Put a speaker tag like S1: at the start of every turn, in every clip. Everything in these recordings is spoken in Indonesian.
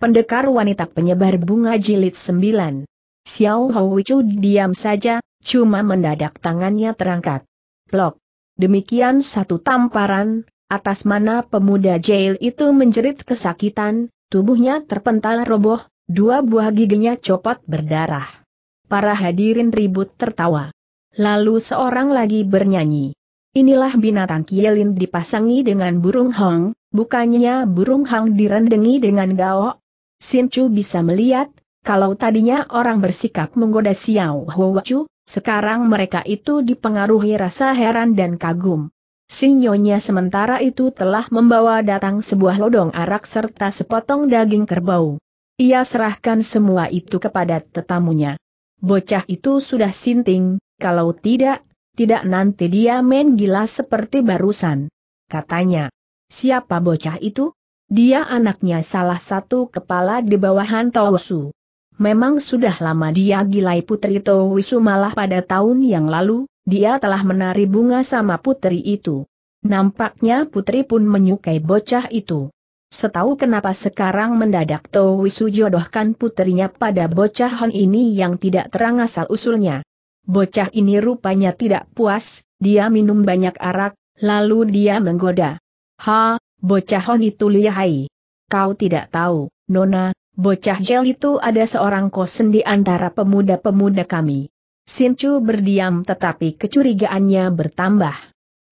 S1: Pendekar wanita penyebar bunga jilid 9. Xiao Houichu diam saja, cuma mendadak tangannya terangkat. Plok. Demikian satu tamparan, atas mana pemuda jail itu menjerit kesakitan, tubuhnya terpental roboh, dua buah giginya copot berdarah. Para hadirin ribut tertawa. Lalu seorang lagi bernyanyi. Inilah binatang kielin dipasangi dengan burung hong, bukannya burung hong direndengi dengan gaok, Chu bisa melihat, kalau tadinya orang bersikap menggoda Xiao Chu, sekarang mereka itu dipengaruhi rasa heran dan kagum. Sinyonya sementara itu telah membawa datang sebuah lodong arak serta sepotong daging kerbau. Ia serahkan semua itu kepada tetamunya. Bocah itu sudah sinting, kalau tidak, tidak nanti dia main gila seperti barusan. Katanya, siapa bocah itu? Dia anaknya salah satu kepala di bawahan Tausu. Memang sudah lama dia gilai putri Tausu malah pada tahun yang lalu, dia telah menari bunga sama putri itu. Nampaknya putri pun menyukai bocah itu. Setahu kenapa sekarang mendadak Tausu jodohkan putrinya pada bocah Hon ini yang tidak terang asal-usulnya. Bocah ini rupanya tidak puas, dia minum banyak arak, lalu dia menggoda. Ha, Bocah Hon itu lihai. Kau tidak tahu, Nona, bocah Gel itu ada seorang kosen di antara pemuda-pemuda kami. Sinchu berdiam tetapi kecurigaannya bertambah.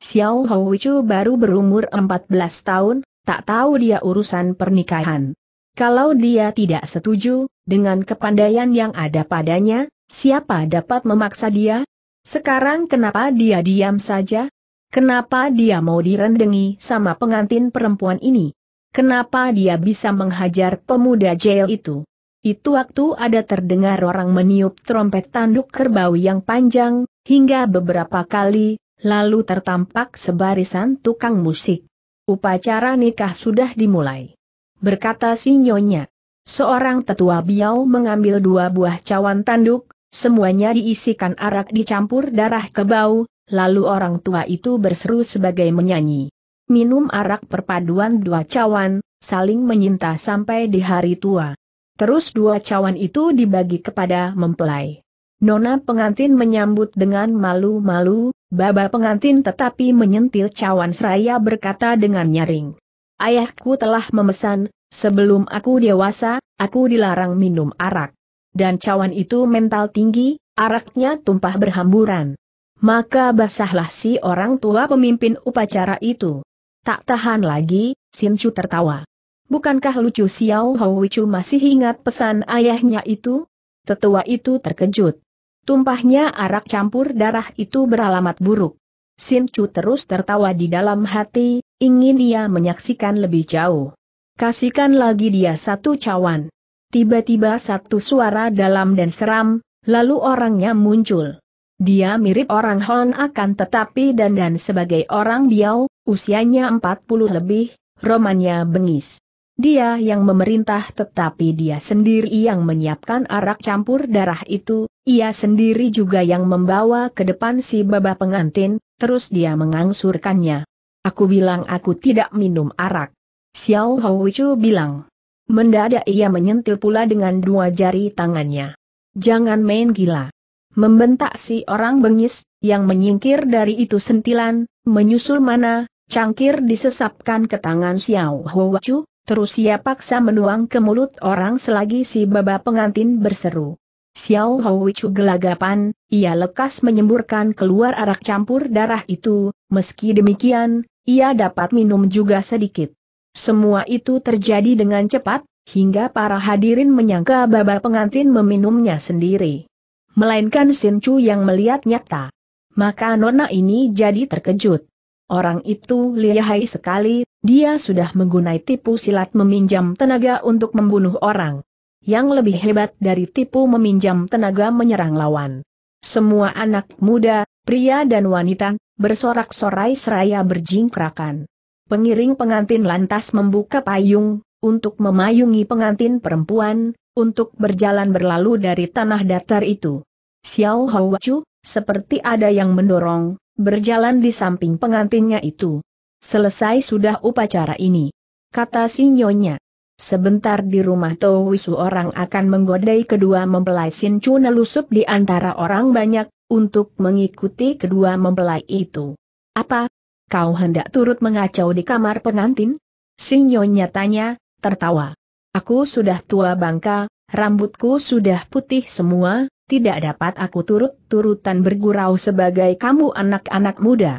S1: Xiao Houichu baru berumur 14 tahun, tak tahu dia urusan pernikahan. Kalau dia tidak setuju, dengan kepandaian yang ada padanya, siapa dapat memaksa dia? Sekarang kenapa dia diam saja? Kenapa dia mau direndengi sama pengantin perempuan ini? Kenapa dia bisa menghajar pemuda jail itu? Itu waktu ada terdengar orang meniup trompet tanduk kerbau yang panjang, hingga beberapa kali, lalu tertampak sebarisan tukang musik. Upacara nikah sudah dimulai. Berkata si nyonya. Seorang tetua biau mengambil dua buah cawan tanduk, semuanya diisikan arak dicampur darah kebau, lalu orang tua itu berseru sebagai menyanyi. Minum arak perpaduan dua cawan, saling menyinta sampai di hari tua. Terus dua cawan itu dibagi kepada mempelai. Nona pengantin menyambut dengan malu-malu, baba pengantin tetapi menyentil cawan seraya berkata dengan nyaring. Ayahku telah memesan, sebelum aku dewasa, aku dilarang minum arak. Dan cawan itu mental tinggi, araknya tumpah berhamburan maka basahlah si orang tua pemimpin upacara itu. Tak tahan lagi, Sin Chu tertawa. Bukankah lucu Xiao Wichu masih ingat pesan ayahnya itu? Tetua itu terkejut. Tumpahnya arak campur darah itu beralamat buruk. Sin Chu terus tertawa di dalam hati, ingin ia menyaksikan lebih jauh. Kasihkan lagi dia satu cawan. Tiba-tiba satu suara dalam dan seram, lalu orangnya muncul. Dia mirip orang Hon akan tetapi dan dan sebagai orang Biao, usianya 40 lebih, romannya bengis. Dia yang memerintah tetapi dia sendiri yang menyiapkan arak campur darah itu, ia sendiri juga yang membawa ke depan si baba pengantin, terus dia mengangsurkannya. Aku bilang aku tidak minum arak. Xiao Houchu bilang. Mendadak ia menyentil pula dengan dua jari tangannya. Jangan main gila. Membentak si orang bengis, yang menyingkir dari itu sentilan, menyusul mana, cangkir disesapkan ke tangan Xiao Huacu, terus ia paksa menuang ke mulut orang selagi si baba pengantin berseru. Xiao Huacu gelagapan, ia lekas menyemburkan keluar arak campur darah itu, meski demikian, ia dapat minum juga sedikit. Semua itu terjadi dengan cepat, hingga para hadirin menyangka baba pengantin meminumnya sendiri melainkan Sin Chu yang melihat nyata. Maka nona ini jadi terkejut. Orang itu lihai sekali, dia sudah menggunai tipu silat meminjam tenaga untuk membunuh orang. Yang lebih hebat dari tipu meminjam tenaga menyerang lawan. Semua anak muda, pria dan wanita, bersorak-sorai seraya berjingkrakan. Pengiring pengantin lantas membuka payung, untuk memayungi pengantin perempuan, untuk berjalan berlalu dari tanah datar itu. Xiao Chu, seperti ada yang mendorong, berjalan di samping pengantinnya itu. Selesai sudah upacara ini. Kata sinyonya. Sebentar di rumah Wisu orang akan menggodai kedua mempelai Chu nelusup di antara orang banyak, untuk mengikuti kedua mempelai itu. Apa? Kau hendak turut mengacau di kamar pengantin? Sinyonya tanya, tertawa. Aku sudah tua bangka, rambutku sudah putih semua, tidak dapat aku turut-turutan bergurau sebagai kamu anak-anak muda.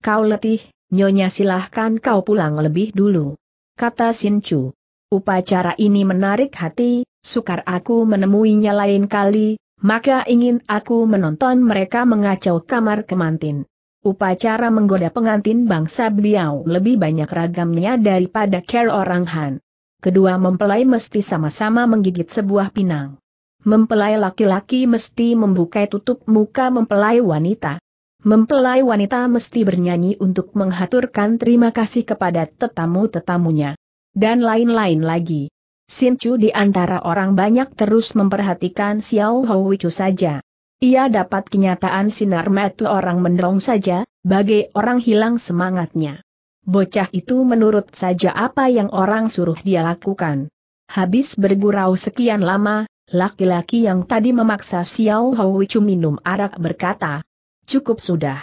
S1: Kau letih, nyonya silahkan kau pulang lebih dulu. Kata Chu. Upacara ini menarik hati, sukar aku menemuinya lain kali, maka ingin aku menonton mereka mengacau kamar kemantin. Upacara menggoda pengantin bangsa beliau lebih banyak ragamnya daripada care orang Han. Kedua mempelai mesti sama-sama menggigit sebuah pinang. Mempelai laki-laki mesti membuka tutup muka mempelai wanita. Mempelai wanita mesti bernyanyi untuk menghaturkan terima kasih kepada tetamu-tetamunya. Dan lain-lain lagi. Sin Chu di antara orang banyak terus memperhatikan Xiao Hou Chu saja. Ia dapat kenyataan sinar mata orang mendong saja, bagai orang hilang semangatnya. Bocah itu menurut saja apa yang orang suruh dia lakukan. Habis bergurau sekian lama, Laki-laki yang tadi memaksa Xiao Houichu minum arak berkata, Cukup sudah.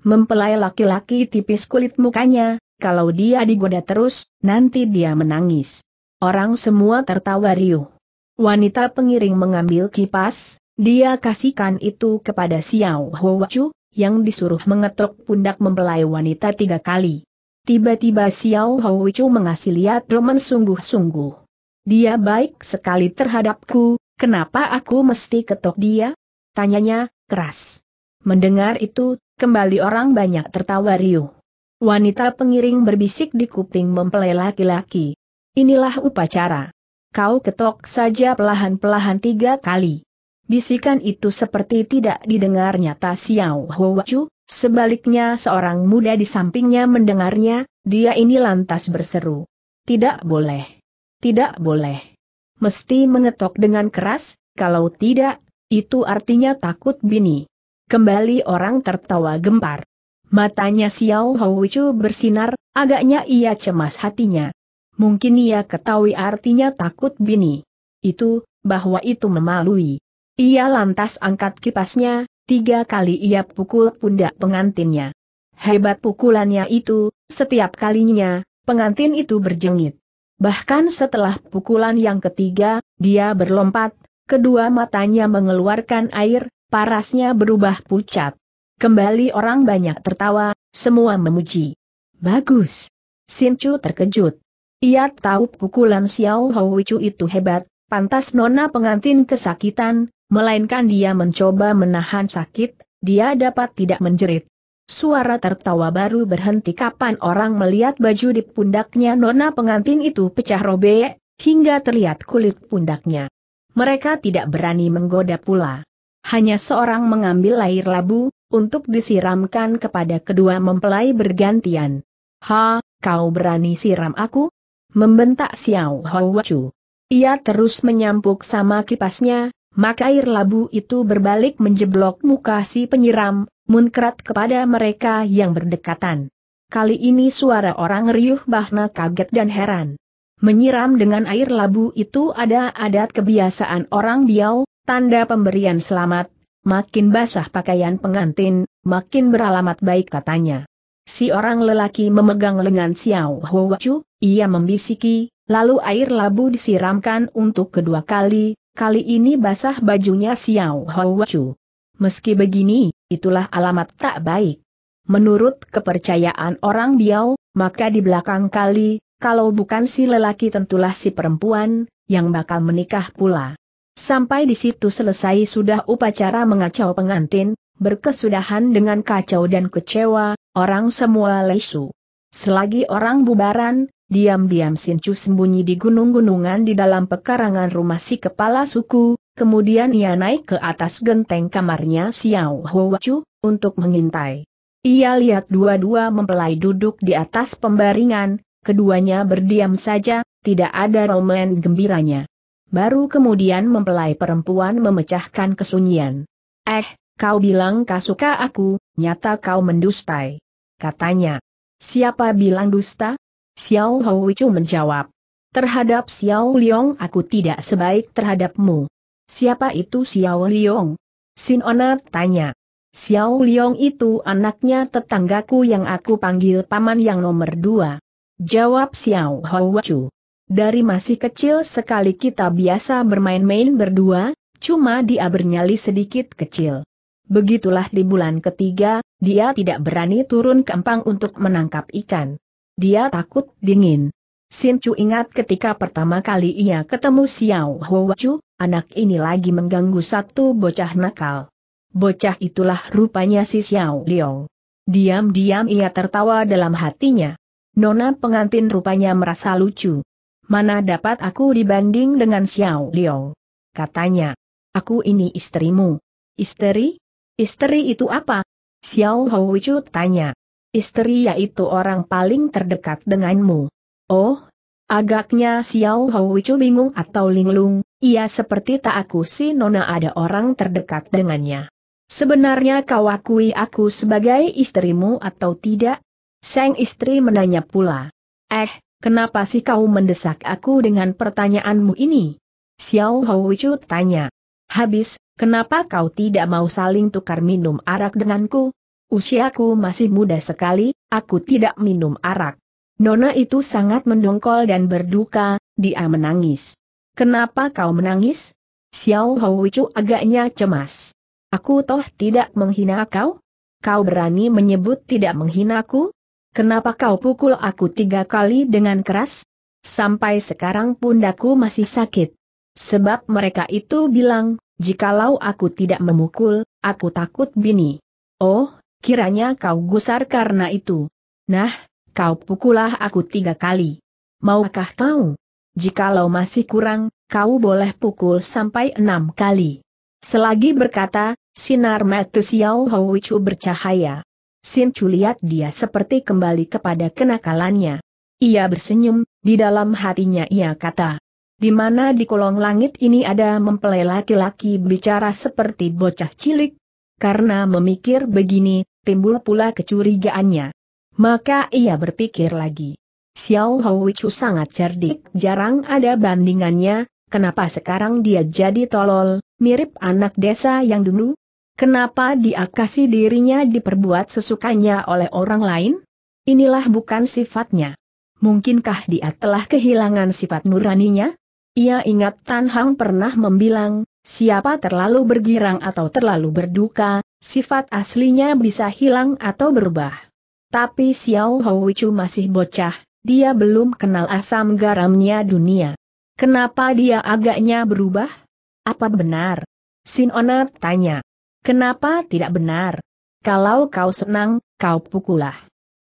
S1: Mempelai laki-laki tipis kulit mukanya, kalau dia digoda terus, nanti dia menangis. Orang semua tertawa riuh. Wanita pengiring mengambil kipas, dia kasihkan itu kepada Xiao Houichu, yang disuruh mengetuk pundak mempelai wanita tiga kali. Tiba-tiba Xiao Houichu mengasih lihat Roman sungguh-sungguh. Dia baik sekali terhadapku, kenapa aku mesti ketok dia? Tanyanya, keras. Mendengar itu, kembali orang banyak tertawa riuh. Wanita pengiring berbisik di kuping mempelai laki-laki. Inilah upacara. Kau ketok saja pelahan-pelahan tiga kali. Bisikan itu seperti tidak didengar nyata Xiao Huachu, sebaliknya seorang muda di sampingnya mendengarnya, dia ini lantas berseru. Tidak boleh. Tidak boleh. Mesti mengetok dengan keras, kalau tidak, itu artinya takut bini. Kembali orang tertawa gempar. Matanya Xiao Houchu bersinar, agaknya ia cemas hatinya. Mungkin ia ketahui artinya takut bini. Itu, bahwa itu memalui. Ia lantas angkat kipasnya, tiga kali ia pukul pundak pengantinnya. Hebat pukulannya itu, setiap kalinya, pengantin itu berjengit. Bahkan setelah pukulan yang ketiga, dia berlompat, kedua matanya mengeluarkan air, parasnya berubah pucat. Kembali orang banyak tertawa, semua memuji. Bagus. Sinchu terkejut. Ia tahu pukulan Xiao Houichu itu hebat, pantas nona pengantin kesakitan, melainkan dia mencoba menahan sakit, dia dapat tidak menjerit. Suara tertawa baru berhenti kapan orang melihat baju di pundaknya nona pengantin itu pecah robek, hingga terlihat kulit pundaknya. Mereka tidak berani menggoda pula. Hanya seorang mengambil air labu, untuk disiramkan kepada kedua mempelai bergantian. Ha, kau berani siram aku? Membentak Xiao Hou Ia terus menyampuk sama kipasnya, maka air labu itu berbalik menjeblok muka si penyiram, munkrat kepada mereka yang berdekatan. Kali ini suara orang riuh bahna kaget dan heran. Menyiram dengan air labu itu ada adat kebiasaan orang biau, tanda pemberian selamat, makin basah pakaian pengantin, makin beralamat baik katanya. Si orang lelaki memegang lengan Xiao Huachu, ia membisiki, lalu air labu disiramkan untuk kedua kali, kali ini basah bajunya Xiao Huachu. Meski begini, itulah alamat tak baik. Menurut kepercayaan orang Biau, maka di belakang kali, kalau bukan si lelaki tentulah si perempuan, yang bakal menikah pula. Sampai di situ selesai sudah upacara mengacau pengantin, berkesudahan dengan kacau dan kecewa, orang semua lesu. Selagi orang bubaran, diam-diam Sincu sembunyi di gunung-gunungan di dalam pekarangan rumah si kepala suku, Kemudian ia naik ke atas genteng kamarnya Xiao Hua untuk mengintai. Ia lihat dua-dua mempelai duduk di atas pembaringan, keduanya berdiam saja, tidak ada romen gembiranya. Baru kemudian mempelai perempuan memecahkan kesunyian. Eh, kau bilang kau suka aku, nyata kau mendustai. Katanya. Siapa bilang dusta? Xiao Hua menjawab. Terhadap Xiao Liong aku tidak sebaik terhadapmu. Siapa itu Xiao Liong? Sinona tanya. Xiao Liong itu anaknya tetanggaku yang aku panggil paman yang nomor dua. Jawab Xiao Houachu. Dari masih kecil sekali kita biasa bermain-main berdua, cuma dia bernyali sedikit kecil. Begitulah di bulan ketiga, dia tidak berani turun ke empang untuk menangkap ikan. Dia takut dingin. Sin Chu ingat ketika pertama kali ia ketemu Xiao Houachu, anak ini lagi mengganggu satu bocah nakal. Bocah itulah rupanya si Xiao Liong. Diam-diam ia tertawa dalam hatinya. Nona pengantin rupanya merasa lucu. Mana dapat aku dibanding dengan Xiao Liong? Katanya. Aku ini istrimu. Istri? Istri itu apa? Xiao Chu tanya. Istri yaitu orang paling terdekat denganmu. Oh, Agaknya Xiao Wicu bingung atau linglung, ia seperti tak aku si nona ada orang terdekat dengannya. Sebenarnya kau akui aku sebagai istrimu atau tidak? Sang istri menanya pula. Eh, kenapa sih kau mendesak aku dengan pertanyaanmu ini? Xiao Wicu tanya. Habis, kenapa kau tidak mau saling tukar minum arak denganku? Usiaku masih muda sekali, aku tidak minum arak. Nona itu sangat mendongkol dan berduka, dia menangis. Kenapa kau menangis? Xiao Houwichu agaknya cemas. Aku toh tidak menghina kau? Kau berani menyebut tidak menghinaku? Kenapa kau pukul aku tiga kali dengan keras? Sampai sekarang pundaku masih sakit. Sebab mereka itu bilang, jikalau aku tidak memukul, aku takut bini. Oh, kiranya kau gusar karena itu. Nah, kau pukulah aku tiga kali. Maukah kau? Jikalau masih kurang, kau boleh pukul sampai enam kali. Selagi berkata, sinar mata Xiao Houichu bercahaya. Sin Chu lihat dia seperti kembali kepada kenakalannya. Ia bersenyum, di dalam hatinya ia kata. Di mana di kolong langit ini ada mempelai laki-laki bicara seperti bocah cilik? Karena memikir begini, timbul pula kecurigaannya. Maka ia berpikir lagi. Xiao Hongwichu sangat cerdik, jarang ada bandingannya, kenapa sekarang dia jadi tolol, mirip anak desa yang dulu? Kenapa dia kasih dirinya diperbuat sesukanya oleh orang lain? Inilah bukan sifatnya. Mungkinkah dia telah kehilangan sifat nuraninya? Ia ingat Tan Hang pernah membilang, siapa terlalu bergirang atau terlalu berduka, sifat aslinya bisa hilang atau berubah. Tapi Xiao Houwichu masih bocah, dia belum kenal asam garamnya dunia. Kenapa dia agaknya berubah? Apa benar? Sinona tanya. Kenapa tidak benar? Kalau kau senang, kau pukulah.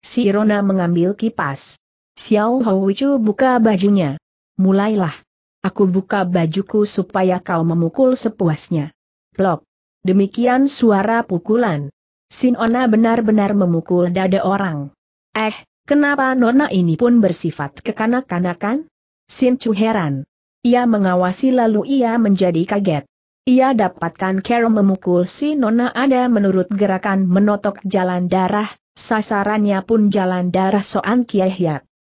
S1: Si Rona mengambil kipas. Xiao Houwichu buka bajunya. Mulailah. Aku buka bajuku supaya kau memukul sepuasnya. Plok. Demikian suara pukulan. Sinona benar-benar memukul dada orang. Eh, kenapa Nona ini pun bersifat kekanak-kanakan? Sin Chu heran. Ia mengawasi lalu ia menjadi kaget. Ia dapatkan Kero memukul si Nona ada menurut gerakan menotok jalan darah, sasarannya pun jalan darah Soan Kiai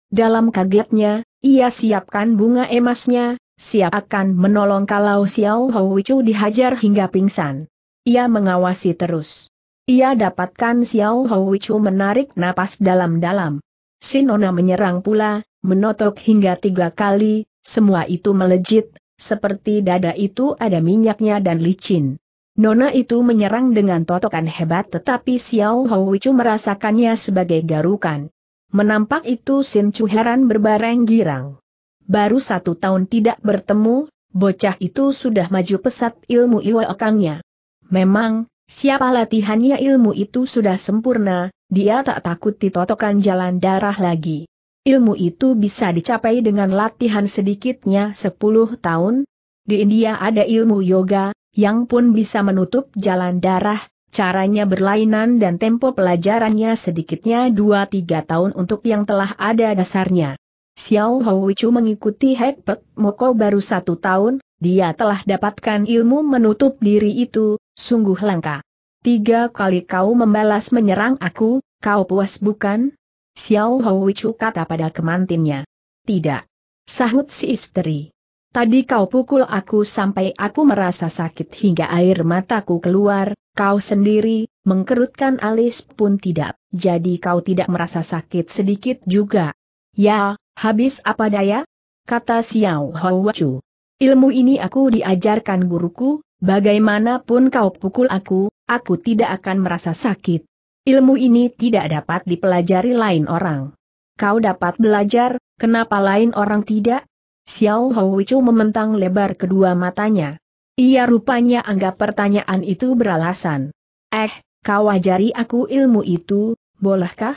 S1: Dalam kagetnya, ia siapkan bunga emasnya, siap akan menolong kalau Xiao Hou Wichu dihajar hingga pingsan. Ia mengawasi terus. Ia dapatkan Xiao Houwichu menarik napas dalam-dalam. Sinona menyerang pula, menotok hingga tiga kali, semua itu melejit, seperti dada itu ada minyaknya dan licin. Nona itu menyerang dengan totokan hebat tetapi Xiao Houwichu merasakannya sebagai garukan. Menampak itu Sin Chu heran berbareng girang. Baru satu tahun tidak bertemu, bocah itu sudah maju pesat ilmu okangnya. Memang, Siapa latihannya ilmu itu sudah sempurna, dia tak takut ditotokan jalan darah lagi. Ilmu itu bisa dicapai dengan latihan sedikitnya 10 tahun. Di India ada ilmu yoga, yang pun bisa menutup jalan darah, caranya berlainan dan tempo pelajarannya sedikitnya 2-3 tahun untuk yang telah ada dasarnya. Xiao Houwichu mengikuti Hekpek Moko baru satu tahun, dia telah dapatkan ilmu menutup diri itu, Sungguh langka. Tiga kali kau membalas menyerang aku, kau puas bukan? Xiao Houwichu kata pada kemantinnya. Tidak. Sahut si istri. Tadi kau pukul aku sampai aku merasa sakit hingga air mataku keluar, kau sendiri, mengkerutkan alis pun tidak, jadi kau tidak merasa sakit sedikit juga. Ya, habis apa daya? Kata Xiao Houwachu. Ilmu ini aku diajarkan guruku, Bagaimanapun kau pukul aku, aku tidak akan merasa sakit. Ilmu ini tidak dapat dipelajari lain orang. Kau dapat belajar, kenapa lain orang tidak? Xiao Houichu mementang lebar kedua matanya. Ia rupanya anggap pertanyaan itu beralasan. Eh, kau ajari aku ilmu itu, bolehkah?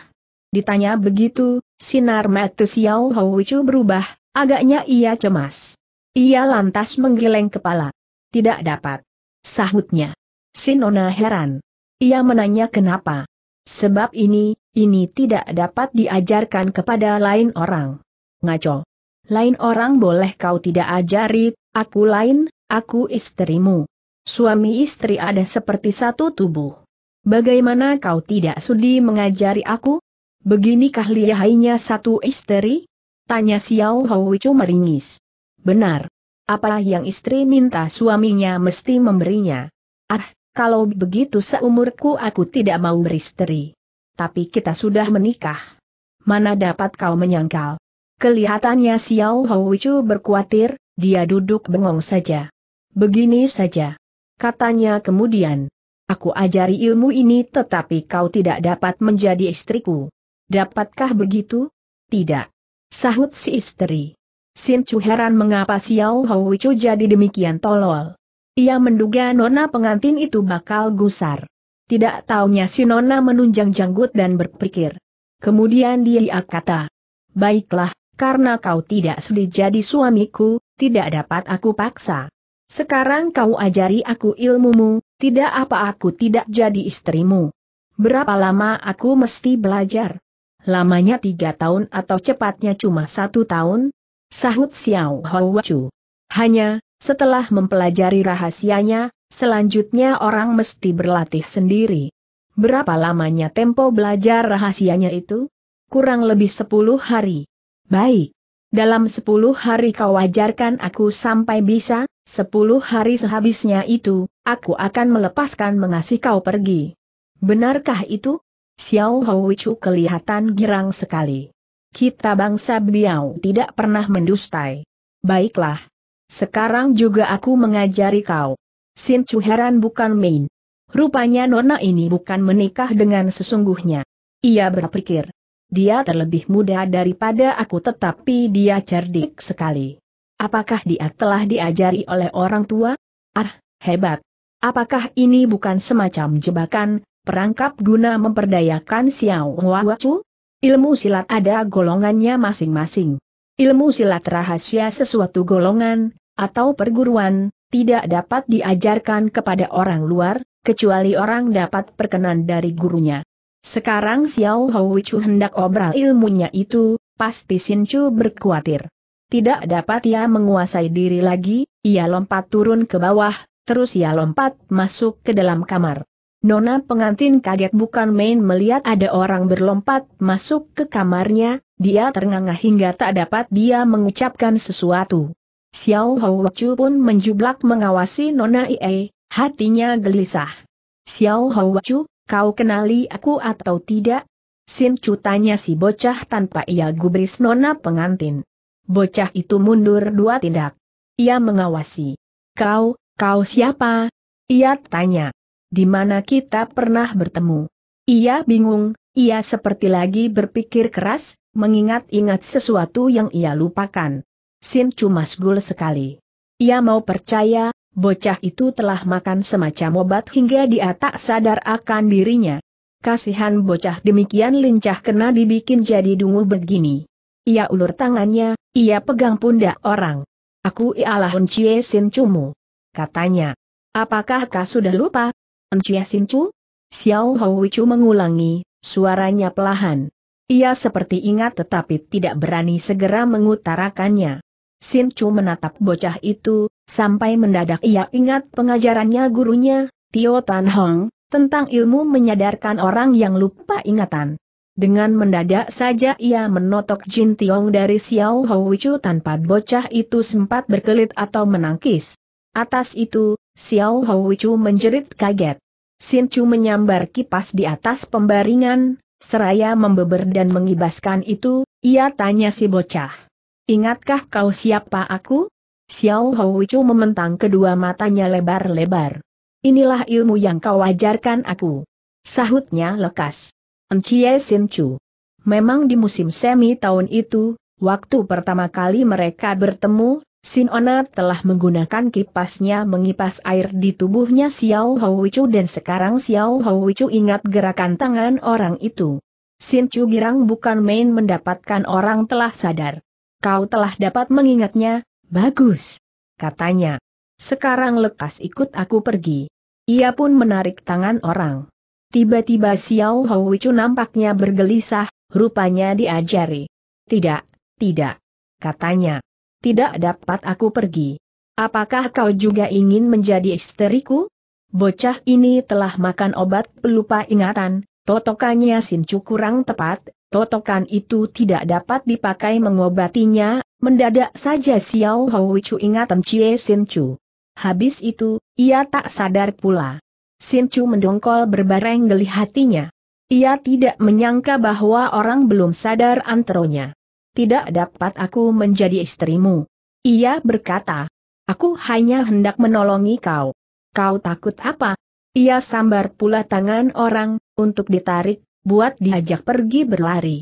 S1: Ditanya begitu, sinar mata Xiao Houichu berubah, agaknya ia cemas. Ia lantas menggeleng kepala. Tidak dapat. Sahutnya. Sinona heran. Ia menanya kenapa. Sebab ini, ini tidak dapat diajarkan kepada lain orang. Ngaco. Lain orang boleh kau tidak ajari, aku lain, aku istrimu. Suami istri ada seperti satu tubuh. Bagaimana kau tidak sudi mengajari aku? Beginikah lihainya satu istri? Tanya Xiao Chu meringis. Benar, apa yang istri minta suaminya mesti memberinya. Ah, kalau begitu seumurku aku tidak mau beristri. Tapi kita sudah menikah. Mana dapat kau menyangkal? Kelihatannya Xiao Houichu berkuatir, dia duduk bengong saja. Begini saja. Katanya kemudian. Aku ajari ilmu ini tetapi kau tidak dapat menjadi istriku. Dapatkah begitu? Tidak. Sahut si istri. Sin Chu heran mengapa Xiao Hou jadi demikian tolol. Ia menduga nona pengantin itu bakal gusar. Tidak taunya si nona menunjang janggut dan berpikir. Kemudian dia kata, Baiklah, karena kau tidak sudi jadi suamiku, tidak dapat aku paksa. Sekarang kau ajari aku ilmumu, tidak apa aku tidak jadi istrimu. Berapa lama aku mesti belajar? Lamanya tiga tahun atau cepatnya cuma satu tahun, Sahut Xiao Hou Hanya, setelah mempelajari rahasianya, selanjutnya orang mesti berlatih sendiri. Berapa lamanya tempo belajar rahasianya itu? Kurang lebih 10 hari. Baik. Dalam sepuluh hari kau ajarkan aku sampai bisa, sepuluh hari sehabisnya itu, aku akan melepaskan mengasih kau pergi. Benarkah itu? Xiao Houichu kelihatan girang sekali. Kita bangsa Biau tidak pernah mendustai. Baiklah. Sekarang juga aku mengajari kau. Sin Chu heran bukan main. Rupanya Nona ini bukan menikah dengan sesungguhnya. Ia berpikir. Dia terlebih muda daripada aku tetapi dia cerdik sekali. Apakah dia telah diajari oleh orang tua? Ah, hebat. Apakah ini bukan semacam jebakan, perangkap guna memperdayakan Xiao Chu? Ilmu silat ada golongannya masing-masing. Ilmu silat rahasia sesuatu golongan, atau perguruan, tidak dapat diajarkan kepada orang luar, kecuali orang dapat perkenan dari gurunya. Sekarang Xiao Chu hendak obral ilmunya itu, pasti Sinchu berkhawatir. Tidak dapat ia menguasai diri lagi, ia lompat turun ke bawah, terus ia lompat masuk ke dalam kamar. Nona pengantin kaget bukan main melihat ada orang berlompat masuk ke kamarnya, dia ternganga hingga tak dapat dia mengucapkan sesuatu. Xiao Hou Chu pun menjublak mengawasi Nona Ie, hatinya gelisah. Xiao Hou Chu, kau kenali aku atau tidak? Sin Chu tanya si bocah tanpa ia gubris Nona pengantin. Bocah itu mundur dua tindak. Ia mengawasi. Kau, kau siapa? Ia tanya di mana kita pernah bertemu. Ia bingung, ia seperti lagi berpikir keras, mengingat-ingat sesuatu yang ia lupakan. Sin cuma gul sekali. Ia mau percaya, bocah itu telah makan semacam obat hingga dia tak sadar akan dirinya. Kasihan bocah demikian lincah kena dibikin jadi dungu begini. Ia ulur tangannya, ia pegang pundak orang. Aku ialah Chie Sin Cumu. Katanya. Apakah kau sudah lupa, Encia Sinchu? Xiao Houwichu mengulangi, suaranya pelahan. Ia seperti ingat tetapi tidak berani segera mengutarakannya. Chu menatap bocah itu, sampai mendadak ia ingat pengajarannya gurunya, Tio Tan Hong, tentang ilmu menyadarkan orang yang lupa ingatan. Dengan mendadak saja ia menotok Jin Tiong dari Xiao Houwichu tanpa bocah itu sempat berkelit atau menangkis. Atas itu, Xiao Huwicu menjerit kaget. Xin Chu menyambar kipas di atas pembaringan, seraya membeber dan mengibaskan itu, ia tanya si bocah. Ingatkah kau siapa aku? Xiao Huwicu mementang kedua matanya lebar-lebar. Inilah ilmu yang kau ajarkan aku. Sahutnya lekas. Encie Xin Chu. Memang di musim semi tahun itu, waktu pertama kali mereka bertemu, Sin Sinona telah menggunakan kipasnya mengipas air di tubuhnya Xiao Houichu dan sekarang Xiao Houichu ingat gerakan tangan orang itu. Sin Chu Girang bukan main mendapatkan orang telah sadar. Kau telah dapat mengingatnya, bagus. Katanya. Sekarang lekas ikut aku pergi. Ia pun menarik tangan orang. Tiba-tiba Xiao Houichu nampaknya bergelisah, rupanya diajari. Tidak, tidak. Katanya tidak dapat aku pergi. Apakah kau juga ingin menjadi isteriku? Bocah ini telah makan obat pelupa ingatan, totokannya Sincu kurang tepat, totokan itu tidak dapat dipakai mengobatinya, mendadak saja Xiao houwicu ingatan Cie Sincu. Habis itu, ia tak sadar pula. Sincu mendongkol berbareng geli hatinya. Ia tidak menyangka bahwa orang belum sadar antronya tidak dapat aku menjadi istrimu. Ia berkata, aku hanya hendak menolongi kau. Kau takut apa? Ia sambar pula tangan orang, untuk ditarik, buat diajak pergi berlari.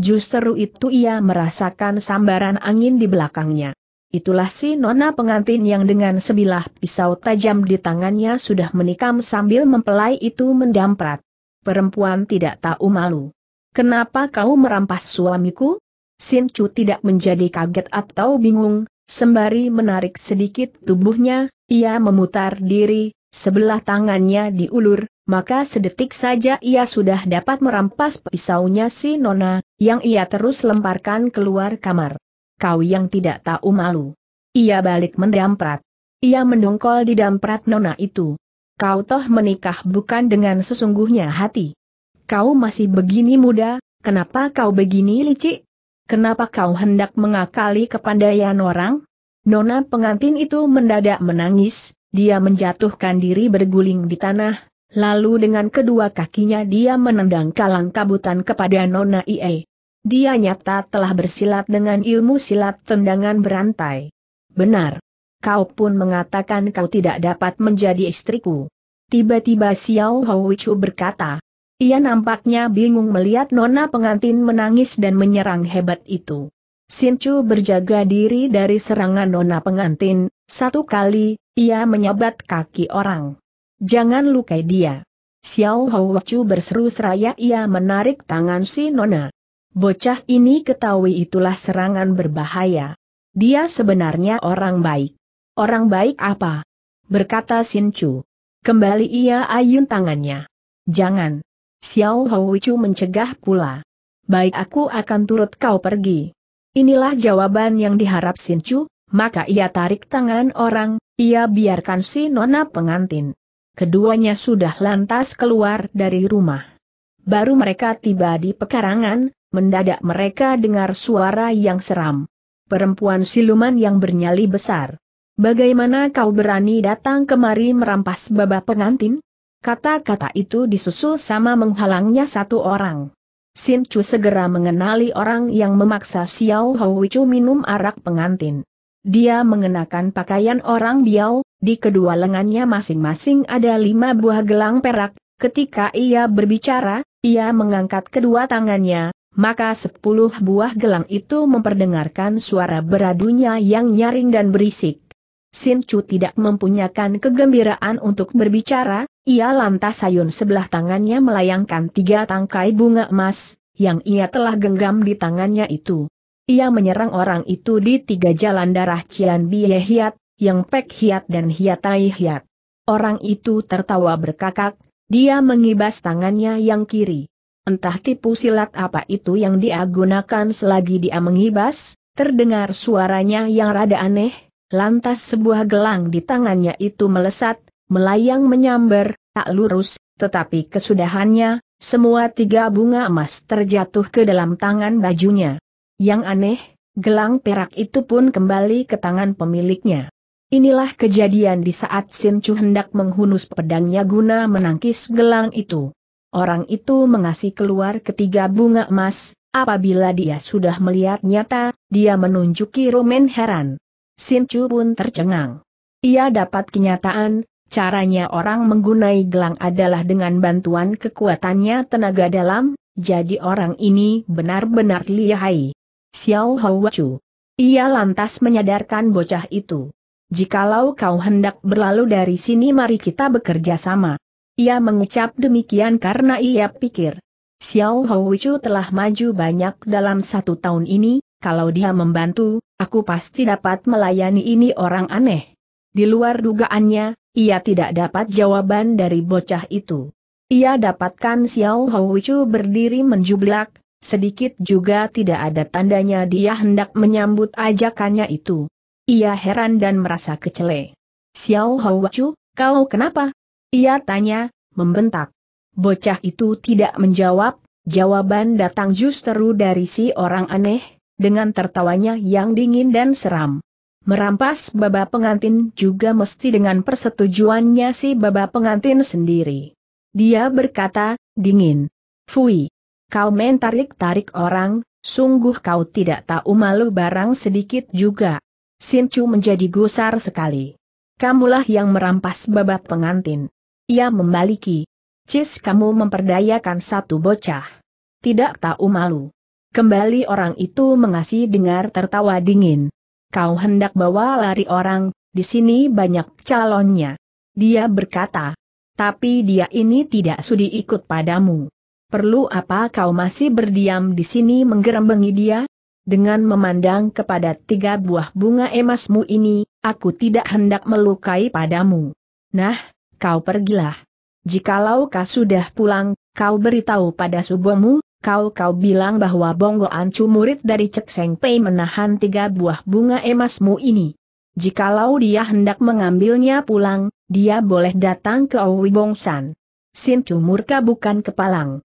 S1: Justru itu ia merasakan sambaran angin di belakangnya. Itulah si nona pengantin yang dengan sebilah pisau tajam di tangannya sudah menikam sambil mempelai itu mendamprat. Perempuan tidak tahu malu. Kenapa kau merampas suamiku? Sin Chu tidak menjadi kaget atau bingung, sembari menarik sedikit tubuhnya, ia memutar diri, sebelah tangannya diulur, maka sedetik saja ia sudah dapat merampas pisaunya si Nona, yang ia terus lemparkan keluar kamar. Kau yang tidak tahu malu. Ia balik mendamprat. Ia mendongkol di damprat Nona itu. Kau toh menikah bukan dengan sesungguhnya hati. Kau masih begini muda, kenapa kau begini licik? Kenapa kau hendak mengakali kepandaian orang? Nona pengantin itu mendadak menangis, dia menjatuhkan diri berguling di tanah, lalu dengan kedua kakinya dia menendang kalang kabutan kepada Nona IE. Dia nyata telah bersilat dengan ilmu silat tendangan berantai. Benar. Kau pun mengatakan kau tidak dapat menjadi istriku. Tiba-tiba Xiao Hou Wichu berkata, ia nampaknya bingung melihat nona pengantin menangis dan menyerang hebat itu. Sinchu berjaga diri dari serangan nona pengantin, satu kali, ia menyabat kaki orang. Jangan lukai dia. Xiao Chu berseru seraya ia menarik tangan si nona. Bocah ini ketahui itulah serangan berbahaya. Dia sebenarnya orang baik. Orang baik apa? Berkata Sinchu. Kembali ia ayun tangannya. Jangan. Xiao Hongwichu mencegah pula. Baik aku akan turut kau pergi. Inilah jawaban yang diharap Chu, maka ia tarik tangan orang, ia biarkan si nona pengantin. Keduanya sudah lantas keluar dari rumah. Baru mereka tiba di pekarangan, mendadak mereka dengar suara yang seram. Perempuan siluman yang bernyali besar. Bagaimana kau berani datang kemari merampas baba pengantin? Kata-kata itu disusul sama menghalangnya satu orang. Sin Chu segera mengenali orang yang memaksa Xiao Hou Chu minum arak pengantin. Dia mengenakan pakaian orang Biao, di kedua lengannya masing-masing ada lima buah gelang perak, ketika ia berbicara, ia mengangkat kedua tangannya, maka sepuluh buah gelang itu memperdengarkan suara beradunya yang nyaring dan berisik. Sin Chu tidak mempunyakan kegembiraan untuk berbicara, ia lantas sayun sebelah tangannya melayangkan tiga tangkai bunga emas, yang ia telah genggam di tangannya itu. Ia menyerang orang itu di tiga jalan darah Cian Bie Hiat, yang Pek Hiat dan Hiatai Hiat. Orang itu tertawa berkakak, dia mengibas tangannya yang kiri. Entah tipu silat apa itu yang dia gunakan selagi dia mengibas, terdengar suaranya yang rada aneh, lantas sebuah gelang di tangannya itu melesat, melayang menyambar, tak lurus, tetapi kesudahannya, semua tiga bunga emas terjatuh ke dalam tangan bajunya. Yang aneh, gelang perak itu pun kembali ke tangan pemiliknya. Inilah kejadian di saat Sin Chu hendak menghunus pedangnya guna menangkis gelang itu. Orang itu mengasih keluar ketiga bunga emas, apabila dia sudah melihat nyata, dia menunjuki Roman heran. Sin Chu pun tercengang. Ia dapat kenyataan, Caranya orang menggunai gelang adalah dengan bantuan kekuatannya tenaga dalam, jadi orang ini benar-benar lihai. Xiao Hou Ia lantas menyadarkan bocah itu. Jikalau kau hendak berlalu dari sini mari kita bekerja sama. Ia mengucap demikian karena ia pikir. Xiao Hou telah maju banyak dalam satu tahun ini, kalau dia membantu, aku pasti dapat melayani ini orang aneh. Di luar dugaannya, ia tidak dapat jawaban dari bocah itu. Ia dapatkan Xiao Houichu berdiri menjublak, sedikit juga tidak ada tandanya dia hendak menyambut ajakannya itu. Ia heran dan merasa kecele. Xiao Houichu, kau kenapa? Ia tanya, membentak. Bocah itu tidak menjawab, jawaban datang justru dari si orang aneh, dengan tertawanya yang dingin dan seram. Merampas baba pengantin juga mesti dengan persetujuannya si baba pengantin sendiri. Dia berkata, dingin. Fui. Kau main tarik-tarik orang, sungguh kau tidak tahu malu barang sedikit juga. Sincu menjadi gusar sekali. Kamulah yang merampas baba pengantin. Ia membaliki. Cis kamu memperdayakan satu bocah. Tidak tahu malu. Kembali orang itu mengasih dengar tertawa dingin kau hendak bawa lari orang, di sini banyak calonnya. Dia berkata, tapi dia ini tidak sudi ikut padamu. Perlu apa kau masih berdiam di sini menggerembengi dia? Dengan memandang kepada tiga buah bunga emasmu ini, aku tidak hendak melukai padamu. Nah, kau pergilah. Jikalau kau sudah pulang, kau beritahu pada subuhmu kau-kau bilang bahwa Bonggo Ancu murid dari Cek Seng Pei menahan tiga buah bunga emasmu ini. Jikalau dia hendak mengambilnya pulang, dia boleh datang ke Owi Bongsan. Sin Chu murka bukan kepalang.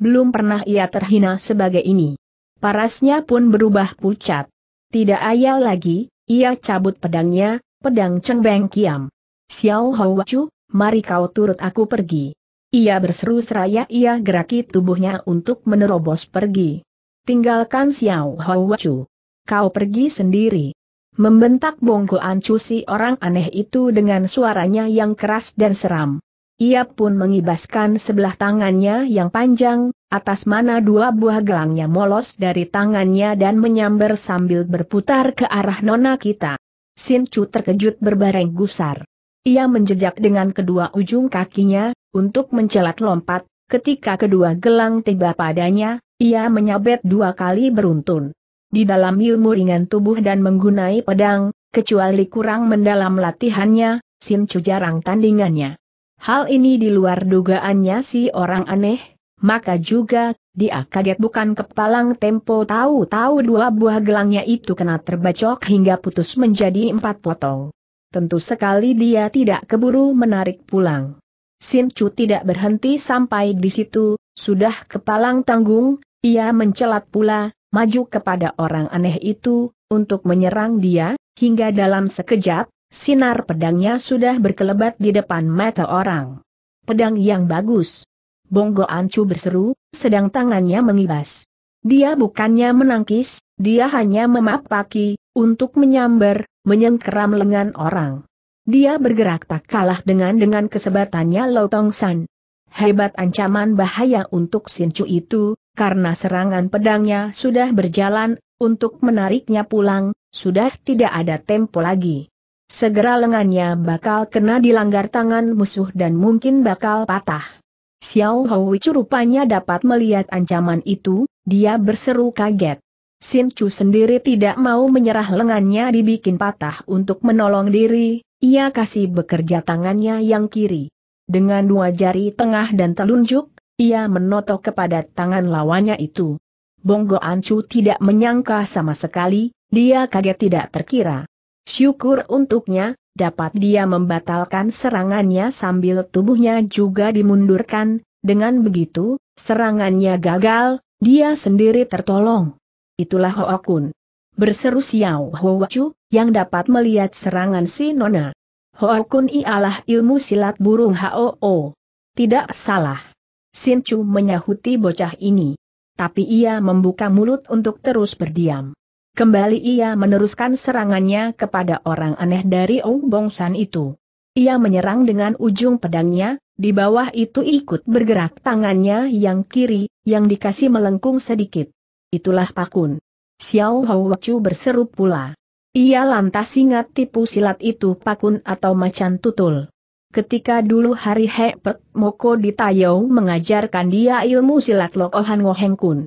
S1: Belum pernah ia terhina sebagai ini. Parasnya pun berubah pucat. Tidak ayal lagi, ia cabut pedangnya, pedang Cheng Beng Kiam. Xiao Hou Chu, mari kau turut aku pergi. Ia berseru seraya ia geraki tubuhnya untuk menerobos pergi. Tinggalkan Xiao Hou Chu. Kau pergi sendiri. Membentak Bongko Ancu si orang aneh itu dengan suaranya yang keras dan seram. Ia pun mengibaskan sebelah tangannya yang panjang, atas mana dua buah gelangnya molos dari tangannya dan menyambar sambil berputar ke arah nona kita. Sin Chu terkejut berbareng gusar. Ia menjejak dengan kedua ujung kakinya, untuk mencelat lompat, ketika kedua gelang tiba padanya, ia menyabet dua kali beruntun. Di dalam ilmu ringan tubuh dan menggunai pedang, kecuali kurang mendalam latihannya, Sim Chu jarang tandingannya. Hal ini di luar dugaannya si orang aneh, maka juga, dia kaget bukan kepalang tempo tahu-tahu dua buah gelangnya itu kena terbacok hingga putus menjadi empat potong. Tentu sekali dia tidak keburu menarik pulang. Sin Chu tidak berhenti sampai di situ, sudah kepalang tanggung, ia mencelat pula, maju kepada orang aneh itu, untuk menyerang dia, hingga dalam sekejap, sinar pedangnya sudah berkelebat di depan mata orang. Pedang yang bagus. Bonggo Ancu berseru, sedang tangannya mengibas. Dia bukannya menangkis, dia hanya memapaki, untuk menyambar, menyengkeram lengan orang. Dia bergerak tak kalah dengan dengan kesebatannya Lo Tong San. Hebat ancaman bahaya untuk Sin Chu itu, karena serangan pedangnya sudah berjalan, untuk menariknya pulang, sudah tidak ada tempo lagi. Segera lengannya bakal kena dilanggar tangan musuh dan mungkin bakal patah. Xiao Wei rupanya dapat melihat ancaman itu, dia berseru kaget. Sin Chu sendiri tidak mau menyerah lengannya dibikin patah untuk menolong diri, ia kasih bekerja tangannya yang kiri. Dengan dua jari tengah dan telunjuk, ia menotok kepada tangan lawannya itu. Bonggo Ancu tidak menyangka sama sekali, dia kaget tidak terkira. Syukur untuknya, dapat dia membatalkan serangannya sambil tubuhnya juga dimundurkan, dengan begitu, serangannya gagal, dia sendiri tertolong. Itulah Hokun berseru Xiao Huachu, yang dapat melihat serangan si Nona. Hoakun ialah ilmu silat burung HOO. Tidak salah. Sin Chu menyahuti bocah ini. Tapi ia membuka mulut untuk terus berdiam. Kembali ia meneruskan serangannya kepada orang aneh dari Ong San itu. Ia menyerang dengan ujung pedangnya, di bawah itu ikut bergerak tangannya yang kiri, yang dikasih melengkung sedikit. Itulah Pakun. Xiao Hou Wacu berseru pula. Ia lantas ingat tipu silat itu pakun atau macan tutul. Ketika dulu hari Hepek Moko di Tayau mengajarkan dia ilmu silat Lokohan Ngoheng Kun.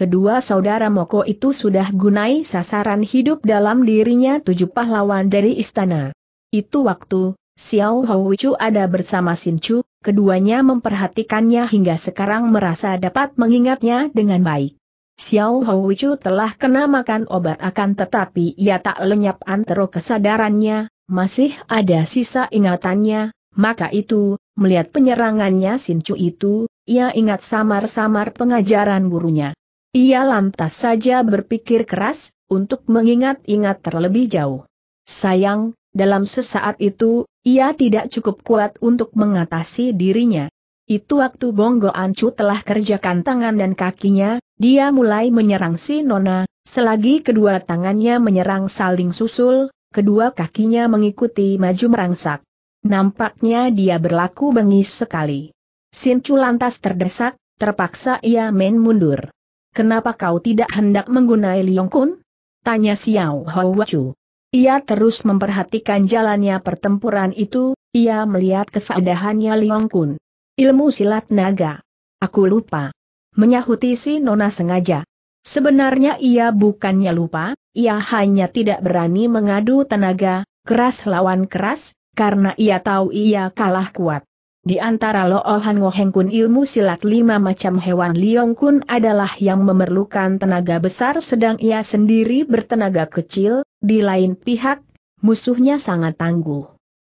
S1: Kedua saudara Moko itu sudah gunai sasaran hidup dalam dirinya tujuh pahlawan dari istana. Itu waktu, Xiao Hou ada bersama Sin Chu, keduanya memperhatikannya hingga sekarang merasa dapat mengingatnya dengan baik. Xiao Hong Wichu telah kena makan obat akan tetapi ia tak lenyap antero kesadarannya, masih ada sisa ingatannya, maka itu, melihat penyerangannya Sin Chu itu, ia ingat samar-samar pengajaran gurunya. Ia lantas saja berpikir keras, untuk mengingat-ingat terlebih jauh. Sayang, dalam sesaat itu, ia tidak cukup kuat untuk mengatasi dirinya. Itu waktu Bonggo Ancu telah kerjakan tangan dan kakinya, dia mulai menyerang si Nona, selagi kedua tangannya menyerang saling susul, kedua kakinya mengikuti maju merangsak. Nampaknya dia berlaku bengis sekali. Chu lantas terdesak, terpaksa ia main mundur. Kenapa kau tidak hendak menggunai Liong Kun? Tanya Xiao Hou Chu. Ia terus memperhatikan jalannya pertempuran itu, ia melihat kefadahannya Liong Kun. Ilmu silat naga. Aku lupa menyahuti si Nona sengaja. Sebenarnya ia bukannya lupa, ia hanya tidak berani mengadu tenaga, keras lawan keras, karena ia tahu ia kalah kuat. Di antara Loohan ngohengkun ilmu silat lima macam hewan liongkun adalah yang memerlukan tenaga besar sedang ia sendiri bertenaga kecil, di lain pihak, musuhnya sangat tangguh.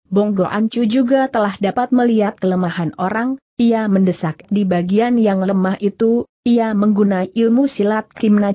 S1: Bonggo Ancu juga telah dapat melihat kelemahan orang, ia mendesak di bagian yang lemah itu, ia menggunakan ilmu silat Kim Na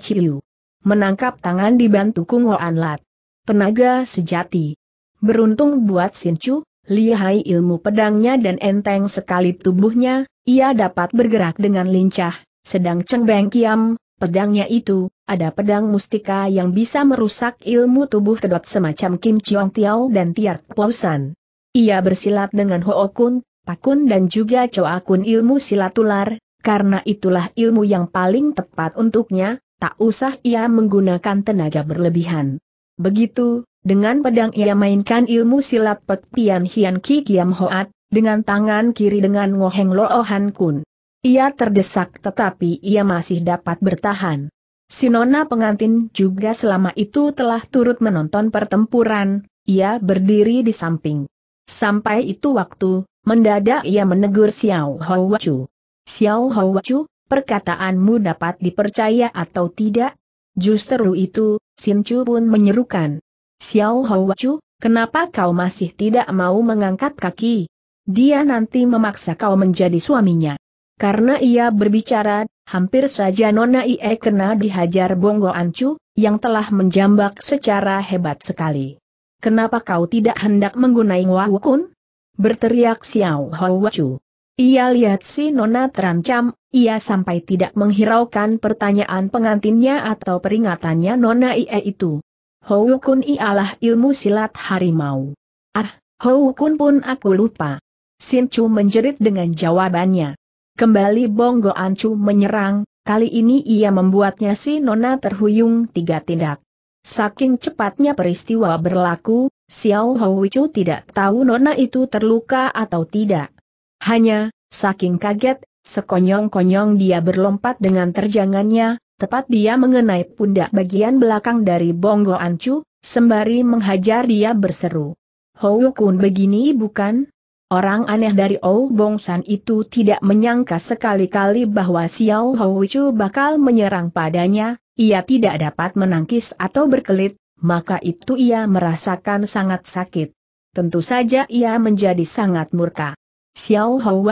S1: Menangkap tangan dibantu Kung Hoan Lat. Tenaga sejati. Beruntung buat Sinchu, lihai ilmu pedangnya dan enteng sekali tubuhnya, ia dapat bergerak dengan lincah, sedang Cheng Kiam, pedangnya itu, ada pedang mustika yang bisa merusak ilmu tubuh kedot semacam Kim Chiong Tiao dan Tiar Pausan. Ia bersilat dengan Ho Okun pakun dan juga coakun ilmu silatular, karena itulah ilmu yang paling tepat untuknya, tak usah ia menggunakan tenaga berlebihan. Begitu, dengan pedang ia mainkan ilmu silat Pek Pian Hian Ki Kiam Hoat, dengan tangan kiri dengan Ngoheng Loohan Kun. Ia terdesak tetapi ia masih dapat bertahan. Sinona pengantin juga selama itu telah turut menonton pertempuran, ia berdiri di samping. Sampai itu waktu, Mendadak ia menegur Xiao Hou Wachu. Xiao Hou Wachu, perkataanmu dapat dipercaya atau tidak? Justru itu, Xin Chu pun menyerukan. Xiao Hou Wachu, kenapa kau masih tidak mau mengangkat kaki? Dia nanti memaksa kau menjadi suaminya. Karena ia berbicara, hampir saja Nona Ie kena dihajar Bonggo Ancu, yang telah menjambak secara hebat sekali. Kenapa kau tidak hendak menggunai Wawukun? berteriak Xiao Hou Wachu. Ia lihat si Nona terancam, ia sampai tidak menghiraukan pertanyaan pengantinnya atau peringatannya Nona Ie itu. Hou Kun ialah ilmu silat harimau. Ah, Hou Kun pun aku lupa. Sin Chu menjerit dengan jawabannya. Kembali Bonggo Ancu menyerang, kali ini ia membuatnya si Nona terhuyung tiga tindak. Saking cepatnya peristiwa berlaku, Xiao Houichu tidak tahu nona itu terluka atau tidak. Hanya, saking kaget, sekonyong-konyong dia berlompat dengan terjangannya, tepat dia mengenai pundak bagian belakang dari Bonggo Ancu, sembari menghajar dia berseru. Hou Kun begini bukan? Orang aneh dari Ou San itu tidak menyangka sekali-kali bahwa Xiao Houichu bakal menyerang padanya, ia tidak dapat menangkis atau berkelit, maka itu ia merasakan sangat sakit. Tentu saja ia menjadi sangat murka. Xiao Hou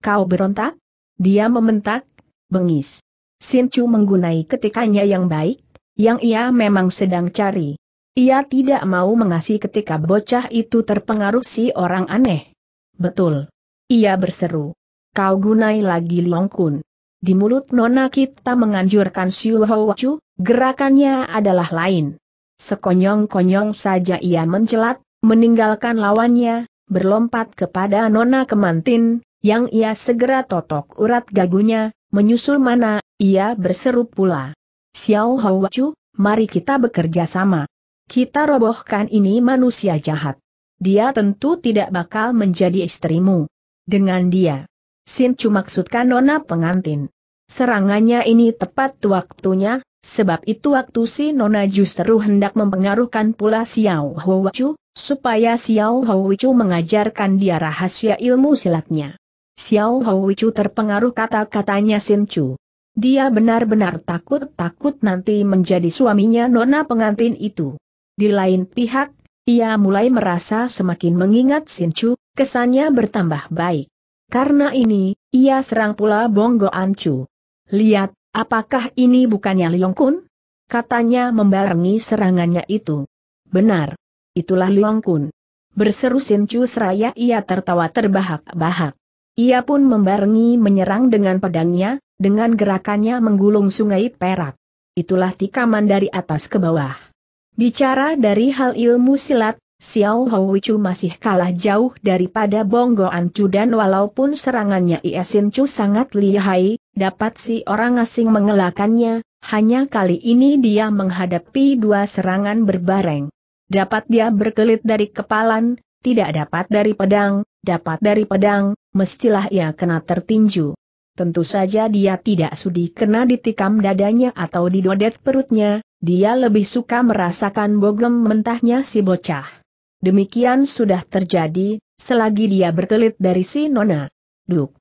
S1: kau berontak? Dia membentak, bengis. Xin Chu menggunai ketikanya yang baik, yang ia memang sedang cari. Ia tidak mau mengasih ketika bocah itu terpengaruh si orang aneh. Betul. Ia berseru. Kau gunai lagi Liong Kun. Di mulut Nona kita menganjurkan Siu Chu, gerakannya adalah lain. Sekonyong-konyong saja ia mencelat, meninggalkan lawannya, berlompat kepada Nona Kemantin, yang ia segera totok urat gagunya, menyusul mana, ia berseru pula. Xiao Hou Chu, mari kita bekerja sama. Kita robohkan ini manusia jahat. Dia tentu tidak bakal menjadi istrimu. Dengan dia. Sin Chu maksudkan Nona pengantin. Serangannya ini tepat waktunya, Sebab itu waktu si Nona justru hendak mempengaruhkan pula Xiao Houwacu, supaya Xiao Houwacu mengajarkan dia rahasia ilmu silatnya. Xiao Houwacu terpengaruh kata-katanya Sim Chu. Dia benar-benar takut-takut nanti menjadi suaminya Nona pengantin itu. Di lain pihak, ia mulai merasa semakin mengingat Sim Chu, kesannya bertambah baik. Karena ini, ia serang pula Bonggo Chu. Lihat, Apakah ini bukannya Liong Kun? Katanya membarengi serangannya itu. Benar. Itulah Liong Kun. Berseru Sin Chu seraya ia tertawa terbahak-bahak. Ia pun membarengi menyerang dengan pedangnya, dengan gerakannya menggulung sungai perak. Itulah tikaman dari atas ke bawah. Bicara dari hal ilmu silat, Xiao Wichu masih kalah jauh daripada Bonggo Ancu dan walaupun serangannya Iesin Chu sangat lihai, dapat si orang asing mengelakannya, hanya kali ini dia menghadapi dua serangan berbareng. Dapat dia berkelit dari kepalan, tidak dapat dari pedang, dapat dari pedang, mestilah ia kena tertinju. Tentu saja dia tidak sudi kena ditikam dadanya atau didodet perutnya, dia lebih suka merasakan bogem mentahnya si bocah. Demikian sudah terjadi, selagi dia berkelit dari si Nona. Duk.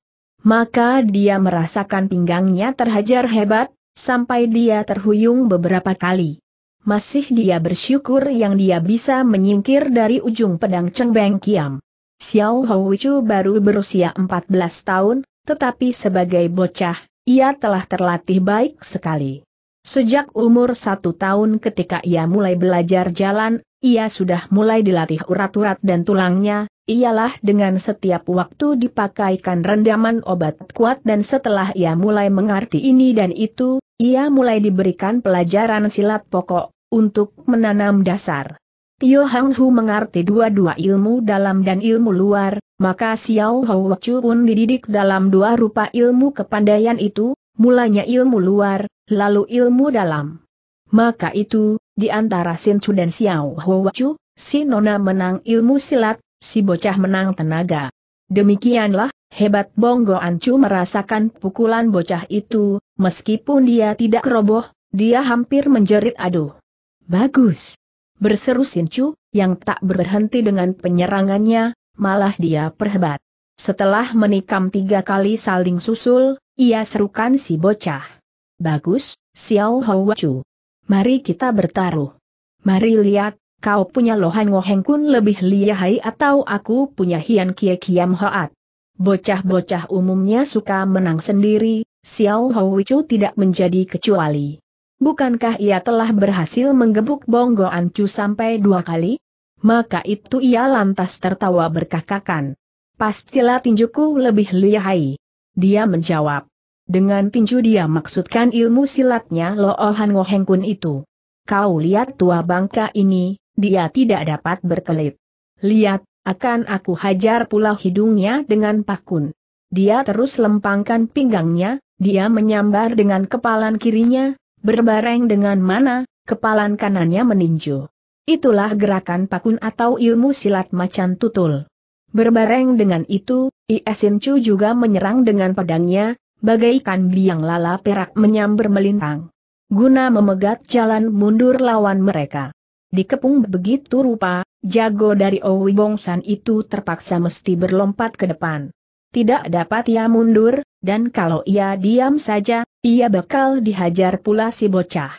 S1: Maka dia merasakan pinggangnya terhajar hebat, sampai dia terhuyung beberapa kali. Masih dia bersyukur yang dia bisa menyingkir dari ujung pedang Cengbeng Kiam. Xiao Houchu baru berusia 14 tahun, tetapi sebagai bocah, ia telah terlatih baik sekali. Sejak umur satu tahun ketika ia mulai belajar jalan, ia sudah mulai dilatih urat-urat dan tulangnya, ialah dengan setiap waktu dipakaikan rendaman obat kuat dan setelah ia mulai mengerti ini dan itu, ia mulai diberikan pelajaran silat pokok, untuk menanam dasar. Tio Hang Hu mengerti dua-dua ilmu dalam dan ilmu luar, maka Xiao Hou Chu pun dididik dalam dua rupa ilmu kepandaian itu, mulanya ilmu luar, lalu ilmu dalam. Maka itu, di antara Sin Chu dan Xiao Hua Chu, si Nona menang ilmu silat, si bocah menang tenaga. Demikianlah, hebat Bonggo Ancu merasakan pukulan bocah itu, meskipun dia tidak roboh, dia hampir menjerit aduh. Bagus. Berseru Chu, yang tak berhenti dengan penyerangannya, malah dia perhebat. Setelah menikam tiga kali saling susul, ia serukan si bocah. Bagus, Xiao Hua Chu. Mari kita bertaruh. Mari lihat, kau punya Lohan Ngoheng Kun lebih lihai atau aku punya Hian Kie Kiam Hoat. Bocah-bocah umumnya suka menang sendiri, Xiao Houichu tidak menjadi kecuali. Bukankah ia telah berhasil menggebuk Bonggo Ancu sampai dua kali? Maka itu ia lantas tertawa berkakakan. Pastilah tinjuku lebih lihai. Dia menjawab. Dengan tinju dia maksudkan ilmu silatnya Lo Ohan itu. Kau lihat tua bangka ini, dia tidak dapat berkelit. Lihat, akan aku hajar pula hidungnya dengan pakun. Dia terus lempangkan pinggangnya, dia menyambar dengan kepalan kirinya, berbareng dengan mana, kepalan kanannya meninju. Itulah gerakan pakun atau ilmu silat macan tutul. Berbareng dengan itu, Iesin Chu juga menyerang dengan pedangnya, bagaikan biang lala perak menyambar melintang. Guna memegat jalan mundur lawan mereka. Dikepung begitu rupa, jago dari Owi Bongsan itu terpaksa mesti berlompat ke depan. Tidak dapat ia mundur, dan kalau ia diam saja, ia bakal dihajar pula si bocah.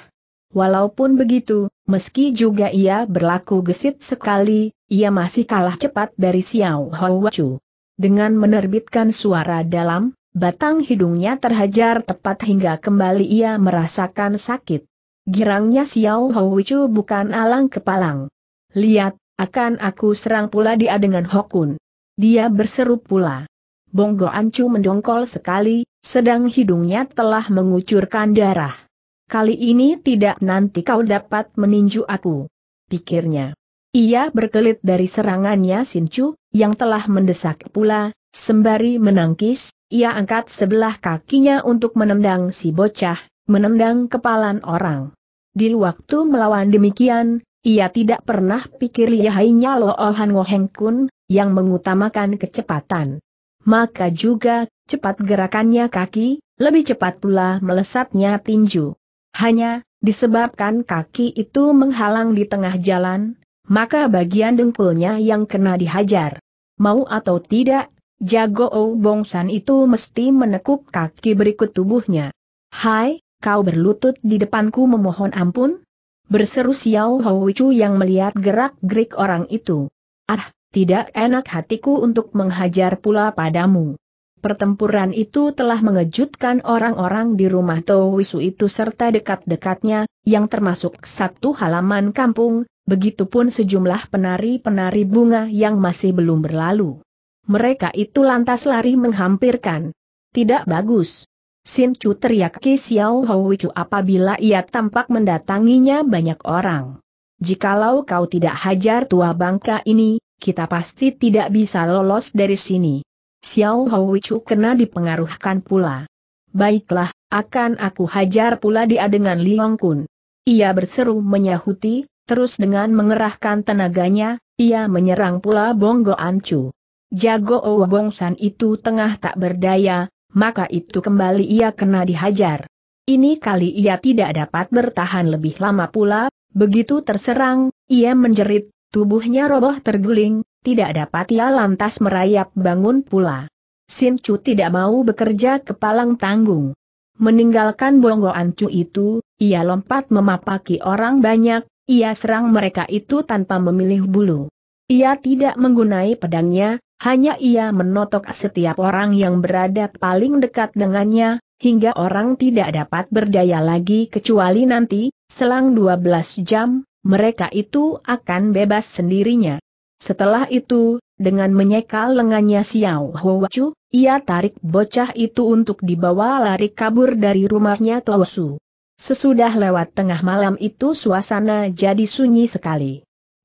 S1: Walaupun begitu, meski juga ia berlaku gesit sekali, ia masih kalah cepat dari Xiao Hou Wachu. Dengan menerbitkan suara dalam, Batang hidungnya terhajar tepat hingga kembali ia merasakan sakit. Girangnya Xiao Houchu bukan alang kepalang. Lihat, akan aku serang pula dia dengan Hokun. Dia berseru pula. Bonggo Ancu mendongkol sekali, sedang hidungnya telah mengucurkan darah. Kali ini tidak nanti kau dapat meninju aku. Pikirnya. Ia berkelit dari serangannya Sinchu, yang telah mendesak pula, sembari menangkis, ia angkat sebelah kakinya untuk menendang si bocah, menendang kepalan orang. Di waktu melawan demikian, ia tidak pernah pikir lihainya Lo Ohan Ngoheng Kun, yang mengutamakan kecepatan. Maka juga, cepat gerakannya kaki, lebih cepat pula melesatnya tinju. Hanya, disebabkan kaki itu menghalang di tengah jalan, maka bagian dengkulnya yang kena dihajar. Mau atau tidak, Jago O Bongsan itu mesti menekuk kaki berikut tubuhnya. Hai, kau berlutut di depanku memohon ampun? Berseru Xiao Houchu yang melihat gerak-gerik orang itu. Ah, tidak enak hatiku untuk menghajar pula padamu. Pertempuran itu telah mengejutkan orang-orang di rumah Towisu itu serta dekat-dekatnya, yang termasuk satu halaman kampung, begitupun sejumlah penari-penari bunga yang masih belum berlalu. Mereka itu lantas lari menghampirkan. Tidak bagus. Sin Chu teriak Ki Xiao Hou Chu apabila ia tampak mendatanginya banyak orang. Jikalau kau tidak hajar tua bangka ini, kita pasti tidak bisa lolos dari sini. Xiao Hou Chu kena dipengaruhkan pula. Baiklah, akan aku hajar pula dia dengan Liong Kun. Ia berseru menyahuti, terus dengan mengerahkan tenaganya, ia menyerang pula Bonggo Ancu. Jago Owong itu tengah tak berdaya, maka itu kembali ia kena dihajar. Ini kali ia tidak dapat bertahan lebih lama pula, begitu terserang, ia menjerit, tubuhnya roboh terguling, tidak dapat ia lantas merayap bangun pula. Sin Chu tidak mau bekerja kepalang tanggung. Meninggalkan Bonggo Ancu itu, ia lompat memapaki orang banyak, ia serang mereka itu tanpa memilih bulu. Ia tidak menggunai pedangnya, hanya ia menotok setiap orang yang berada paling dekat dengannya, hingga orang tidak dapat berdaya lagi kecuali nanti, selang 12 jam, mereka itu akan bebas sendirinya. Setelah itu, dengan menyekal lengannya Xiao Huachu, ia tarik bocah itu untuk dibawa lari kabur dari rumahnya Tosu. Sesudah lewat tengah malam itu suasana jadi sunyi sekali.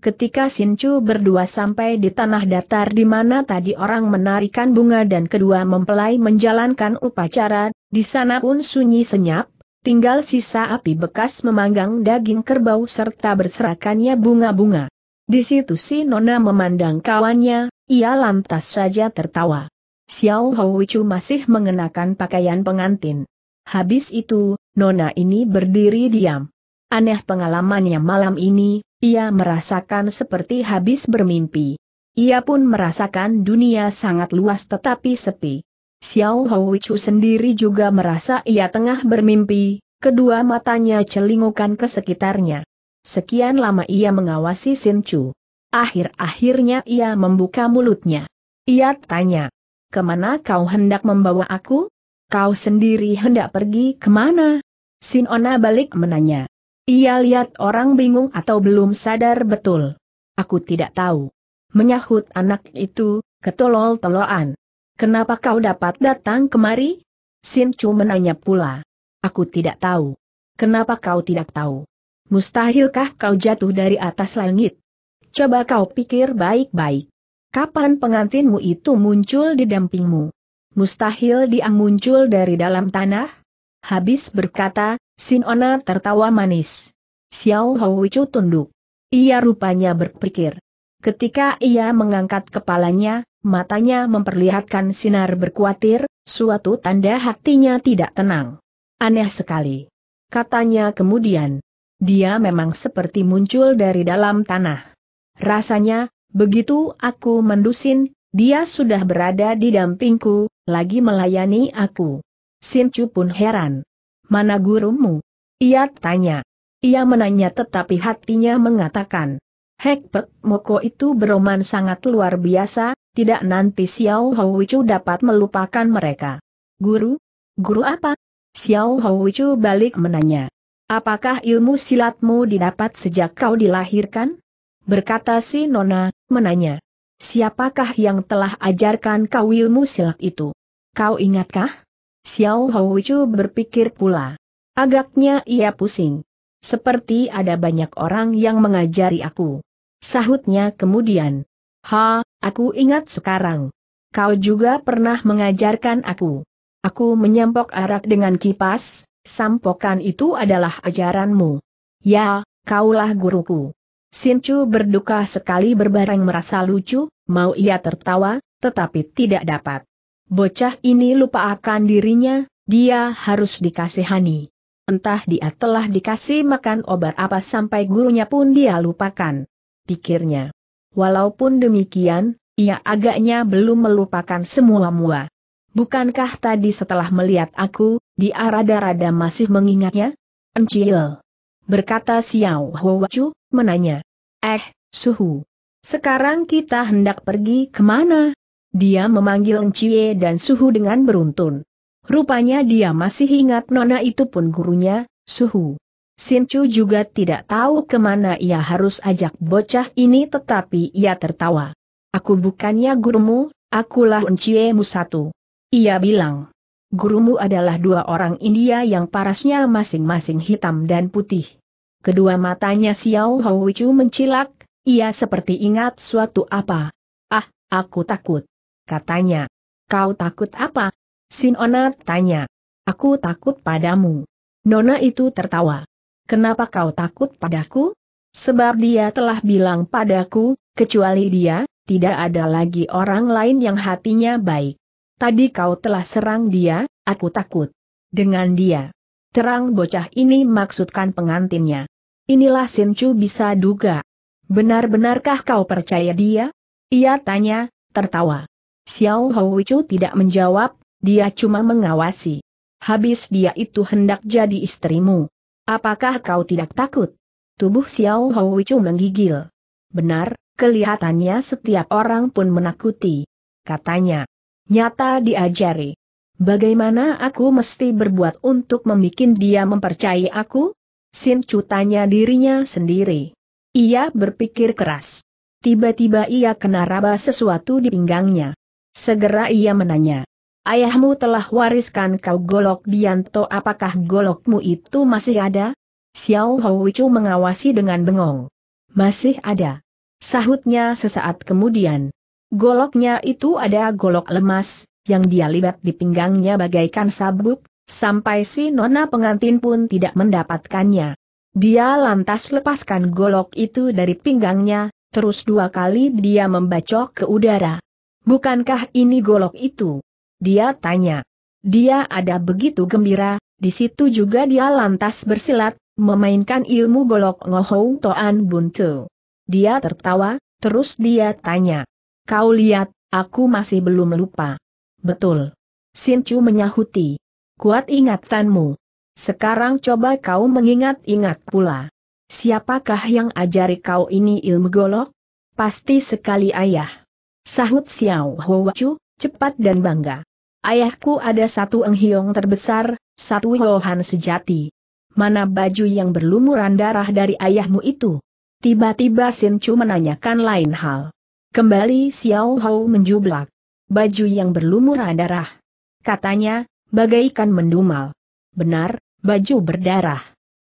S1: Ketika Sinchu berdua sampai di tanah datar di mana tadi orang menarikan bunga dan kedua mempelai menjalankan upacara, di sana pun sunyi senyap, tinggal sisa api bekas memanggang daging kerbau serta berserakannya bunga-bunga. Di situ si Nona memandang kawannya, ia lantas saja tertawa. Xiao Houwichu masih mengenakan pakaian pengantin. Habis itu, Nona ini berdiri diam. Aneh pengalamannya malam ini, ia merasakan seperti habis bermimpi. Ia pun merasakan dunia sangat luas tetapi sepi. Xiao Houichu sendiri juga merasa ia tengah bermimpi, kedua matanya celingukan ke sekitarnya. Sekian lama ia mengawasi Sin Chu. Akhir-akhirnya ia membuka mulutnya. Ia tanya, kemana kau hendak membawa aku? Kau sendiri hendak pergi kemana? Sinona balik menanya. Ia lihat orang bingung atau belum sadar betul. Aku tidak tahu. Menyahut anak itu, ketolol-toloan. Kenapa kau dapat datang kemari? Sin Chu menanya pula. Aku tidak tahu. Kenapa kau tidak tahu? Mustahilkah kau jatuh dari atas langit? Coba kau pikir baik-baik. Kapan pengantinmu itu muncul di dampingmu? Mustahil dia muncul dari dalam tanah? Habis berkata, Sinona tertawa manis. Xiao Wicu tunduk. Ia rupanya berpikir. Ketika ia mengangkat kepalanya, matanya memperlihatkan sinar berkuatir, suatu tanda hatinya tidak tenang. Aneh sekali. Katanya kemudian. Dia memang seperti muncul dari dalam tanah. Rasanya, begitu aku mendusin, dia sudah berada di dampingku, lagi melayani aku. Sinchu pun heran mana gurumu? Ia tanya. Ia menanya tetapi hatinya mengatakan. Hekpek Moko itu beroman sangat luar biasa, tidak nanti Xiao Houwichu dapat melupakan mereka. Guru? Guru apa? Xiao Houwichu balik menanya. Apakah ilmu silatmu didapat sejak kau dilahirkan? Berkata si Nona, menanya. Siapakah yang telah ajarkan kau ilmu silat itu? Kau ingatkah? Xiao Houichu berpikir pula. Agaknya ia pusing. Seperti ada banyak orang yang mengajari aku. Sahutnya kemudian. Ha, aku ingat sekarang. Kau juga pernah mengajarkan aku. Aku menyampok arak dengan kipas, sampokan itu adalah ajaranmu. Ya, kaulah guruku. Sinchu berduka sekali berbareng merasa lucu, mau ia tertawa, tetapi tidak dapat. Bocah ini lupa akan dirinya, dia harus dikasihani. Entah dia telah dikasih makan obat apa sampai gurunya pun dia lupakan. Pikirnya. Walaupun demikian, ia agaknya belum melupakan semua-mua. Bukankah tadi setelah melihat aku, dia rada-rada masih mengingatnya? Encil. Berkata Xiao Huacu, menanya. Eh, suhu. Sekarang kita hendak pergi kemana? Dia memanggil Cie dan Suhu dengan beruntun. Rupanya dia masih ingat nona itu pun gurunya, Suhu. Sincu juga tidak tahu kemana ia harus ajak bocah ini tetapi ia tertawa. Aku bukannya gurumu, akulah Enciemu satu. Ia bilang. Gurumu adalah dua orang India yang parasnya masing-masing hitam dan putih. Kedua matanya Xiao chu mencilak, ia seperti ingat suatu apa. Ah, aku takut katanya. Kau takut apa? Sinona tanya. Aku takut padamu. Nona itu tertawa. Kenapa kau takut padaku? Sebab dia telah bilang padaku, kecuali dia, tidak ada lagi orang lain yang hatinya baik. Tadi kau telah serang dia, aku takut. Dengan dia. Terang bocah ini maksudkan pengantinnya. Inilah Sinchu bisa duga. Benar-benarkah kau percaya dia? Ia tanya, tertawa. Xiao Houichu tidak menjawab, dia cuma mengawasi. Habis dia itu hendak jadi istrimu. Apakah kau tidak takut? Tubuh Xiao Houichu menggigil. Benar, kelihatannya setiap orang pun menakuti. Katanya. Nyata diajari. Bagaimana aku mesti berbuat untuk membuat dia mempercayai aku? Sin Chu tanya dirinya sendiri. Ia berpikir keras. Tiba-tiba ia kena raba sesuatu di pinggangnya. Segera ia menanya. Ayahmu telah wariskan kau golok Dianto apakah golokmu itu masih ada? Xiao Houichu mengawasi dengan bengong. Masih ada. Sahutnya sesaat kemudian. Goloknya itu ada golok lemas, yang dia libat di pinggangnya bagaikan sabuk, sampai si nona pengantin pun tidak mendapatkannya. Dia lantas lepaskan golok itu dari pinggangnya, terus dua kali dia membacok ke udara. Bukankah ini golok itu? Dia tanya. Dia ada begitu gembira, di situ juga dia lantas bersilat, memainkan ilmu golok ngohou toan buntu. Dia tertawa, terus dia tanya. Kau lihat, aku masih belum lupa. Betul. Sinchu menyahuti. Kuat ingatanmu. Sekarang coba kau mengingat-ingat pula. Siapakah yang ajari kau ini ilmu golok? Pasti sekali ayah. Sahut Xiao Ho Wacu, cepat dan bangga. Ayahku ada satu enghiong terbesar, satu hohan sejati. Mana baju yang berlumuran darah dari ayahmu itu? Tiba-tiba Sin Chu menanyakan lain hal. Kembali Xiao Hou menjublak. Baju yang berlumuran darah. Katanya, bagaikan mendumal. Benar, baju berdarah.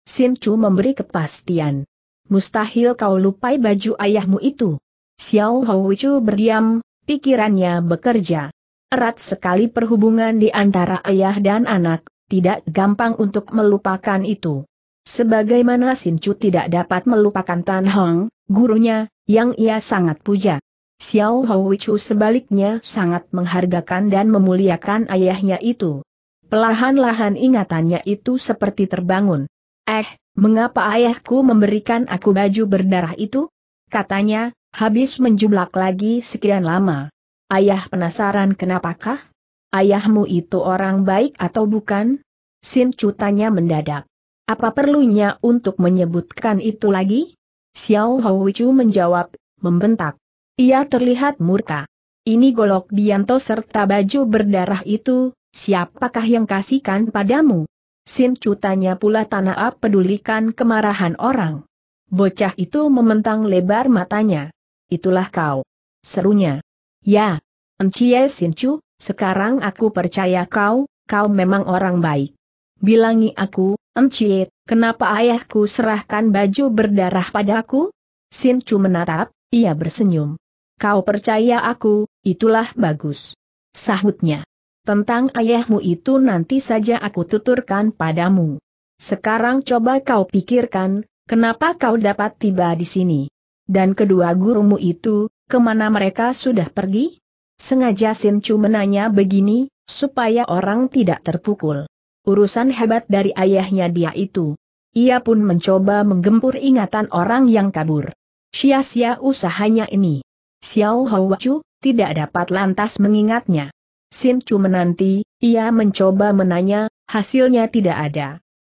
S1: Sin Chu memberi kepastian. Mustahil kau lupai baju ayahmu itu. Xiao Hongwichu berdiam, pikirannya bekerja. Erat sekali perhubungan di antara ayah dan anak, tidak gampang untuk melupakan itu. Sebagaimana Sin Chu tidak dapat melupakan Tan Hong, gurunya, yang ia sangat puja. Xiao Hongwichu sebaliknya sangat menghargakan dan memuliakan ayahnya itu. Pelahan-lahan ingatannya itu seperti terbangun. Eh, mengapa ayahku memberikan aku baju berdarah itu? Katanya, Habis menjumlak lagi sekian lama. Ayah penasaran kenapakah? Ayahmu itu orang baik atau bukan? Sin Chu tanya mendadak. Apa perlunya untuk menyebutkan itu lagi? Xiao Houichu menjawab, membentak. Ia terlihat murka. Ini golok Bianto serta baju berdarah itu, siapakah yang kasihkan padamu? Sin Chu tanya pula tanah pedulikan kemarahan orang. Bocah itu mementang lebar matanya itulah kau. Serunya. Ya. Emcie Sinchu. sekarang aku percaya kau, kau memang orang baik. Bilangi aku, Emcie, kenapa ayahku serahkan baju berdarah padaku? Sinchu menatap, ia bersenyum. Kau percaya aku, itulah bagus. Sahutnya. Tentang ayahmu itu nanti saja aku tuturkan padamu. Sekarang coba kau pikirkan, kenapa kau dapat tiba di sini? Dan kedua gurumu itu, kemana mereka sudah pergi? Sengaja Sin Chu menanya begini, supaya orang tidak terpukul. Urusan hebat dari ayahnya dia itu. Ia pun mencoba menggempur ingatan orang yang kabur. Sia-sia usahanya ini. Xiao Hou Chu, tidak dapat lantas mengingatnya. Sin Chu menanti, ia mencoba menanya, hasilnya tidak ada.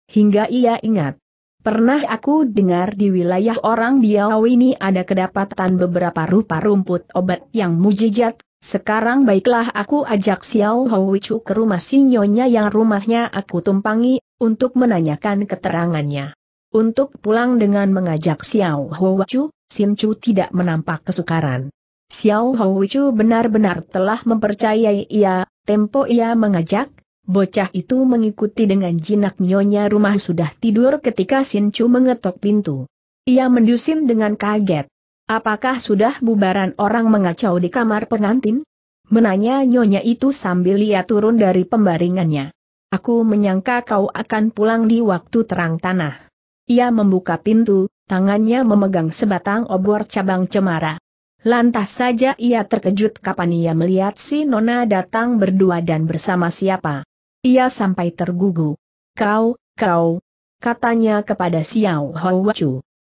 S1: Hingga ia ingat, Pernah aku dengar di wilayah orang Biau ini ada kedapatan beberapa rupa rumput obat yang mujijat, Sekarang baiklah aku ajak Xiao Houichu ke rumah Sinyonya yang rumahnya aku tumpangi, untuk menanyakan keterangannya. Untuk pulang dengan mengajak Xiao Houichu, Sim Chu tidak menampak kesukaran. Xiao Houichu benar-benar telah mempercayai ia, tempo ia mengajak, Bocah itu mengikuti dengan jinak nyonya rumah sudah tidur ketika Chu mengetok pintu. Ia mendusin dengan kaget. Apakah sudah bubaran orang mengacau di kamar pengantin? Menanya nyonya itu sambil ia turun dari pembaringannya. Aku menyangka kau akan pulang di waktu terang tanah. Ia membuka pintu, tangannya memegang sebatang obor cabang cemara. Lantas saja ia terkejut kapan ia melihat si Nona datang berdua dan bersama siapa. Ia sampai tergugu. Kau, kau, katanya kepada Xiao Hou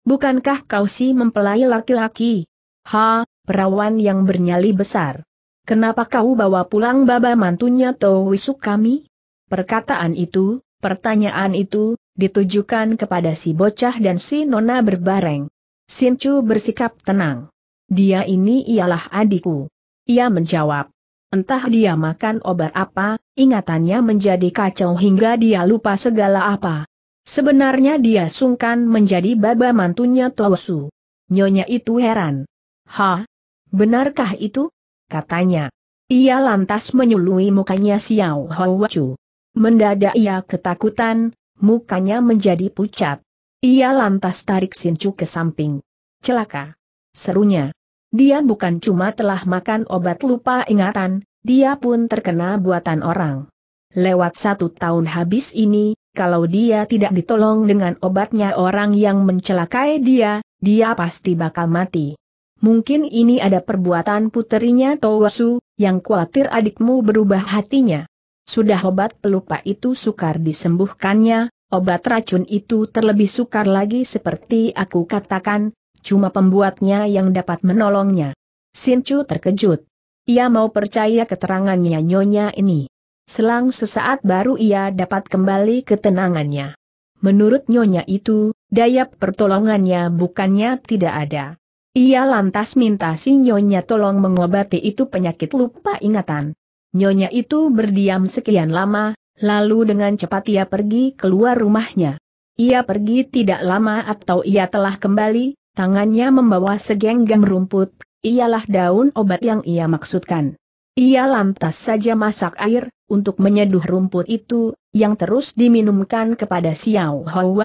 S1: Bukankah kau si mempelai laki-laki? Ha, perawan yang bernyali besar. Kenapa kau bawa pulang baba mantunya Tou Wisuk kami? Perkataan itu, pertanyaan itu, ditujukan kepada si bocah dan si nona berbareng. Chu bersikap tenang. Dia ini ialah adikku. Ia menjawab. Entah dia makan obat apa, ingatannya menjadi kacau hingga dia lupa segala apa. Sebenarnya dia sungkan menjadi baba mantunya Tosu. Nyonya itu heran. Ha? Benarkah itu? Katanya. Ia lantas menyului mukanya Xiao Houachu. Mendadak ia ketakutan, mukanya menjadi pucat. Ia lantas tarik sinchu ke samping. Celaka. Serunya. Dia bukan cuma telah makan obat lupa ingatan, dia pun terkena buatan orang. Lewat satu tahun habis ini, kalau dia tidak ditolong dengan obatnya orang yang mencelakai dia, dia pasti bakal mati. Mungkin ini ada perbuatan puterinya Towasu, yang khawatir adikmu berubah hatinya. Sudah obat pelupa itu sukar disembuhkannya, obat racun itu terlebih sukar lagi seperti aku katakan, cuma pembuatnya yang dapat menolongnya. Sinchu terkejut. Ia mau percaya keterangannya nyonya ini. Selang sesaat baru ia dapat kembali ketenangannya. Menurut nyonya itu, daya pertolongannya bukannya tidak ada. Ia lantas minta si nyonya tolong mengobati itu penyakit lupa ingatan. Nyonya itu berdiam sekian lama, lalu dengan cepat ia pergi keluar rumahnya. Ia pergi tidak lama atau ia telah kembali, tangannya membawa segenggam rumput, ialah daun obat yang ia maksudkan. Ia lantas saja masak air, untuk menyeduh rumput itu, yang terus diminumkan kepada Xiao Hou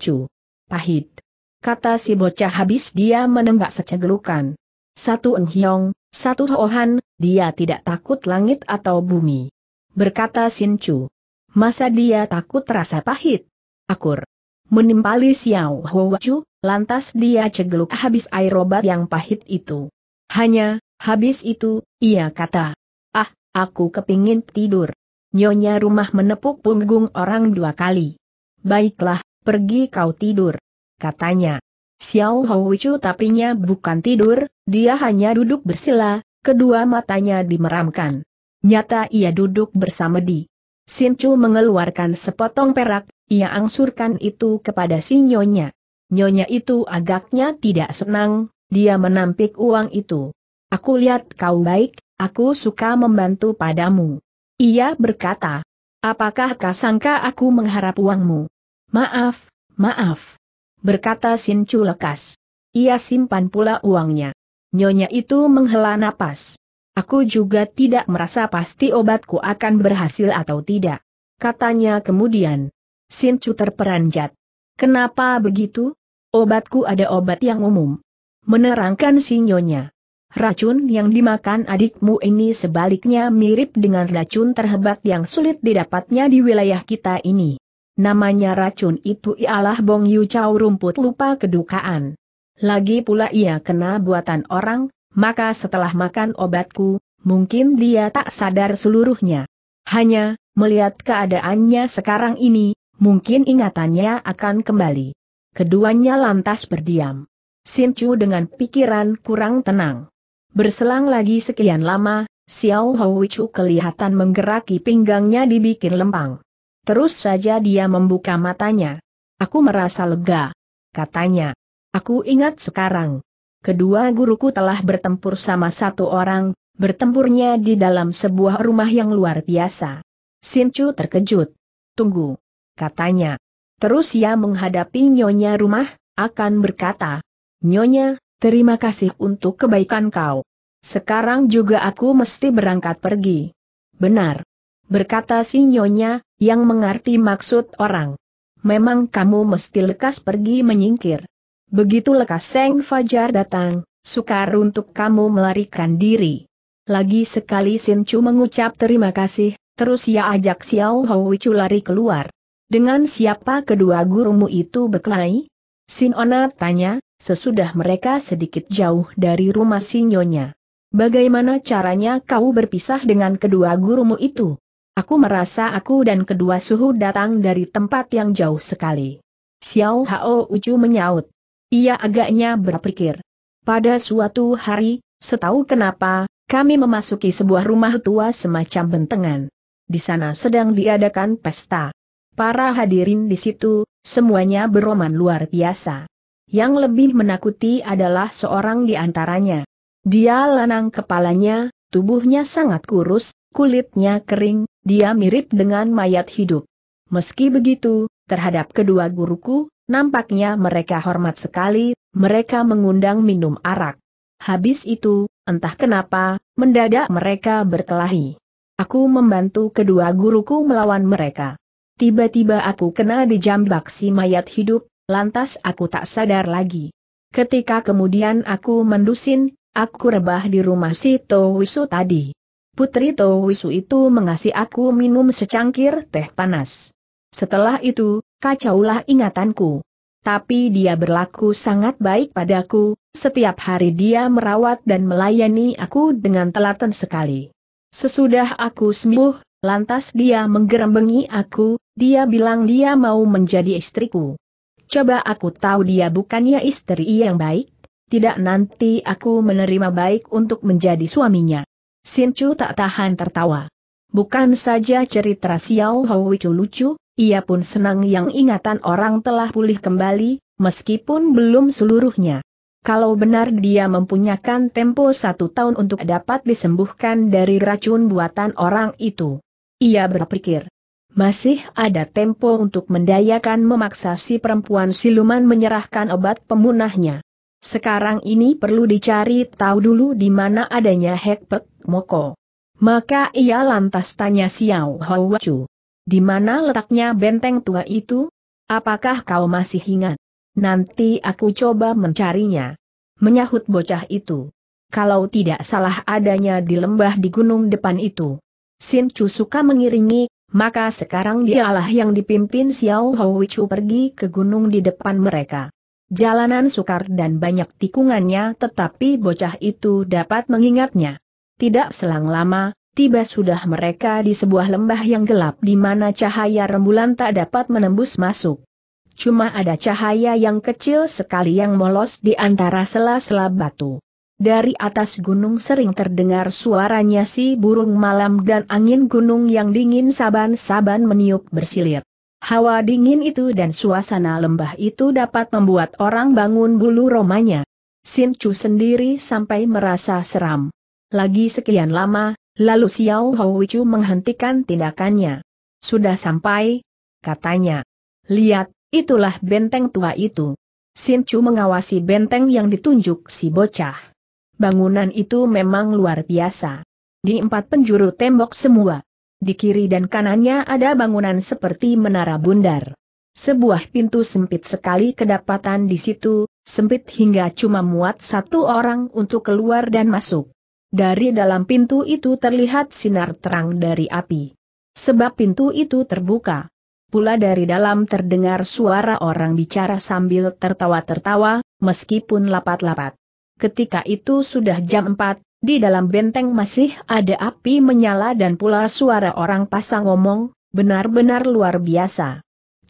S1: Pahit. Kata si bocah habis dia menenggak secegelukan. Satu Enghiong, satu hohan, dia tidak takut langit atau bumi. Berkata Sin Chu. Masa dia takut rasa pahit? Akur. Menimpali Xiao Huo lantas dia cegeluk habis air obat yang pahit itu. Hanya, habis itu, ia kata. Ah, aku kepingin tidur. Nyonya rumah menepuk punggung orang dua kali. Baiklah, pergi kau tidur. Katanya. Xiao Huo tapinya bukan tidur, dia hanya duduk bersila, kedua matanya dimeramkan. Nyata ia duduk bersama di Chu mengeluarkan sepotong perak, ia angsurkan itu kepada si nyonya. Nyonya itu agaknya tidak senang, dia menampik uang itu. Aku lihat kau baik, aku suka membantu padamu. Ia berkata, apakah kau sangka aku mengharap uangmu? Maaf, maaf. Berkata Chu lekas. Ia simpan pula uangnya. Nyonya itu menghela napas. Aku juga tidak merasa pasti obatku akan berhasil atau tidak. Katanya kemudian. Chu terperanjat. Kenapa begitu? Obatku ada obat yang umum. Menerangkan sinyonya. Racun yang dimakan adikmu ini sebaliknya mirip dengan racun terhebat yang sulit didapatnya di wilayah kita ini. Namanya racun itu ialah Bong Yu Chow rumput lupa kedukaan. Lagi pula ia kena buatan orang, maka setelah makan obatku, mungkin dia tak sadar seluruhnya. Hanya, melihat keadaannya sekarang ini, mungkin ingatannya akan kembali. Keduanya lantas berdiam. Sinchu dengan pikiran kurang tenang. Berselang lagi sekian lama, Xiao Houichu kelihatan menggeraki pinggangnya dibikin lempang. Terus saja dia membuka matanya. Aku merasa lega. Katanya. Aku ingat sekarang kedua guruku telah bertempur sama satu orang, bertempurnya di dalam sebuah rumah yang luar biasa. Sinchu terkejut. Tunggu. Katanya. Terus ia menghadapi nyonya rumah, akan berkata. Nyonya, terima kasih untuk kebaikan kau. Sekarang juga aku mesti berangkat pergi. Benar. Berkata si nyonya, yang mengerti maksud orang. Memang kamu mesti lekas pergi menyingkir. Begitu lekas Seng Fajar datang, sukar untuk kamu melarikan diri. Lagi sekali Sin Chu mengucap terima kasih, terus ia ajak Xiao Hou Wichu lari keluar. Dengan siapa kedua gurumu itu berkelahi? Sinona tanya, sesudah mereka sedikit jauh dari rumah sinyonya. Bagaimana caranya kau berpisah dengan kedua gurumu itu? Aku merasa aku dan kedua suhu datang dari tempat yang jauh sekali. Xiao Hao Ucu menyaut. Ia agaknya berpikir. Pada suatu hari, setahu kenapa, kami memasuki sebuah rumah tua semacam bentengan. Di sana sedang diadakan pesta. Para hadirin di situ, semuanya beroman luar biasa. Yang lebih menakuti adalah seorang di antaranya. Dia lanang kepalanya, tubuhnya sangat kurus, kulitnya kering, dia mirip dengan mayat hidup. Meski begitu, terhadap kedua guruku, Nampaknya mereka hormat sekali, mereka mengundang minum arak. Habis itu, entah kenapa, mendadak mereka berkelahi. Aku membantu kedua guruku melawan mereka. Tiba-tiba aku kena dijambak si mayat hidup, lantas aku tak sadar lagi. Ketika kemudian aku mendusin, aku rebah di rumah si Towisu tadi. Putri Towisu itu mengasihi aku minum secangkir teh panas. Setelah itu, kacaulah ingatanku. Tapi dia berlaku sangat baik padaku, setiap hari dia merawat dan melayani aku dengan telaten sekali. Sesudah aku sembuh, lantas dia menggerembengi aku, dia bilang dia mau menjadi istriku. Coba aku tahu dia bukannya istri yang baik, tidak nanti aku menerima baik untuk menjadi suaminya. Sinchu tak tahan tertawa. Bukan saja cerita Xiao Houichu lucu, ia pun senang yang ingatan orang telah pulih kembali, meskipun belum seluruhnya. Kalau benar dia mempunyakan tempo satu tahun untuk dapat disembuhkan dari racun buatan orang itu. Ia berpikir, masih ada tempo untuk mendayakan memaksa si perempuan siluman menyerahkan obat pemunahnya. Sekarang ini perlu dicari tahu dulu di mana adanya Hekpek Moko. Maka ia lantas tanya Xiao Hou Wacu. Di mana letaknya benteng tua itu? Apakah kau masih ingat? Nanti aku coba mencarinya. Menyahut bocah itu. Kalau tidak salah adanya di lembah di gunung depan itu. Sin Chu suka mengiringi, maka sekarang dialah yang dipimpin Xiao Houichu pergi ke gunung di depan mereka. Jalanan sukar dan banyak tikungannya tetapi bocah itu dapat mengingatnya. Tidak selang lama, tiba sudah mereka di sebuah lembah yang gelap di mana cahaya rembulan tak dapat menembus masuk. Cuma ada cahaya yang kecil sekali yang molos di antara sela-sela batu. Dari atas gunung sering terdengar suaranya si burung malam dan angin gunung yang dingin saban-saban meniup bersilir. Hawa dingin itu dan suasana lembah itu dapat membuat orang bangun bulu romanya. Sin Chu sendiri sampai merasa seram. Lagi sekian lama, Lalu Xiao Hongwichu menghentikan tindakannya. Sudah sampai, katanya. Lihat, itulah benteng tua itu. Xin Chu mengawasi benteng yang ditunjuk si bocah. Bangunan itu memang luar biasa. Di empat penjuru tembok semua. Di kiri dan kanannya ada bangunan seperti menara bundar. Sebuah pintu sempit sekali kedapatan di situ, sempit hingga cuma muat satu orang untuk keluar dan masuk. Dari dalam pintu itu terlihat sinar terang dari api. Sebab pintu itu terbuka. Pula dari dalam terdengar suara orang bicara sambil tertawa-tertawa, meskipun lapat-lapat. Ketika itu sudah jam 4, di dalam benteng masih ada api menyala dan pula suara orang pasang ngomong, benar-benar luar biasa.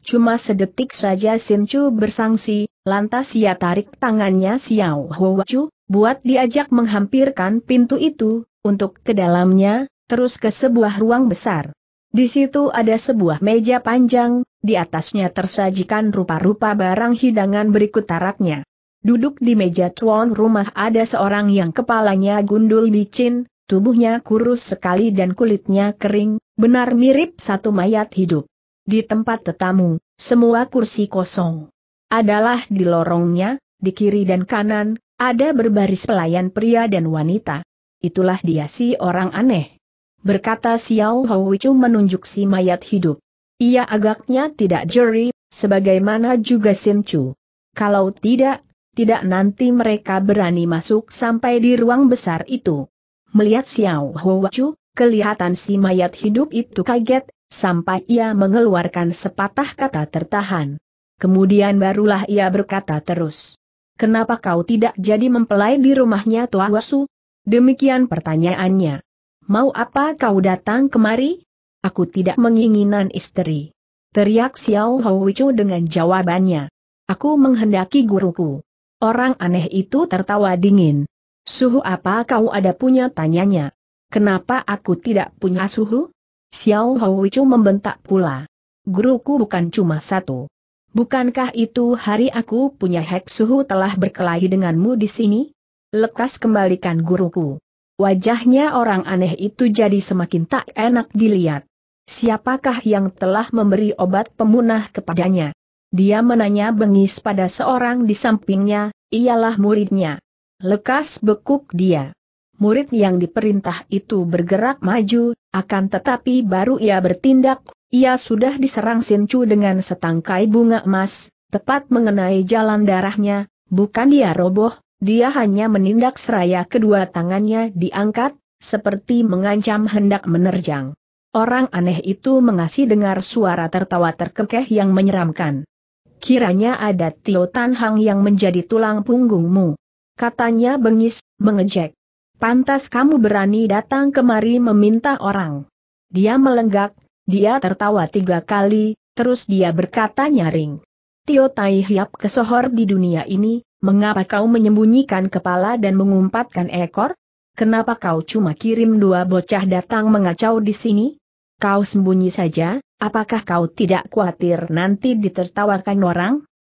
S1: Cuma sedetik saja Sin Chu bersangsi, lantas ia tarik tangannya Xiao Hua Chu, buat diajak menghampirkan pintu itu, untuk ke dalamnya, terus ke sebuah ruang besar. Di situ ada sebuah meja panjang, di atasnya tersajikan rupa-rupa barang hidangan berikut taraknya. Duduk di meja tuan rumah ada seorang yang kepalanya gundul licin, tubuhnya kurus sekali dan kulitnya kering, benar mirip satu mayat hidup. Di tempat tetamu, semua kursi kosong. Adalah di lorongnya, di kiri dan kanan, ada berbaris pelayan pria dan wanita. Itulah dia si orang aneh. Berkata Xiao Houichu menunjuk si mayat hidup. Ia agaknya tidak jeri, sebagaimana juga Sim Chu. Kalau tidak, tidak nanti mereka berani masuk sampai di ruang besar itu. Melihat Xiao Houichu, kelihatan si mayat hidup itu kaget, sampai ia mengeluarkan sepatah kata tertahan. Kemudian barulah ia berkata terus. Kenapa kau tidak jadi mempelai di rumahnya Tua Wasu? Demikian pertanyaannya. Mau apa kau datang kemari? Aku tidak menginginan istri. Teriak Xiao Huwicu dengan jawabannya. Aku menghendaki guruku. Orang aneh itu tertawa dingin. Suhu apa kau ada punya tanyanya? Kenapa aku tidak punya suhu? Xiao Wicu membentak pula. Guruku bukan cuma satu. Bukankah itu hari aku punya hek suhu telah berkelahi denganmu di sini? Lekas kembalikan guruku. Wajahnya orang aneh itu jadi semakin tak enak dilihat. Siapakah yang telah memberi obat pemunah kepadanya? Dia menanya bengis pada seorang di sampingnya, ialah muridnya. Lekas bekuk dia. Murid yang diperintah itu bergerak maju, akan tetapi baru ia bertindak, ia sudah diserang Sincu dengan setangkai bunga emas, tepat mengenai jalan darahnya, bukan dia roboh, dia hanya menindak seraya kedua tangannya diangkat, seperti mengancam hendak menerjang. Orang aneh itu mengasih dengar suara tertawa terkekeh yang menyeramkan. Kiranya ada Tio Tan Hang yang menjadi tulang punggungmu. Katanya bengis, mengejek. Pantas kamu berani datang kemari meminta orang. Dia melenggak, dia tertawa tiga kali, terus dia berkata nyaring. Tio Tai Hiap kesohor di dunia ini, mengapa kau menyembunyikan kepala dan mengumpatkan ekor? Kenapa kau cuma kirim dua bocah datang mengacau di sini? Kau sembunyi saja, apakah kau tidak khawatir nanti ditertawakan orang?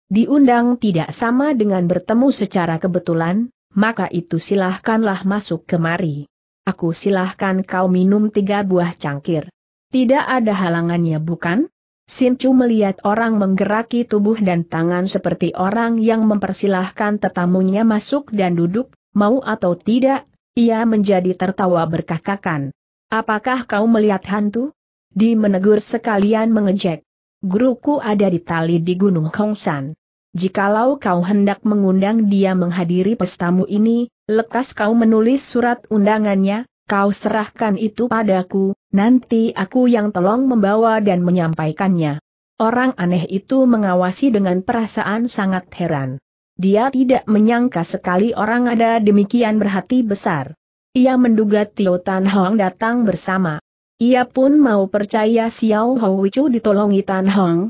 S1: Diundang tidak sama dengan bertemu secara kebetulan, maka itu silahkanlah masuk kemari. Aku silahkan kau minum tiga buah cangkir. Tidak ada halangannya bukan? Sincu melihat orang menggeraki tubuh dan tangan seperti orang yang mempersilahkan tetamunya masuk dan duduk, mau atau tidak, ia menjadi tertawa berkakakan. Apakah kau melihat hantu? Di menegur sekalian mengejek. Guruku ada di tali di Gunung Kongsan. Jikalau kau hendak mengundang dia menghadiri pestamu ini, lekas kau menulis surat undangannya, kau serahkan itu padaku, nanti aku yang tolong membawa dan menyampaikannya. Orang aneh itu mengawasi dengan perasaan sangat heran. Dia tidak menyangka sekali orang ada demikian berhati besar. Ia menduga Tio Tan Hong datang bersama. Ia pun mau percaya Xiao Hou Wicu ditolongi Tan Hong,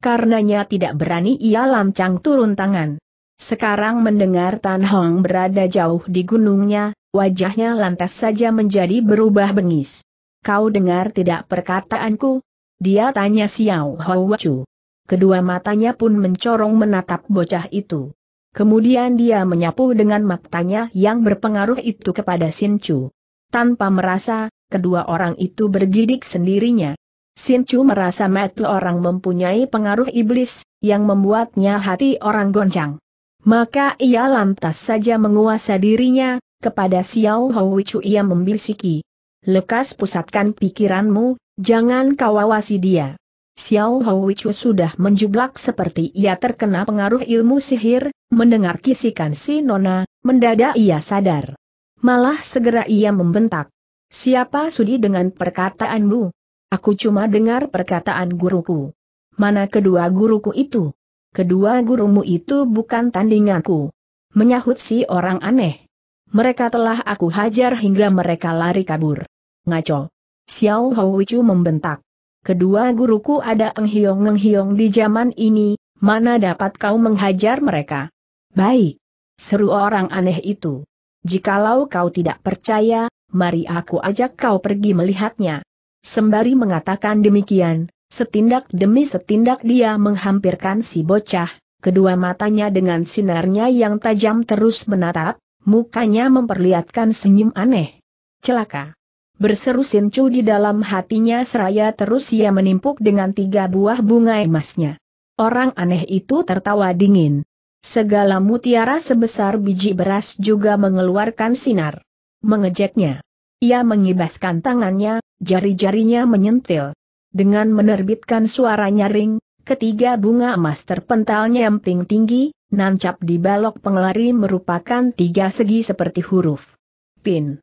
S1: karenanya tidak berani ia lancang turun tangan. Sekarang mendengar Tan Hong berada jauh di gunungnya, wajahnya lantas saja menjadi berubah bengis. Kau dengar tidak perkataanku? Dia tanya Xiao Hou Kedua matanya pun mencorong menatap bocah itu. Kemudian dia menyapu dengan matanya yang berpengaruh itu kepada Sin Chu. Tanpa merasa, kedua orang itu bergidik sendirinya. Sin Chu merasa metu orang mempunyai pengaruh iblis, yang membuatnya hati orang goncang. Maka ia lantas saja menguasa dirinya, kepada Xiao Houwichu ia membisiki. Lekas pusatkan pikiranmu, jangan kau awasi dia. Xiao Houwichu sudah menjublak seperti ia terkena pengaruh ilmu sihir, mendengar kisikan si Nona, mendadak ia sadar. Malah segera ia membentak. Siapa sudi dengan perkataanmu? Aku cuma dengar perkataan guruku. Mana kedua guruku itu? Kedua gurumu itu bukan tandinganku. Menyahut si orang aneh. Mereka telah aku hajar hingga mereka lari kabur. Ngaco. Xiao Houchu membentak. Kedua guruku ada enghiong enghiong di zaman ini, mana dapat kau menghajar mereka? Baik. Seru orang aneh itu. Jikalau kau tidak percaya, mari aku ajak kau pergi melihatnya. Sembari mengatakan demikian, setindak demi setindak dia menghampirkan si bocah, kedua matanya dengan sinarnya yang tajam terus menatap, mukanya memperlihatkan senyum aneh. Celaka. Berseru Sincu di dalam hatinya seraya terus ia menimpuk dengan tiga buah bunga emasnya. Orang aneh itu tertawa dingin. Segala mutiara sebesar biji beras juga mengeluarkan sinar. Mengejeknya. Ia mengibaskan tangannya, Jari-jarinya menyentil. Dengan menerbitkan suara nyaring, ketiga bunga emas terpental nyamping tinggi, nancap di balok pengelari merupakan tiga segi seperti huruf. Pin.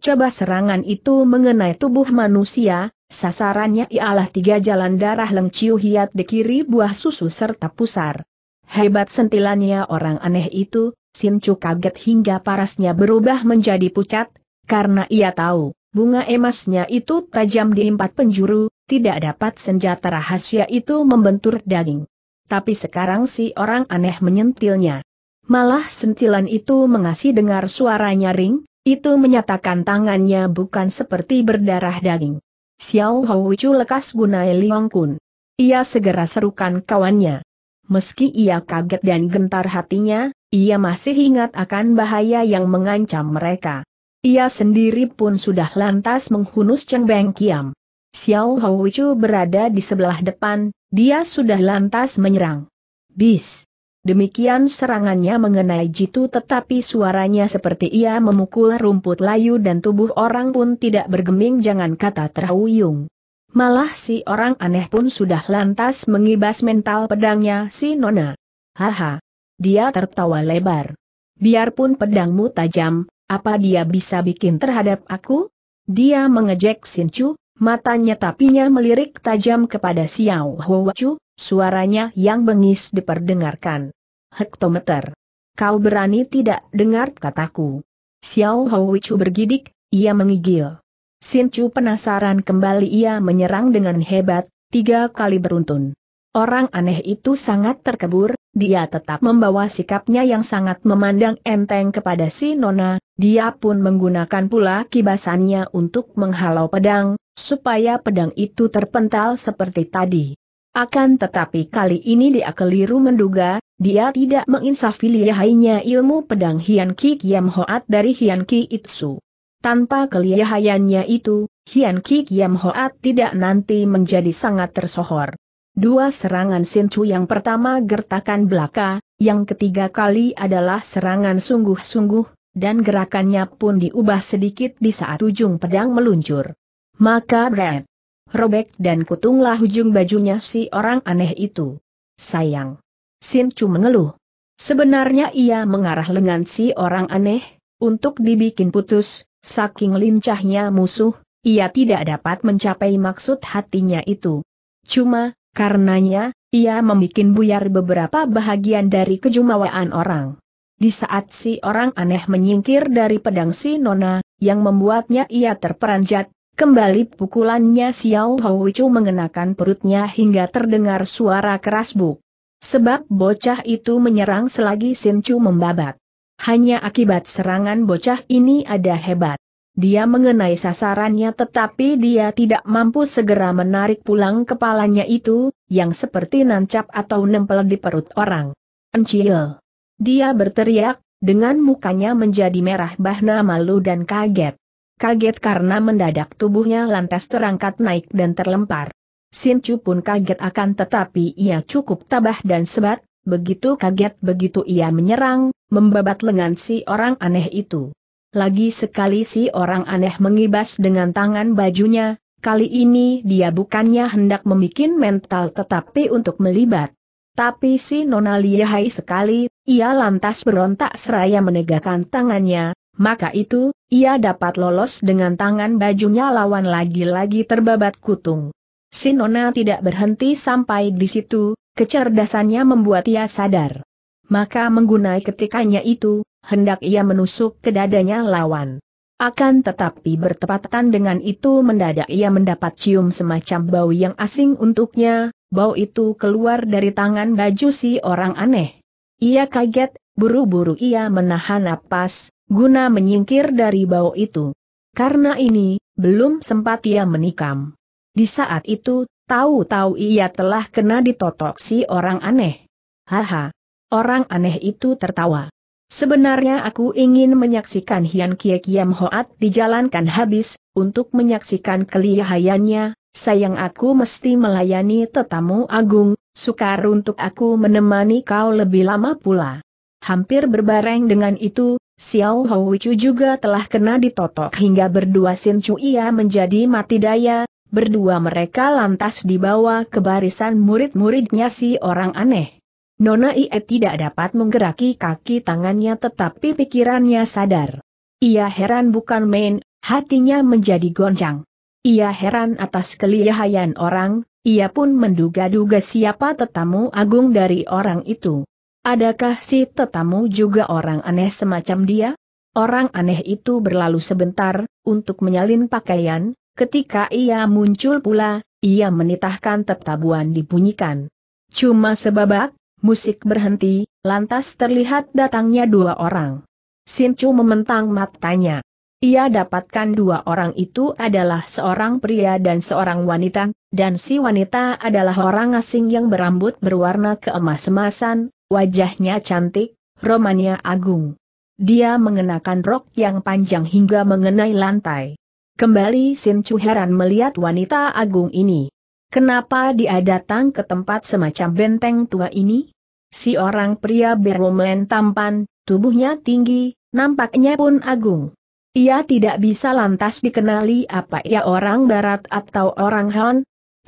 S1: Coba serangan itu mengenai tubuh manusia, sasarannya ialah tiga jalan darah lengciu hiat di kiri buah susu serta pusar. Hebat sentilannya orang aneh itu, Sinchu kaget hingga parasnya berubah menjadi pucat, karena ia tahu bunga emasnya itu tajam di empat penjuru, tidak dapat senjata rahasia itu membentur daging. Tapi sekarang si orang aneh menyentilnya. Malah sentilan itu mengasih dengar suara nyaring, itu menyatakan tangannya bukan seperti berdarah daging. Xiao Houichu lekas gunai Liong Kun. Ia segera serukan kawannya. Meski ia kaget dan gentar hatinya, ia masih ingat akan bahaya yang mengancam mereka. Ia sendiri pun sudah lantas menghunus Cheng Beng Kiam. Xiao Houchu berada di sebelah depan, dia sudah lantas menyerang. Bis! Demikian serangannya mengenai jitu tetapi suaranya seperti ia memukul rumput layu dan tubuh orang pun tidak bergeming jangan kata terhuyung. Malah si orang aneh pun sudah lantas mengibas mental pedangnya si Nona. Haha. Dia tertawa lebar. Biarpun pedangmu tajam, apa dia bisa bikin terhadap aku? Dia mengejek Sinchu, matanya tapinya melirik tajam kepada Xiao Huachu, suaranya yang bengis diperdengarkan. Hektometer. Kau berani tidak dengar kataku. Xiao Huachu bergidik, ia mengigil. Sinchu penasaran kembali ia menyerang dengan hebat, tiga kali beruntun. Orang aneh itu sangat terkebur, dia tetap membawa sikapnya yang sangat memandang enteng kepada si Nona, dia pun menggunakan pula kibasannya untuk menghalau pedang, supaya pedang itu terpental seperti tadi. Akan tetapi kali ini dia keliru menduga, dia tidak menginsafi lihainya ilmu pedang Hian Ki Kiam Hoat dari Hian Ki Itsu. Tanpa kelihayannya itu, Hian Ki Kiam Hoat tidak nanti menjadi sangat tersohor. Dua serangan Sincu yang pertama gertakan belaka, yang ketiga kali adalah serangan sungguh-sungguh, dan gerakannya pun diubah sedikit di saat ujung pedang meluncur. Maka Red, robek dan kutunglah ujung bajunya si orang aneh itu. Sayang. Sincu mengeluh. Sebenarnya ia mengarah lengan si orang aneh, untuk dibikin putus, saking lincahnya musuh, ia tidak dapat mencapai maksud hatinya itu. Cuma, Karenanya, ia membuat buyar beberapa bahagian dari kejumawaan orang. Di saat si orang aneh menyingkir dari pedang si Nona, yang membuatnya ia terperanjat, kembali pukulannya Xiao Wicu mengenakan perutnya hingga terdengar suara keras buk. Sebab bocah itu menyerang selagi Sinchu membabat. Hanya akibat serangan bocah ini ada hebat. Dia mengenai sasarannya tetapi dia tidak mampu segera menarik pulang kepalanya itu, yang seperti nancap atau nempel di perut orang. Encil. Dia berteriak, dengan mukanya menjadi merah bahna malu dan kaget. Kaget karena mendadak tubuhnya lantas terangkat naik dan terlempar. Sinchu pun kaget akan tetapi ia cukup tabah dan sebat, begitu kaget begitu ia menyerang, membabat lengan si orang aneh itu. Lagi sekali si orang aneh mengibas dengan tangan bajunya, kali ini dia bukannya hendak membuat mental tetapi untuk melibat. Tapi si Nona lihai sekali, ia lantas berontak seraya menegakkan tangannya, maka itu, ia dapat lolos dengan tangan bajunya lawan lagi-lagi terbabat kutung. Si Nona tidak berhenti sampai di situ, kecerdasannya membuat ia sadar. Maka menggunai ketikanya itu, hendak ia menusuk ke dadanya lawan. Akan tetapi bertepatan dengan itu mendadak ia mendapat cium semacam bau yang asing untuknya, bau itu keluar dari tangan baju si orang aneh. Ia kaget, buru-buru ia menahan napas, guna menyingkir dari bau itu. Karena ini, belum sempat ia menikam. Di saat itu, tahu-tahu ia telah kena ditotok si orang aneh. Haha, orang aneh itu tertawa. Sebenarnya aku ingin menyaksikan Hian Kie Kiam Hoat dijalankan habis, untuk menyaksikan kelihayannya, sayang aku mesti melayani tetamu agung, sukar untuk aku menemani kau lebih lama pula. Hampir berbareng dengan itu, Xiao Hou Wichu juga telah kena ditotok hingga berdua Sin Ia menjadi mati daya, berdua mereka lantas dibawa ke barisan murid-muridnya si orang aneh. Nona Ie tidak dapat menggeraki kaki tangannya tetapi pikirannya sadar. Ia heran bukan main, hatinya menjadi goncang. Ia heran atas kelihayan orang, ia pun menduga-duga siapa tetamu agung dari orang itu. Adakah si tetamu juga orang aneh semacam dia? Orang aneh itu berlalu sebentar, untuk menyalin pakaian, ketika ia muncul pula, ia menitahkan tetabuan dibunyikan. Cuma sebabak, Musik berhenti, lantas terlihat datangnya dua orang. Chu mementang matanya. Ia dapatkan dua orang itu adalah seorang pria dan seorang wanita, dan si wanita adalah orang asing yang berambut berwarna keemas-emasan, wajahnya cantik, romannya agung. Dia mengenakan rok yang panjang hingga mengenai lantai. Kembali Chu heran melihat wanita agung ini. Kenapa dia datang ke tempat semacam benteng tua ini? Si orang pria berlumen tampan, tubuhnya tinggi, nampaknya pun agung. Ia tidak bisa lantas dikenali apa ia ya orang barat atau orang Han,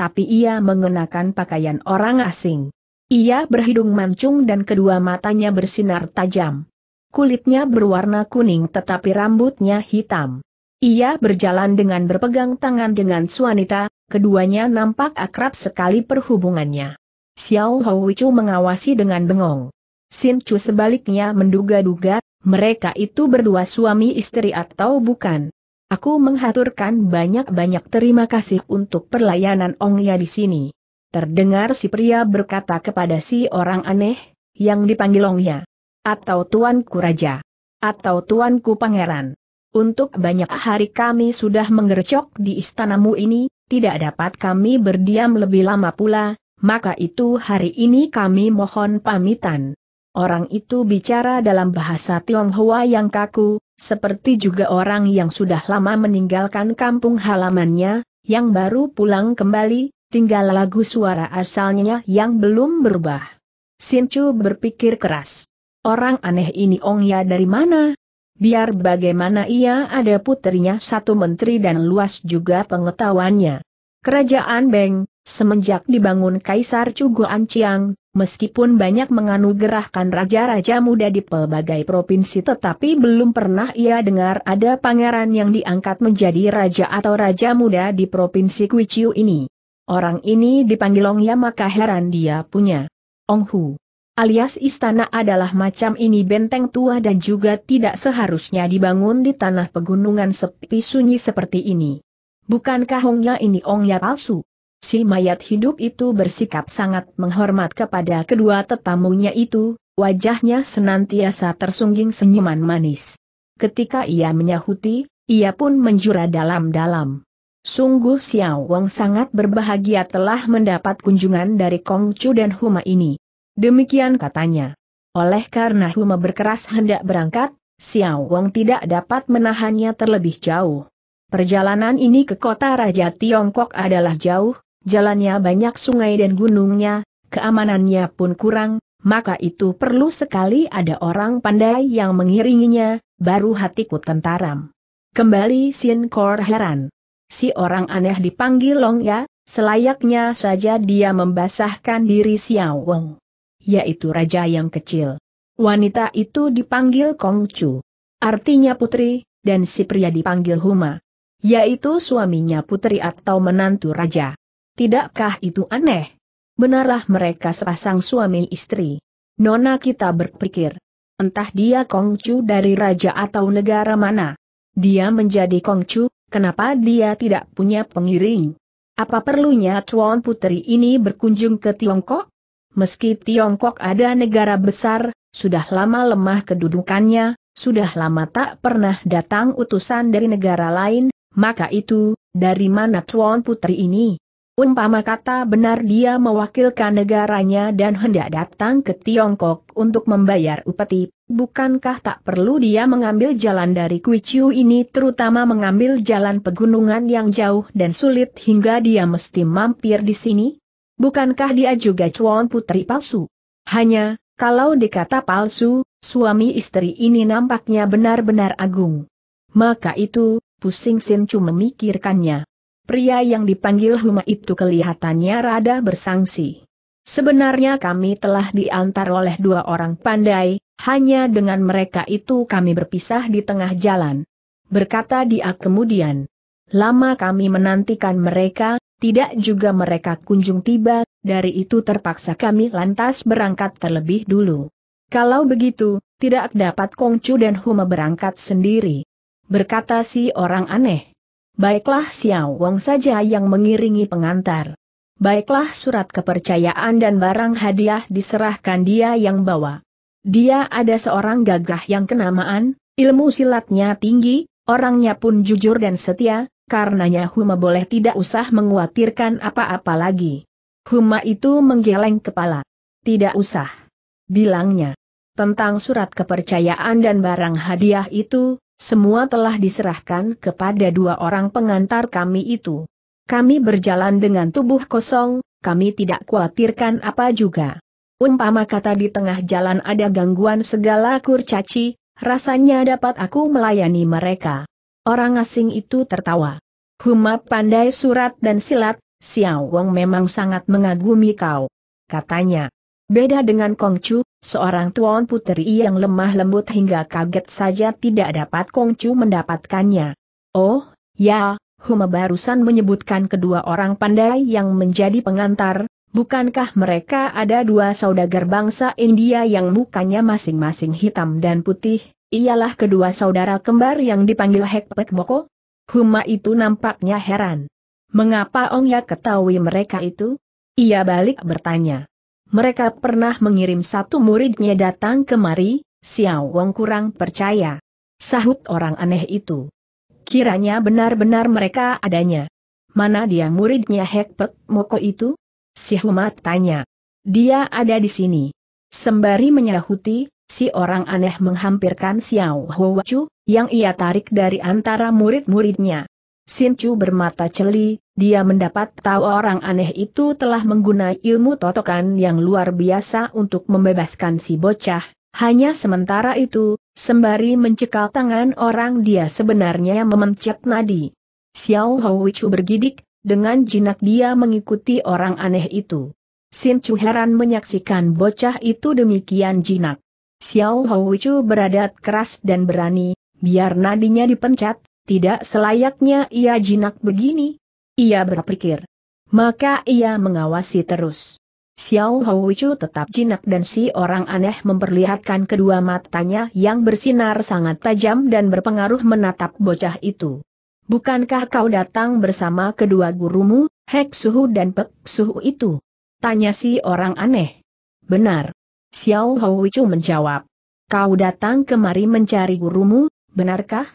S1: tapi ia mengenakan pakaian orang asing. Ia berhidung mancung dan kedua matanya bersinar tajam. Kulitnya berwarna kuning tetapi rambutnya hitam. Ia berjalan dengan berpegang tangan dengan Suanita, keduanya nampak akrab sekali perhubungannya. Xiao Houichu mengawasi dengan bengong. Sin Chu sebaliknya menduga-duga, mereka itu berdua suami istri atau bukan. Aku menghaturkan banyak-banyak terima kasih untuk perlayanan Ya di sini. Terdengar si pria berkata kepada si orang aneh, yang dipanggil Ongya. Atau tuanku raja. Atau tuanku pangeran. Untuk banyak hari kami sudah menggercok di istanamu ini, tidak dapat kami berdiam lebih lama pula, maka itu hari ini kami mohon pamitan. Orang itu bicara dalam bahasa Tionghoa yang kaku, seperti juga orang yang sudah lama meninggalkan kampung halamannya, yang baru pulang kembali, tinggal lagu suara asalnya yang belum berubah. Sinchu berpikir keras. Orang aneh ini ongya dari mana? Biar bagaimana ia ada putrinya satu menteri dan luas juga pengetahuannya. Kerajaan Beng, semenjak dibangun Kaisar Cuguan Anciang meskipun banyak menganugerahkan raja-raja muda di pelbagai provinsi tetapi belum pernah ia dengar ada pangeran yang diangkat menjadi raja atau raja muda di provinsi Kuichiu ini. Orang ini dipanggil Ong Ya maka heran dia punya. Ong Hu alias istana adalah macam ini benteng tua dan juga tidak seharusnya dibangun di tanah pegunungan sepi sunyi seperti ini. Bukankah Hongya ini Ongnya palsu? Si mayat hidup itu bersikap sangat menghormat kepada kedua tetamunya itu, wajahnya senantiasa tersungging senyuman manis. Ketika ia menyahuti, ia pun menjura dalam-dalam. Sungguh Xiao Wang sangat berbahagia telah mendapat kunjungan dari Kongcu dan Huma ini. Demikian katanya. Oleh karena Huma berkeras hendak berangkat, Xiao Wang tidak dapat menahannya terlebih jauh. Perjalanan ini ke kota Raja Tiongkok adalah jauh, jalannya banyak sungai dan gunungnya, keamanannya pun kurang, maka itu perlu sekali ada orang pandai yang mengiringinya, baru hatiku tentaram. Kembali Sin Kor heran. Si orang aneh dipanggil Long Ya, selayaknya saja dia membasahkan diri Xiao Wang yaitu raja yang kecil. Wanita itu dipanggil Kongcu. Artinya putri, dan si pria dipanggil Huma. Yaitu suaminya putri atau menantu raja. Tidakkah itu aneh? Benarlah mereka sepasang suami istri. Nona kita berpikir, entah dia Kongcu dari raja atau negara mana. Dia menjadi Kongcu, kenapa dia tidak punya pengiring? Apa perlunya Tuan Putri ini berkunjung ke Tiongkok? Meski Tiongkok ada negara besar, sudah lama lemah kedudukannya, sudah lama tak pernah datang utusan dari negara lain, maka itu, dari mana Tuan Putri ini? Umpama kata benar dia mewakilkan negaranya dan hendak datang ke Tiongkok untuk membayar upeti, bukankah tak perlu dia mengambil jalan dari Kuiciu ini terutama mengambil jalan pegunungan yang jauh dan sulit hingga dia mesti mampir di sini? Bukankah dia juga cuan putri palsu? Hanya, kalau dikata palsu, suami istri ini nampaknya benar-benar agung. Maka itu, pusing Sin Chu memikirkannya. Pria yang dipanggil Huma itu kelihatannya rada bersangsi. Sebenarnya kami telah diantar oleh dua orang pandai, hanya dengan mereka itu kami berpisah di tengah jalan. Berkata dia kemudian. Lama kami menantikan mereka, tidak juga mereka kunjung tiba, dari itu terpaksa kami lantas berangkat terlebih dulu. Kalau begitu, tidak dapat Kongcu dan Huma berangkat sendiri. Berkata si orang aneh. Baiklah Xiao Wong saja yang mengiringi pengantar. Baiklah surat kepercayaan dan barang hadiah diserahkan dia yang bawa. Dia ada seorang gagah yang kenamaan, ilmu silatnya tinggi, orangnya pun jujur dan setia, karenanya Huma boleh tidak usah menguatirkan apa-apa lagi. Huma itu menggeleng kepala. Tidak usah. Bilangnya. Tentang surat kepercayaan dan barang hadiah itu, semua telah diserahkan kepada dua orang pengantar kami itu. Kami berjalan dengan tubuh kosong, kami tidak khawatirkan apa juga. Umpama kata di tengah jalan ada gangguan segala kurcaci, rasanya dapat aku melayani mereka. Orang asing itu tertawa. Huma pandai surat dan silat, Xiao Wong memang sangat mengagumi kau. Katanya. Beda dengan Kongcu, seorang tuan puteri yang lemah lembut hingga kaget saja tidak dapat Kongcu mendapatkannya. Oh, ya, Huma barusan menyebutkan kedua orang pandai yang menjadi pengantar, bukankah mereka ada dua saudagar bangsa India yang mukanya masing-masing hitam dan putih, ialah kedua saudara kembar yang dipanggil Hek Pek Moko? Huma itu nampaknya heran. Mengapa Ong Ya ketahui mereka itu? Ia balik bertanya. Mereka pernah mengirim satu muridnya datang kemari, Xiao Wong kurang percaya. Sahut orang aneh itu. Kiranya benar-benar mereka adanya. Mana dia muridnya Hek Pek Moko itu? Si Huma tanya. Dia ada di sini. Sembari menyahuti, si orang aneh menghampirkan Xiao Hua yang ia tarik dari antara murid-muridnya. Xin Chu bermata celi, dia mendapat tahu orang aneh itu telah menggunakan ilmu totokan yang luar biasa untuk membebaskan si bocah. Hanya sementara itu, sembari mencekal tangan orang dia sebenarnya memencet nadi. Xiao Hua Chu bergidik, dengan jinak dia mengikuti orang aneh itu. Xin Chu heran menyaksikan bocah itu demikian jinak. Xiao Hong Wichu beradat keras dan berani, biar nadinya dipencet, tidak selayaknya ia jinak begini. Ia berpikir. Maka ia mengawasi terus. Xiao Hong Wichu tetap jinak dan si orang aneh memperlihatkan kedua matanya yang bersinar sangat tajam dan berpengaruh menatap bocah itu. Bukankah kau datang bersama kedua gurumu, Hek Suhu dan Pek Suhu itu? Tanya si orang aneh. Benar. Xiao Houichu menjawab. Kau datang kemari mencari gurumu, benarkah?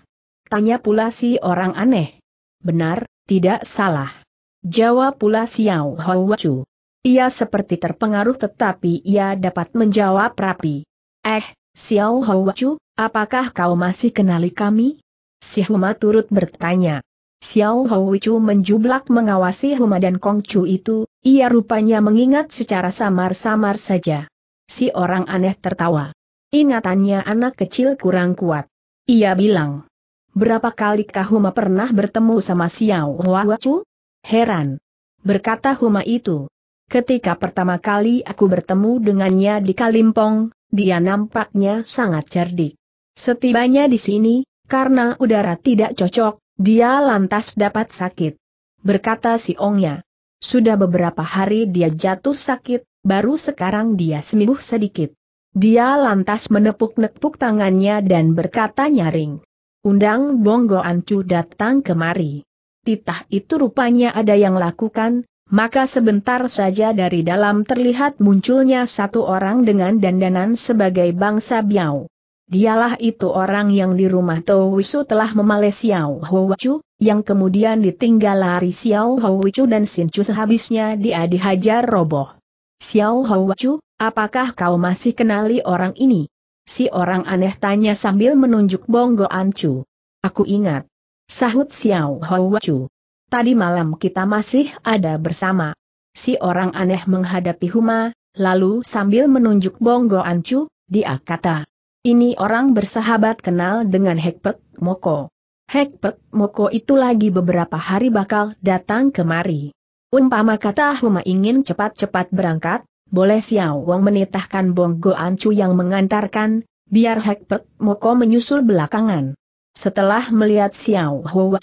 S1: Tanya pula si orang aneh. Benar, tidak salah. Jawab pula Xiao Houichu. Ia seperti terpengaruh tetapi ia dapat menjawab rapi. Eh, Xiao Houichu, apakah kau masih kenali kami? Si Huma turut bertanya. Xiao Houichu menjublak mengawasi Huma dan Kongcu itu, ia rupanya mengingat secara samar-samar saja. Si orang aneh tertawa. Ingatannya anak kecil kurang kuat. Ia bilang. Berapa kali kah Huma pernah bertemu sama Xiao Wawacu? Heran. Berkata Huma itu. Ketika pertama kali aku bertemu dengannya di Kalimpong, dia nampaknya sangat cerdik. Setibanya di sini, karena udara tidak cocok, dia lantas dapat sakit. Berkata si Ongnya. Sudah beberapa hari dia jatuh sakit, baru sekarang dia sembuh sedikit. Dia lantas menepuk-nepuk tangannya dan berkata nyaring. Undang Bonggo Ancu datang kemari. Titah itu rupanya ada yang lakukan, maka sebentar saja dari dalam terlihat munculnya satu orang dengan dandanan sebagai bangsa Biao. Dialah itu orang yang di rumah Towisu telah memale Xiao yang kemudian ditinggal lari Xiao Houwachu dan Sincu sehabisnya dia dihajar roboh. Xiao Houachu, apakah kau masih kenali orang ini? Si orang aneh tanya sambil menunjuk Bonggo Ancu. Aku ingat. Sahut Xiao Houachu. Tadi malam kita masih ada bersama. Si orang aneh menghadapi Huma, lalu sambil menunjuk Bonggo Ancu, dia kata. Ini orang bersahabat kenal dengan Hekpek Moko. Hekpek Moko itu lagi beberapa hari bakal datang kemari. Umpama kata Huma ingin cepat-cepat berangkat, boleh Xiao Wong menitahkan Bonggo Ancu yang mengantarkan, biar Hek Pek Moko menyusul belakangan. Setelah melihat Xiao Hwa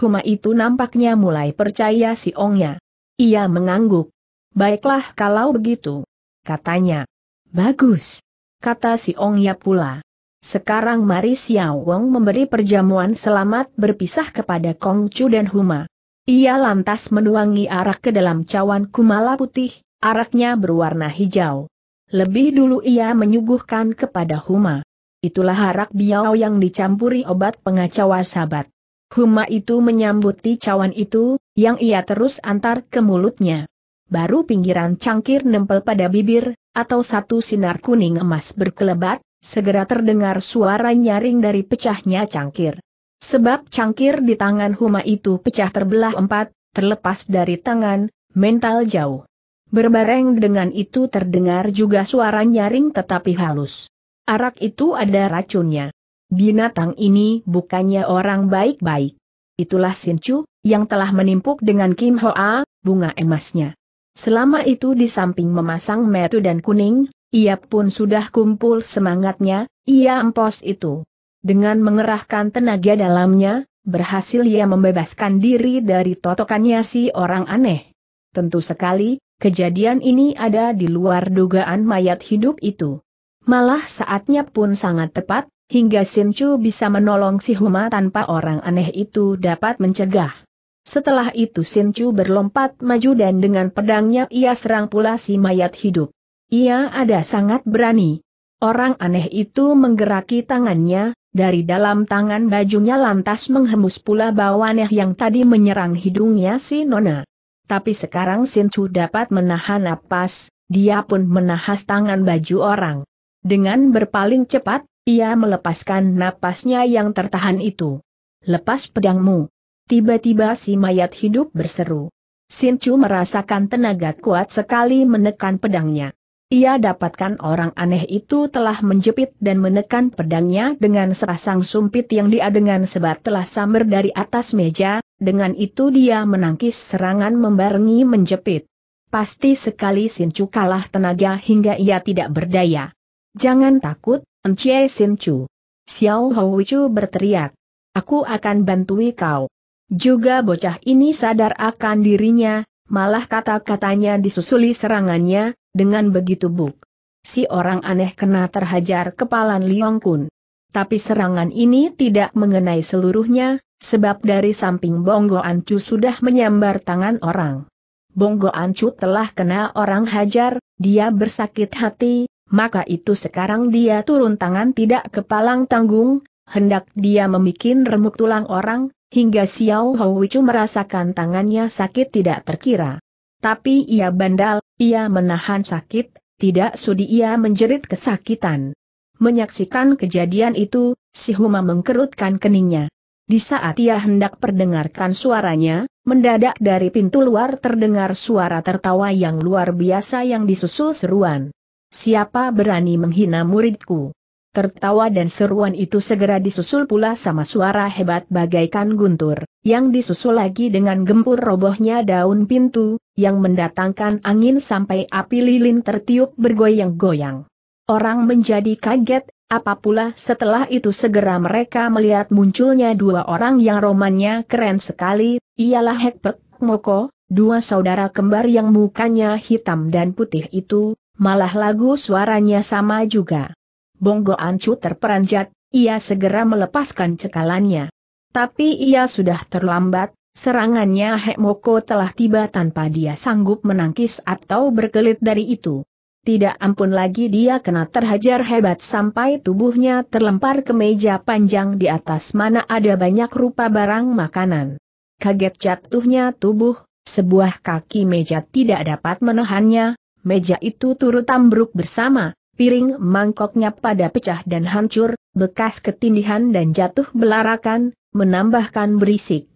S1: Huma itu nampaknya mulai percaya si Ongnya. Ia mengangguk. Baiklah kalau begitu. Katanya. Bagus. Kata si Ongnya pula. Sekarang mari Xiao Wong memberi perjamuan selamat berpisah kepada Kong Chu dan Huma. Ia lantas menuangi arak ke dalam cawan kumala putih, araknya berwarna hijau. Lebih dulu ia menyuguhkan kepada Huma. Itulah arak biau yang dicampuri obat pengacau sahabat. Huma itu menyambuti cawan itu, yang ia terus antar ke mulutnya. Baru pinggiran cangkir nempel pada bibir, atau satu sinar kuning emas berkelebat, segera terdengar suara nyaring dari pecahnya cangkir. Sebab cangkir di tangan Huma itu pecah terbelah empat, terlepas dari tangan, mental jauh. Berbareng dengan itu terdengar juga suara nyaring tetapi halus. Arak itu ada racunnya. Binatang ini bukannya orang baik-baik. Itulah Sinchu, yang telah menimpuk dengan Kim Hoa, bunga emasnya. Selama itu di samping memasang metu dan kuning, ia pun sudah kumpul semangatnya, ia empos itu. Dengan mengerahkan tenaga dalamnya, berhasil ia membebaskan diri dari totokannya si orang aneh. Tentu sekali, kejadian ini ada di luar dugaan mayat hidup itu. Malah saatnya pun sangat tepat, hingga Chu bisa menolong si Huma tanpa orang aneh itu dapat mencegah. Setelah itu Chu berlompat maju dan dengan pedangnya ia serang pula si mayat hidup. Ia ada sangat berani. Orang aneh itu menggeraki tangannya, dari dalam tangan bajunya lantas menghembus pula bawaneh yang tadi menyerang hidungnya si Nona. Tapi sekarang Chu dapat menahan napas, dia pun menahas tangan baju orang. Dengan berpaling cepat, ia melepaskan napasnya yang tertahan itu. Lepas pedangmu. Tiba-tiba si mayat hidup berseru. Chu merasakan tenaga kuat sekali menekan pedangnya ia dapatkan orang aneh itu telah menjepit dan menekan pedangnya dengan sepasang sumpit yang dia dengan sebat telah samber dari atas meja, dengan itu dia menangkis serangan membarengi menjepit. Pasti sekali Sincu kalah tenaga hingga ia tidak berdaya. Jangan takut, Encie Sincu. Xiao Houchu berteriak. Aku akan bantui kau. Juga bocah ini sadar akan dirinya, malah kata-katanya disusuli serangannya, dengan begitu Buk. Si orang aneh kena terhajar kepalan Liong Kun. Tapi serangan ini tidak mengenai seluruhnya, sebab dari samping Bonggo Ancu sudah menyambar tangan orang. Bonggo Ancu telah kena orang hajar, dia bersakit hati, maka itu sekarang dia turun tangan tidak kepalang tanggung, hendak dia memikin remuk tulang orang, hingga Xiao Houichu merasakan tangannya sakit tidak terkira. Tapi ia bandal, ia menahan sakit, tidak sudi ia menjerit kesakitan. Menyaksikan kejadian itu, si Huma mengkerutkan keningnya. Di saat ia hendak perdengarkan suaranya, mendadak dari pintu luar terdengar suara tertawa yang luar biasa yang disusul seruan. Siapa berani menghina muridku? Tertawa dan seruan itu segera disusul pula sama suara hebat bagaikan guntur, yang disusul lagi dengan gempur robohnya daun pintu, yang mendatangkan angin sampai api lilin tertiup bergoyang-goyang. Orang menjadi kaget, apa pula setelah itu segera mereka melihat munculnya dua orang yang romannya keren sekali, ialah Hekpek Moko, dua saudara kembar yang mukanya hitam dan putih itu, malah lagu suaranya sama juga. Bonggo Ancu terperanjat, ia segera melepaskan cekalannya. Tapi ia sudah terlambat, serangannya Moko telah tiba tanpa dia sanggup menangkis atau berkelit dari itu. Tidak ampun lagi dia kena terhajar hebat sampai tubuhnya terlempar ke meja panjang di atas mana ada banyak rupa barang makanan. Kaget jatuhnya tubuh, sebuah kaki meja tidak dapat menahannya, meja itu turut ambruk bersama, piring mangkoknya pada pecah dan hancur, bekas ketindihan dan jatuh belarakan, menambahkan berisik.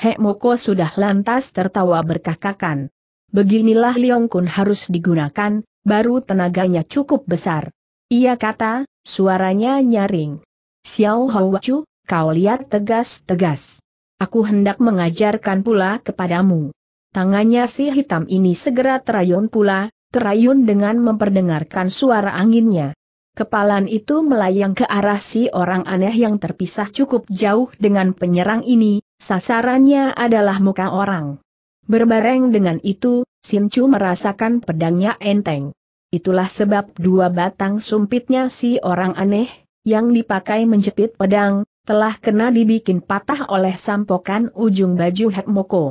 S1: Hek Moko sudah lantas tertawa berkakakan. Beginilah Liong Kun harus digunakan, baru tenaganya cukup besar. Ia kata, suaranya nyaring. Xiao Hou Chu, kau lihat tegas-tegas. Aku hendak mengajarkan pula kepadamu. Tangannya si hitam ini segera terayun pula, terayun dengan memperdengarkan suara anginnya. Kepalan itu melayang ke arah si orang aneh yang terpisah cukup jauh dengan penyerang ini, sasarannya adalah muka orang. Berbareng dengan itu, Sincu merasakan pedangnya enteng. Itulah sebab dua batang sumpitnya si orang aneh, yang dipakai menjepit pedang, telah kena dibikin patah oleh sampokan ujung baju Hatmoko.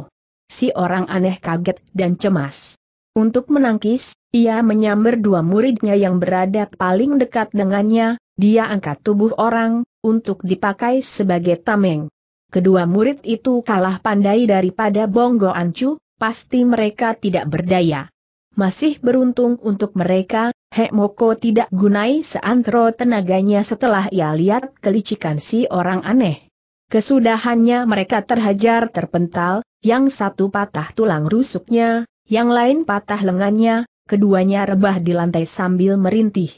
S1: Si orang aneh kaget dan cemas. Untuk menangkis, ia menyamber dua muridnya yang berada paling dekat dengannya, dia angkat tubuh orang, untuk dipakai sebagai tameng. Kedua murid itu kalah pandai daripada Bonggo Ancu, pasti mereka tidak berdaya. Masih beruntung untuk mereka, Hek Moko tidak gunai seantero tenaganya setelah ia lihat kelicikan si orang aneh. Kesudahannya mereka terhajar terpental, yang satu patah tulang rusuknya, yang lain patah lengannya, keduanya rebah di lantai sambil merintih.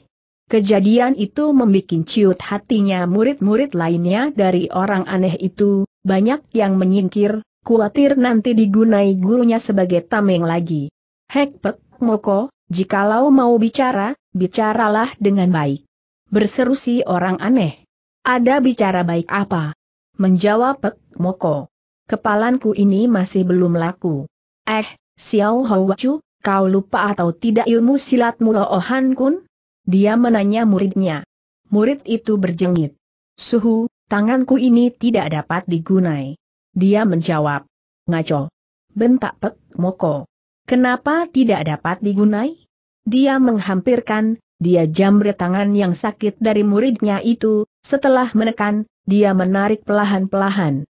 S1: Kejadian itu membuat ciut hatinya murid-murid lainnya dari orang aneh itu, banyak yang menyingkir, khawatir nanti digunai gurunya sebagai tameng lagi. Hek pek, moko, jikalau mau bicara, bicaralah dengan baik. Berseru si orang aneh. Ada bicara baik apa? Menjawab pek, moko. Kepalanku ini masih belum laku. Eh, Xiao Hou Chu, kau lupa atau tidak ilmu silat Lo Han Kun? Dia menanya muridnya. Murid itu berjengit. Suhu, tanganku ini tidak dapat digunai. Dia menjawab. Ngaco. Bentak Pek Moko. Kenapa tidak dapat digunai? Dia menghampirkan, dia jamret tangan yang sakit dari muridnya itu, setelah menekan, dia menarik pelahan-pelahan.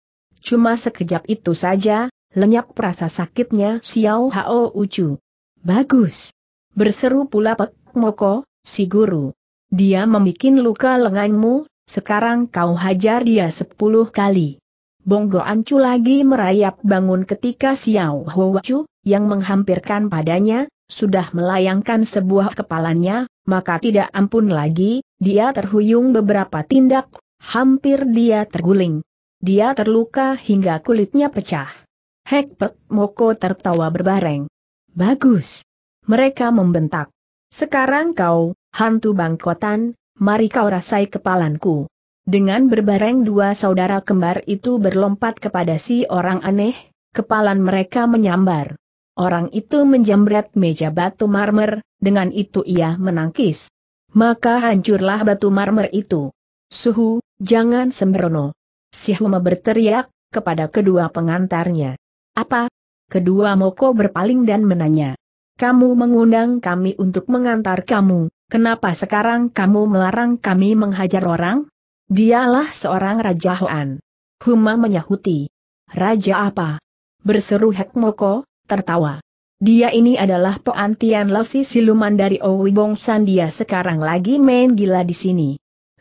S1: Cuma sekejap itu saja, lenyap perasa sakitnya Xiao Hao Ucu. Bagus. Berseru pula Pek Moko, si guru. Dia membuat luka lenganmu, sekarang kau hajar dia sepuluh kali. Bonggo Ancu lagi merayap bangun ketika Xiao Hao Ucu, yang menghampirkan padanya, sudah melayangkan sebuah kepalanya, maka tidak ampun lagi, dia terhuyung beberapa tindak, hampir dia terguling. Dia terluka hingga kulitnya pecah. Hek Pek Moko tertawa berbareng. Bagus. Mereka membentak. Sekarang kau, hantu bangkotan, mari kau rasai kepalanku. Dengan berbareng dua saudara kembar itu berlompat kepada si orang aneh, kepalan mereka menyambar. Orang itu menjamret meja batu marmer, dengan itu ia menangkis. Maka hancurlah batu marmer itu. Suhu, jangan sembrono. Si Huma berteriak, kepada kedua pengantarnya. Apa? Kedua Moko berpaling dan menanya. Kamu mengundang kami untuk mengantar kamu, kenapa sekarang kamu melarang kami menghajar orang? Dialah seorang Raja Hoan. Huma menyahuti. Raja apa? Berseru Hek Moko, tertawa. Dia ini adalah Poan Tian Losi siluman dari Owi Bongsan dia sekarang lagi main gila di sini.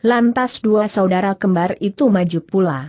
S1: Lantas dua saudara kembar itu maju pula.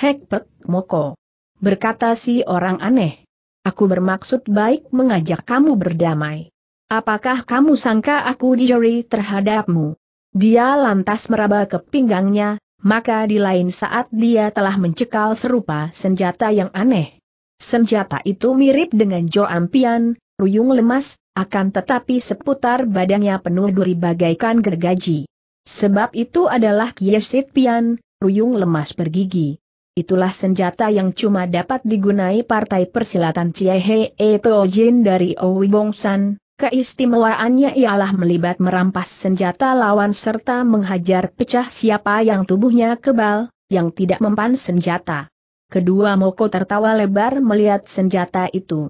S1: Hek Pek Moko berkata si orang aneh. Aku bermaksud baik mengajak kamu berdamai. Apakah kamu sangka aku dijeri terhadapmu? Dia lantas meraba ke pinggangnya, maka di lain saat dia telah mencekal serupa senjata yang aneh. Senjata itu mirip dengan Jo Ampian, ruyung lemas, akan tetapi seputar badannya penuh duri bagaikan gergaji. Sebab itu adalah Kiesit Pian, ruyung lemas bergigi itulah senjata yang cuma dapat digunai Partai Persilatan Chiehe Toojin dari Owi Bongsan. Keistimewaannya ialah melibat merampas senjata lawan serta menghajar pecah siapa yang tubuhnya kebal, yang tidak mempan senjata. Kedua Moko tertawa lebar melihat senjata itu.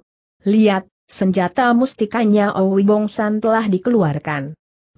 S1: Lihat, senjata mustikanya Owi Bongsan telah dikeluarkan.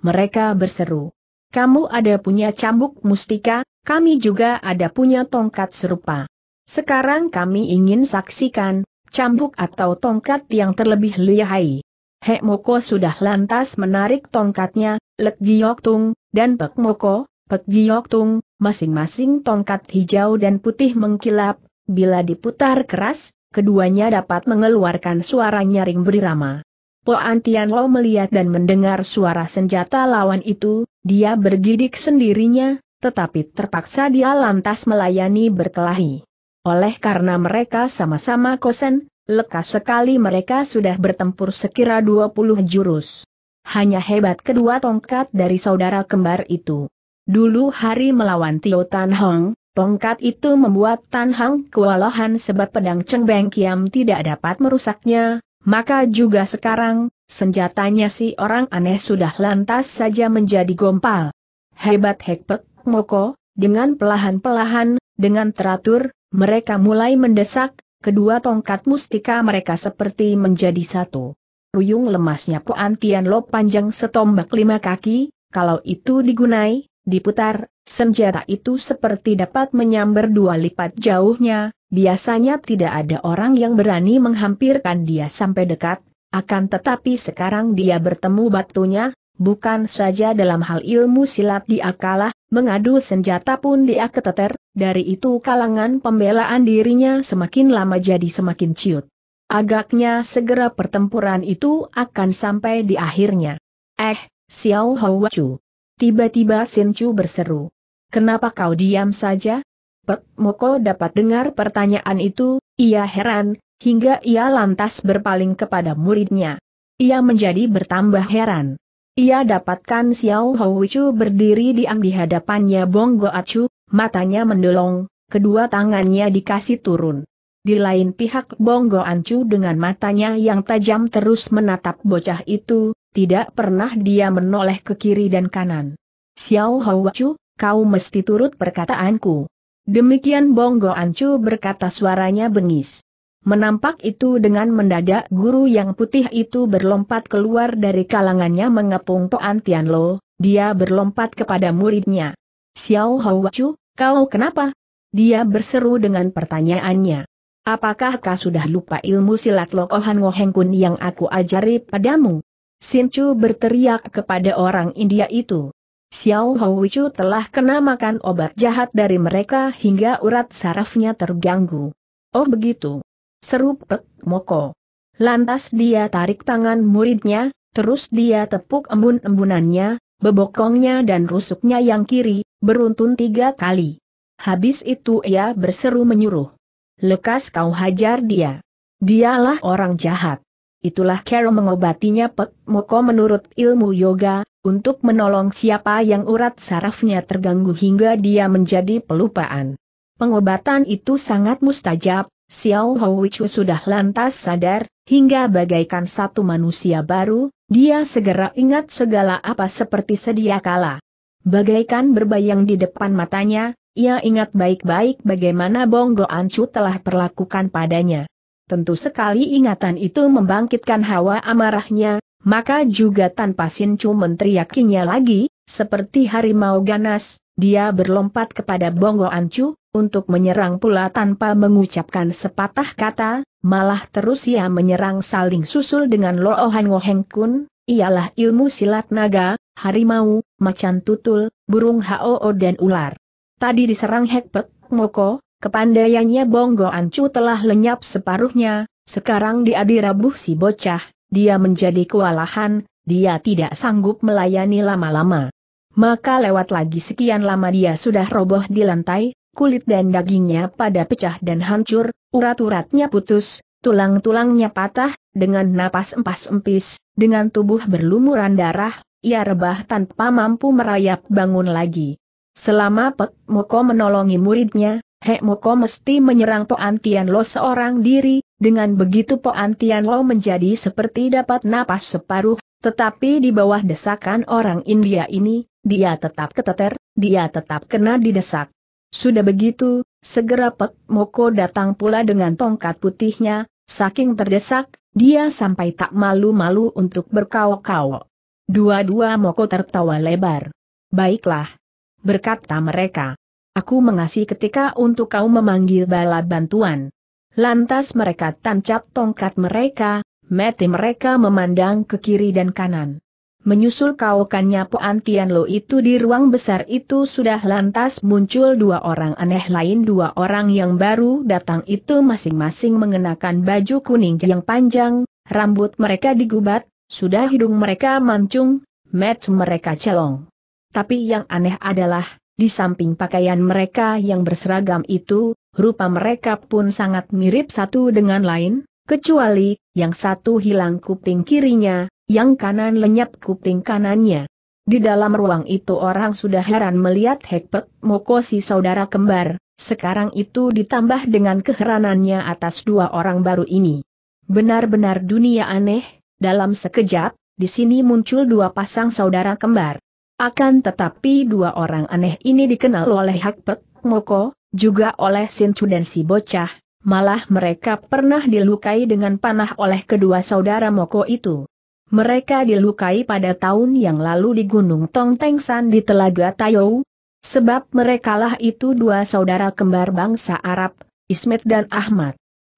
S1: Mereka berseru. Kamu ada punya cambuk mustika? kami juga ada punya tongkat serupa. Sekarang kami ingin saksikan, cambuk atau tongkat yang terlebih lihai. Hek Moko sudah lantas menarik tongkatnya, Lek Giok Tung, dan Pek Moko, Pek Giok Tung, masing-masing tongkat hijau dan putih mengkilap, bila diputar keras, keduanya dapat mengeluarkan suara nyaring berirama. Po Antian Lo melihat dan mendengar suara senjata lawan itu, dia bergidik sendirinya, tetapi terpaksa dia lantas melayani berkelahi. Oleh karena mereka sama-sama kosen, lekas sekali mereka sudah bertempur sekira 20 jurus. Hanya hebat kedua tongkat dari saudara kembar itu. Dulu hari melawan Tio Tan Hong, tongkat itu membuat Tan Hong kewalahan sebab pedang Cheng Beng Kiam tidak dapat merusaknya, maka juga sekarang, senjatanya si orang aneh sudah lantas saja menjadi gompal. Hebat Hekpek, Moko, dengan pelahan-pelahan, dengan teratur, mereka mulai mendesak, kedua tongkat mustika mereka seperti menjadi satu. Ruyung lemasnya Puan Tian Lo panjang setombak lima kaki, kalau itu digunai, diputar, senjata itu seperti dapat menyambar dua lipat jauhnya, biasanya tidak ada orang yang berani menghampirkan dia sampai dekat, akan tetapi sekarang dia bertemu batunya, bukan saja dalam hal ilmu silat dia kalah, Mengadu senjata pun dia keteter, dari itu kalangan pembelaan dirinya semakin lama jadi semakin ciut. Agaknya segera pertempuran itu akan sampai di akhirnya. Eh, Xiao Hou Tiba-tiba Sin Chu berseru. Kenapa kau diam saja? Pek Moko dapat dengar pertanyaan itu, ia heran, hingga ia lantas berpaling kepada muridnya. Ia menjadi bertambah heran. Ia dapatkan Xiao Houchu berdiri diam di hadapannya Bonggo Acu, matanya mendolong, kedua tangannya dikasih turun. Di lain pihak Bonggo Ancu dengan matanya yang tajam terus menatap bocah itu, tidak pernah dia menoleh ke kiri dan kanan. Xiao Houchu, kau mesti turut perkataanku. Demikian Bonggo Ancu berkata suaranya bengis. Menampak itu dengan mendadak guru yang putih itu berlompat keluar dari kalangannya mengepung Toan Tianlo, dia berlompat kepada muridnya. Xiao Houachu, kau kenapa? Dia berseru dengan pertanyaannya. Apakah kau sudah lupa ilmu silat Lokohan Ngohengkun yang aku ajari padamu? Sinchu berteriak kepada orang India itu. Xiao Houachu telah kena makan obat jahat dari mereka hingga urat sarafnya terganggu. Oh begitu. Seru Pek Moko. Lantas dia tarik tangan muridnya, terus dia tepuk embun-embunannya, bebokongnya dan rusuknya yang kiri, beruntun tiga kali. Habis itu ia berseru menyuruh. Lekas kau hajar dia. Dialah orang jahat. Itulah Carol mengobatinya Pek Moko menurut ilmu yoga, untuk menolong siapa yang urat sarafnya terganggu hingga dia menjadi pelupaan. Pengobatan itu sangat mustajab, Xiao wichu sudah lantas sadar, hingga bagaikan satu manusia baru, dia segera ingat segala apa seperti sedia kala. Bagaikan berbayang di depan matanya, ia ingat baik-baik bagaimana Bonggo Ancu telah perlakukan padanya. Tentu sekali ingatan itu membangkitkan hawa amarahnya, maka juga tanpa Sincu menteriakinya lagi, seperti harimau ganas, dia berlompat kepada Bongo Ancu, untuk menyerang pula tanpa mengucapkan sepatah kata, malah terus ia menyerang saling susul dengan Lo Ohan Ngoheng Kun, ialah ilmu silat naga, harimau, macan tutul, burung hoo dan ular. Tadi diserang Hekpek, moko, kepandaiannya Bonggo Ancu telah lenyap separuhnya, sekarang dirabuh si bocah, dia menjadi kewalahan, dia tidak sanggup melayani lama-lama. Maka lewat lagi sekian lama dia sudah roboh di lantai, kulit dan dagingnya pada pecah dan hancur, urat-uratnya putus, tulang-tulangnya patah, dengan napas empas-empis, dengan tubuh berlumuran darah, ia rebah tanpa mampu merayap bangun lagi. Selama Pek Moko menolongi muridnya, Hek Moko mesti menyerang Po Antian Lo seorang diri, dengan begitu Po Antian Lo menjadi seperti dapat napas separuh, tetapi di bawah desakan orang India ini, dia tetap keteter, dia tetap kena didesak. Sudah begitu, segera Pek Moko datang pula dengan tongkat putihnya, saking terdesak, dia sampai tak malu-malu untuk berkaok-kaok. Dua-dua Moko tertawa lebar. Baiklah. Berkata mereka. Aku mengasih ketika untuk kau memanggil bala bantuan. Lantas mereka tancap tongkat mereka, mati mereka memandang ke kiri dan kanan. Menyusul kaukannya Poan Tianlo itu di ruang besar itu sudah lantas muncul dua orang aneh lain dua orang yang baru datang itu masing-masing mengenakan baju kuning yang panjang, rambut mereka digubat, sudah hidung mereka mancung, match mereka celong. Tapi yang aneh adalah, di samping pakaian mereka yang berseragam itu, rupa mereka pun sangat mirip satu dengan lain, kecuali, yang satu hilang kuping kirinya, yang kanan lenyap kuping kanannya. Di dalam ruang itu orang sudah heran melihat Hekpek Moko si saudara kembar, sekarang itu ditambah dengan keheranannya atas dua orang baru ini. Benar-benar dunia aneh, dalam sekejap, di sini muncul dua pasang saudara kembar. Akan tetapi dua orang aneh ini dikenal oleh Hekpek Moko, juga oleh Sinchu dan si bocah, malah mereka pernah dilukai dengan panah oleh kedua saudara Moko itu. Mereka dilukai pada tahun yang lalu di Gunung Tongtengsan di Telaga Tayou. Sebab merekalah itu dua saudara kembar bangsa Arab, Ismet dan Ahmad.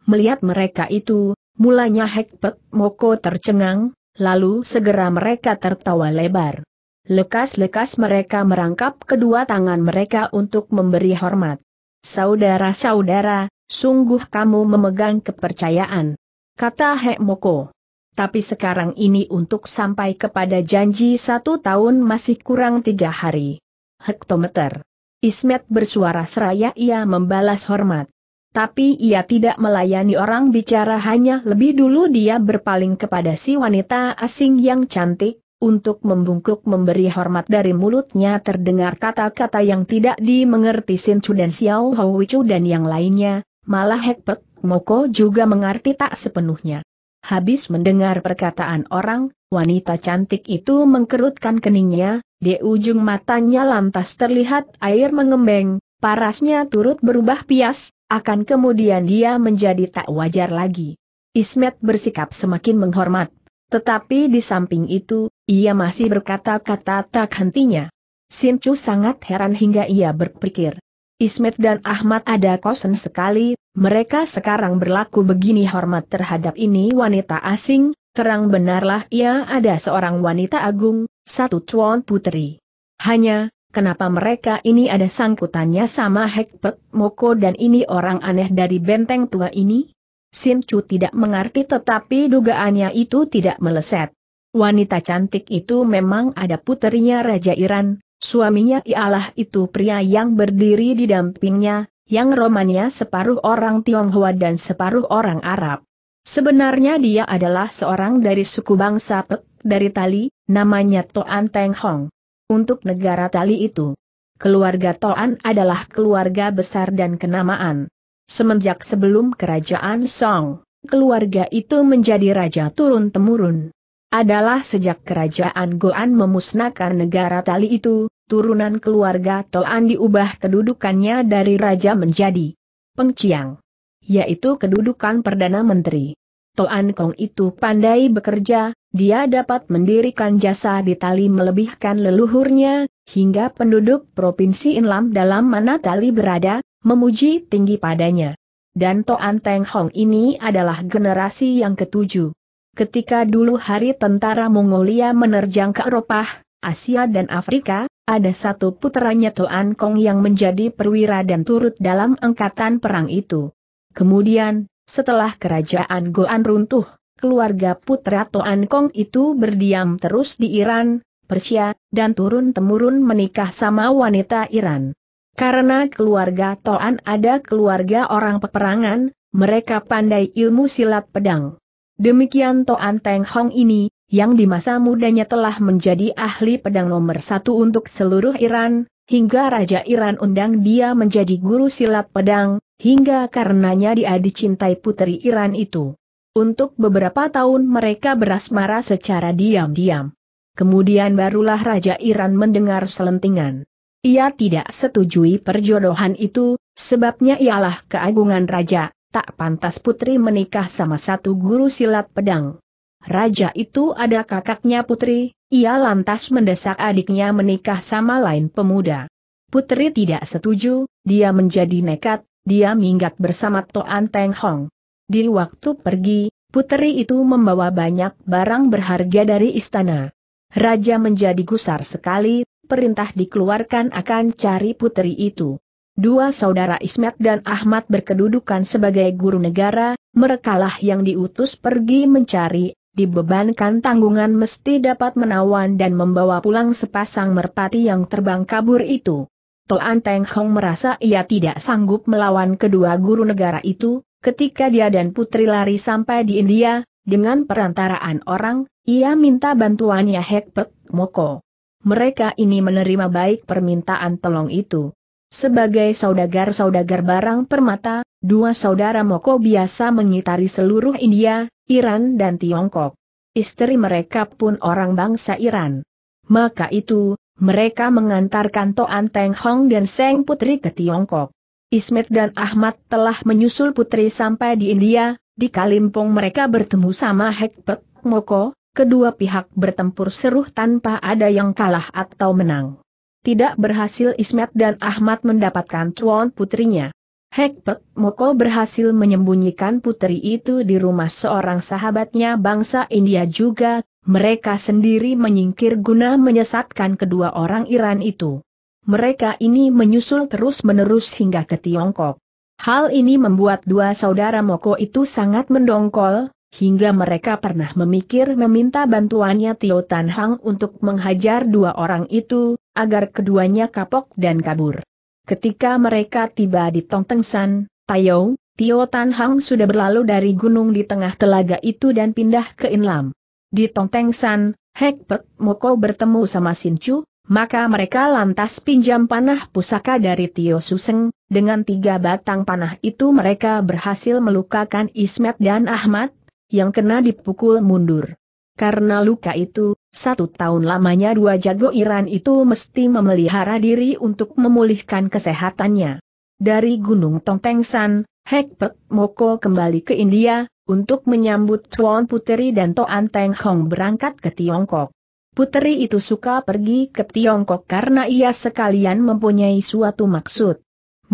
S1: Melihat mereka itu, mulanya Hekpek Moko tercengang, lalu segera mereka tertawa lebar. Lekas-lekas mereka merangkap kedua tangan mereka untuk memberi hormat. Saudara-saudara, sungguh kamu memegang kepercayaan. Kata Hek Moko tapi sekarang ini untuk sampai kepada janji satu tahun masih kurang tiga hari. Hektometer. Ismet bersuara seraya ia membalas hormat. Tapi ia tidak melayani orang bicara hanya lebih dulu dia berpaling kepada si wanita asing yang cantik, untuk membungkuk memberi hormat dari mulutnya terdengar kata-kata yang tidak dimengerti Sincu dan Xiao Houichu dan yang lainnya, malah Hekpek Moko juga mengerti tak sepenuhnya. Habis mendengar perkataan orang, wanita cantik itu mengkerutkan keningnya, di ujung matanya lantas terlihat air mengembeng, parasnya turut berubah pias, akan kemudian dia menjadi tak wajar lagi. Ismet bersikap semakin menghormat, tetapi di samping itu, ia masih berkata-kata tak hentinya. Sincu sangat heran hingga ia berpikir, Ismet dan Ahmad ada kosen sekali, mereka sekarang berlaku begini hormat terhadap ini wanita asing, terang benarlah ia ada seorang wanita agung, satu tuan putri. Hanya, kenapa mereka ini ada sangkutannya sama Hekpek Moko dan ini orang aneh dari benteng tua ini? Sin Chu tidak mengerti tetapi dugaannya itu tidak meleset. Wanita cantik itu memang ada putrinya Raja Iran, Suaminya ialah itu pria yang berdiri di dampingnya, yang romannya separuh orang Tionghoa dan separuh orang Arab. Sebenarnya dia adalah seorang dari suku bangsa Pek, dari Tali, namanya Toan Teng Hong. Untuk negara Tali itu, keluarga Toan adalah keluarga besar dan kenamaan. Semenjak sebelum kerajaan Song, keluarga itu menjadi raja turun-temurun adalah sejak kerajaan Goan memusnahkan negara Tali itu, turunan keluarga Toan diubah kedudukannya dari raja menjadi pengciang, yaitu kedudukan Perdana Menteri. Toan Kong itu pandai bekerja, dia dapat mendirikan jasa di Tali melebihkan leluhurnya, hingga penduduk Provinsi Inlam dalam mana Tali berada, memuji tinggi padanya. Dan Toan Teng Hong ini adalah generasi yang ketujuh. Ketika dulu hari tentara Mongolia menerjang ke Eropa, Asia dan Afrika, ada satu putranya Toan Kong yang menjadi perwira dan turut dalam angkatan perang itu. Kemudian, setelah kerajaan Goan runtuh, keluarga putra Toan Kong itu berdiam terus di Iran, Persia, dan turun-temurun menikah sama wanita Iran. Karena keluarga Toan ada keluarga orang peperangan, mereka pandai ilmu silat pedang. Demikian Toan Teng Hong ini, yang di masa mudanya telah menjadi ahli pedang nomor satu untuk seluruh Iran, hingga Raja Iran undang dia menjadi guru silat pedang, hingga karenanya dia dicintai putri Iran itu. Untuk beberapa tahun mereka berasmara secara diam-diam. Kemudian barulah Raja Iran mendengar selentingan. Ia tidak setujui perjodohan itu, sebabnya ialah keagungan Raja tak pantas putri menikah sama satu guru silat pedang. Raja itu ada kakaknya putri, ia lantas mendesak adiknya menikah sama lain pemuda. Putri tidak setuju, dia menjadi nekat, dia minggat bersama Toan Teng Hong. Di waktu pergi, putri itu membawa banyak barang berharga dari istana. Raja menjadi gusar sekali, perintah dikeluarkan akan cari putri itu. Dua saudara Ismet dan Ahmad berkedudukan sebagai guru negara, merekalah yang diutus pergi mencari, dibebankan tanggungan mesti dapat menawan dan membawa pulang sepasang merpati yang terbang kabur itu. Toan Teng Hong merasa ia tidak sanggup melawan kedua guru negara itu, ketika dia dan putri lari sampai di India, dengan perantaraan orang, ia minta bantuannya Pek Moko. Mereka ini menerima baik permintaan tolong itu. Sebagai saudagar-saudagar barang permata, dua saudara Moko biasa mengitari seluruh India, Iran dan Tiongkok. Istri mereka pun orang bangsa Iran. Maka itu, mereka mengantarkan Toan Teng Hong dan Seng Putri ke Tiongkok. Ismet dan Ahmad telah menyusul Putri sampai di India, di Kalimpong mereka bertemu sama Hekpek Moko, kedua pihak bertempur seruh tanpa ada yang kalah atau menang tidak berhasil Ismet dan Ahmad mendapatkan cuan putrinya. Hekpek Moko berhasil menyembunyikan putri itu di rumah seorang sahabatnya bangsa India juga, mereka sendiri menyingkir guna menyesatkan kedua orang Iran itu. Mereka ini menyusul terus-menerus hingga ke Tiongkok. Hal ini membuat dua saudara Moko itu sangat mendongkol, hingga mereka pernah memikir meminta bantuannya Tio Tan Hang untuk menghajar dua orang itu, agar keduanya kapok dan kabur. Ketika mereka tiba di Tongtengsan, Tayo, Tio Tan Hang sudah berlalu dari gunung di tengah telaga itu dan pindah ke Inlam. Di Tongtengsan, Hek Pek Moko bertemu sama Chu, maka mereka lantas pinjam panah pusaka dari Tio Suseng, dengan tiga batang panah itu mereka berhasil melukakan Ismet dan Ahmad, yang kena dipukul mundur. Karena luka itu, satu tahun lamanya dua jago Iran itu mesti memelihara diri untuk memulihkan kesehatannya. Dari Gunung Tongtengsan, Hekpek Moko kembali ke India, untuk menyambut Tuan Puteri dan Toan Teng Hong berangkat ke Tiongkok. Puteri itu suka pergi ke Tiongkok karena ia sekalian mempunyai suatu maksud.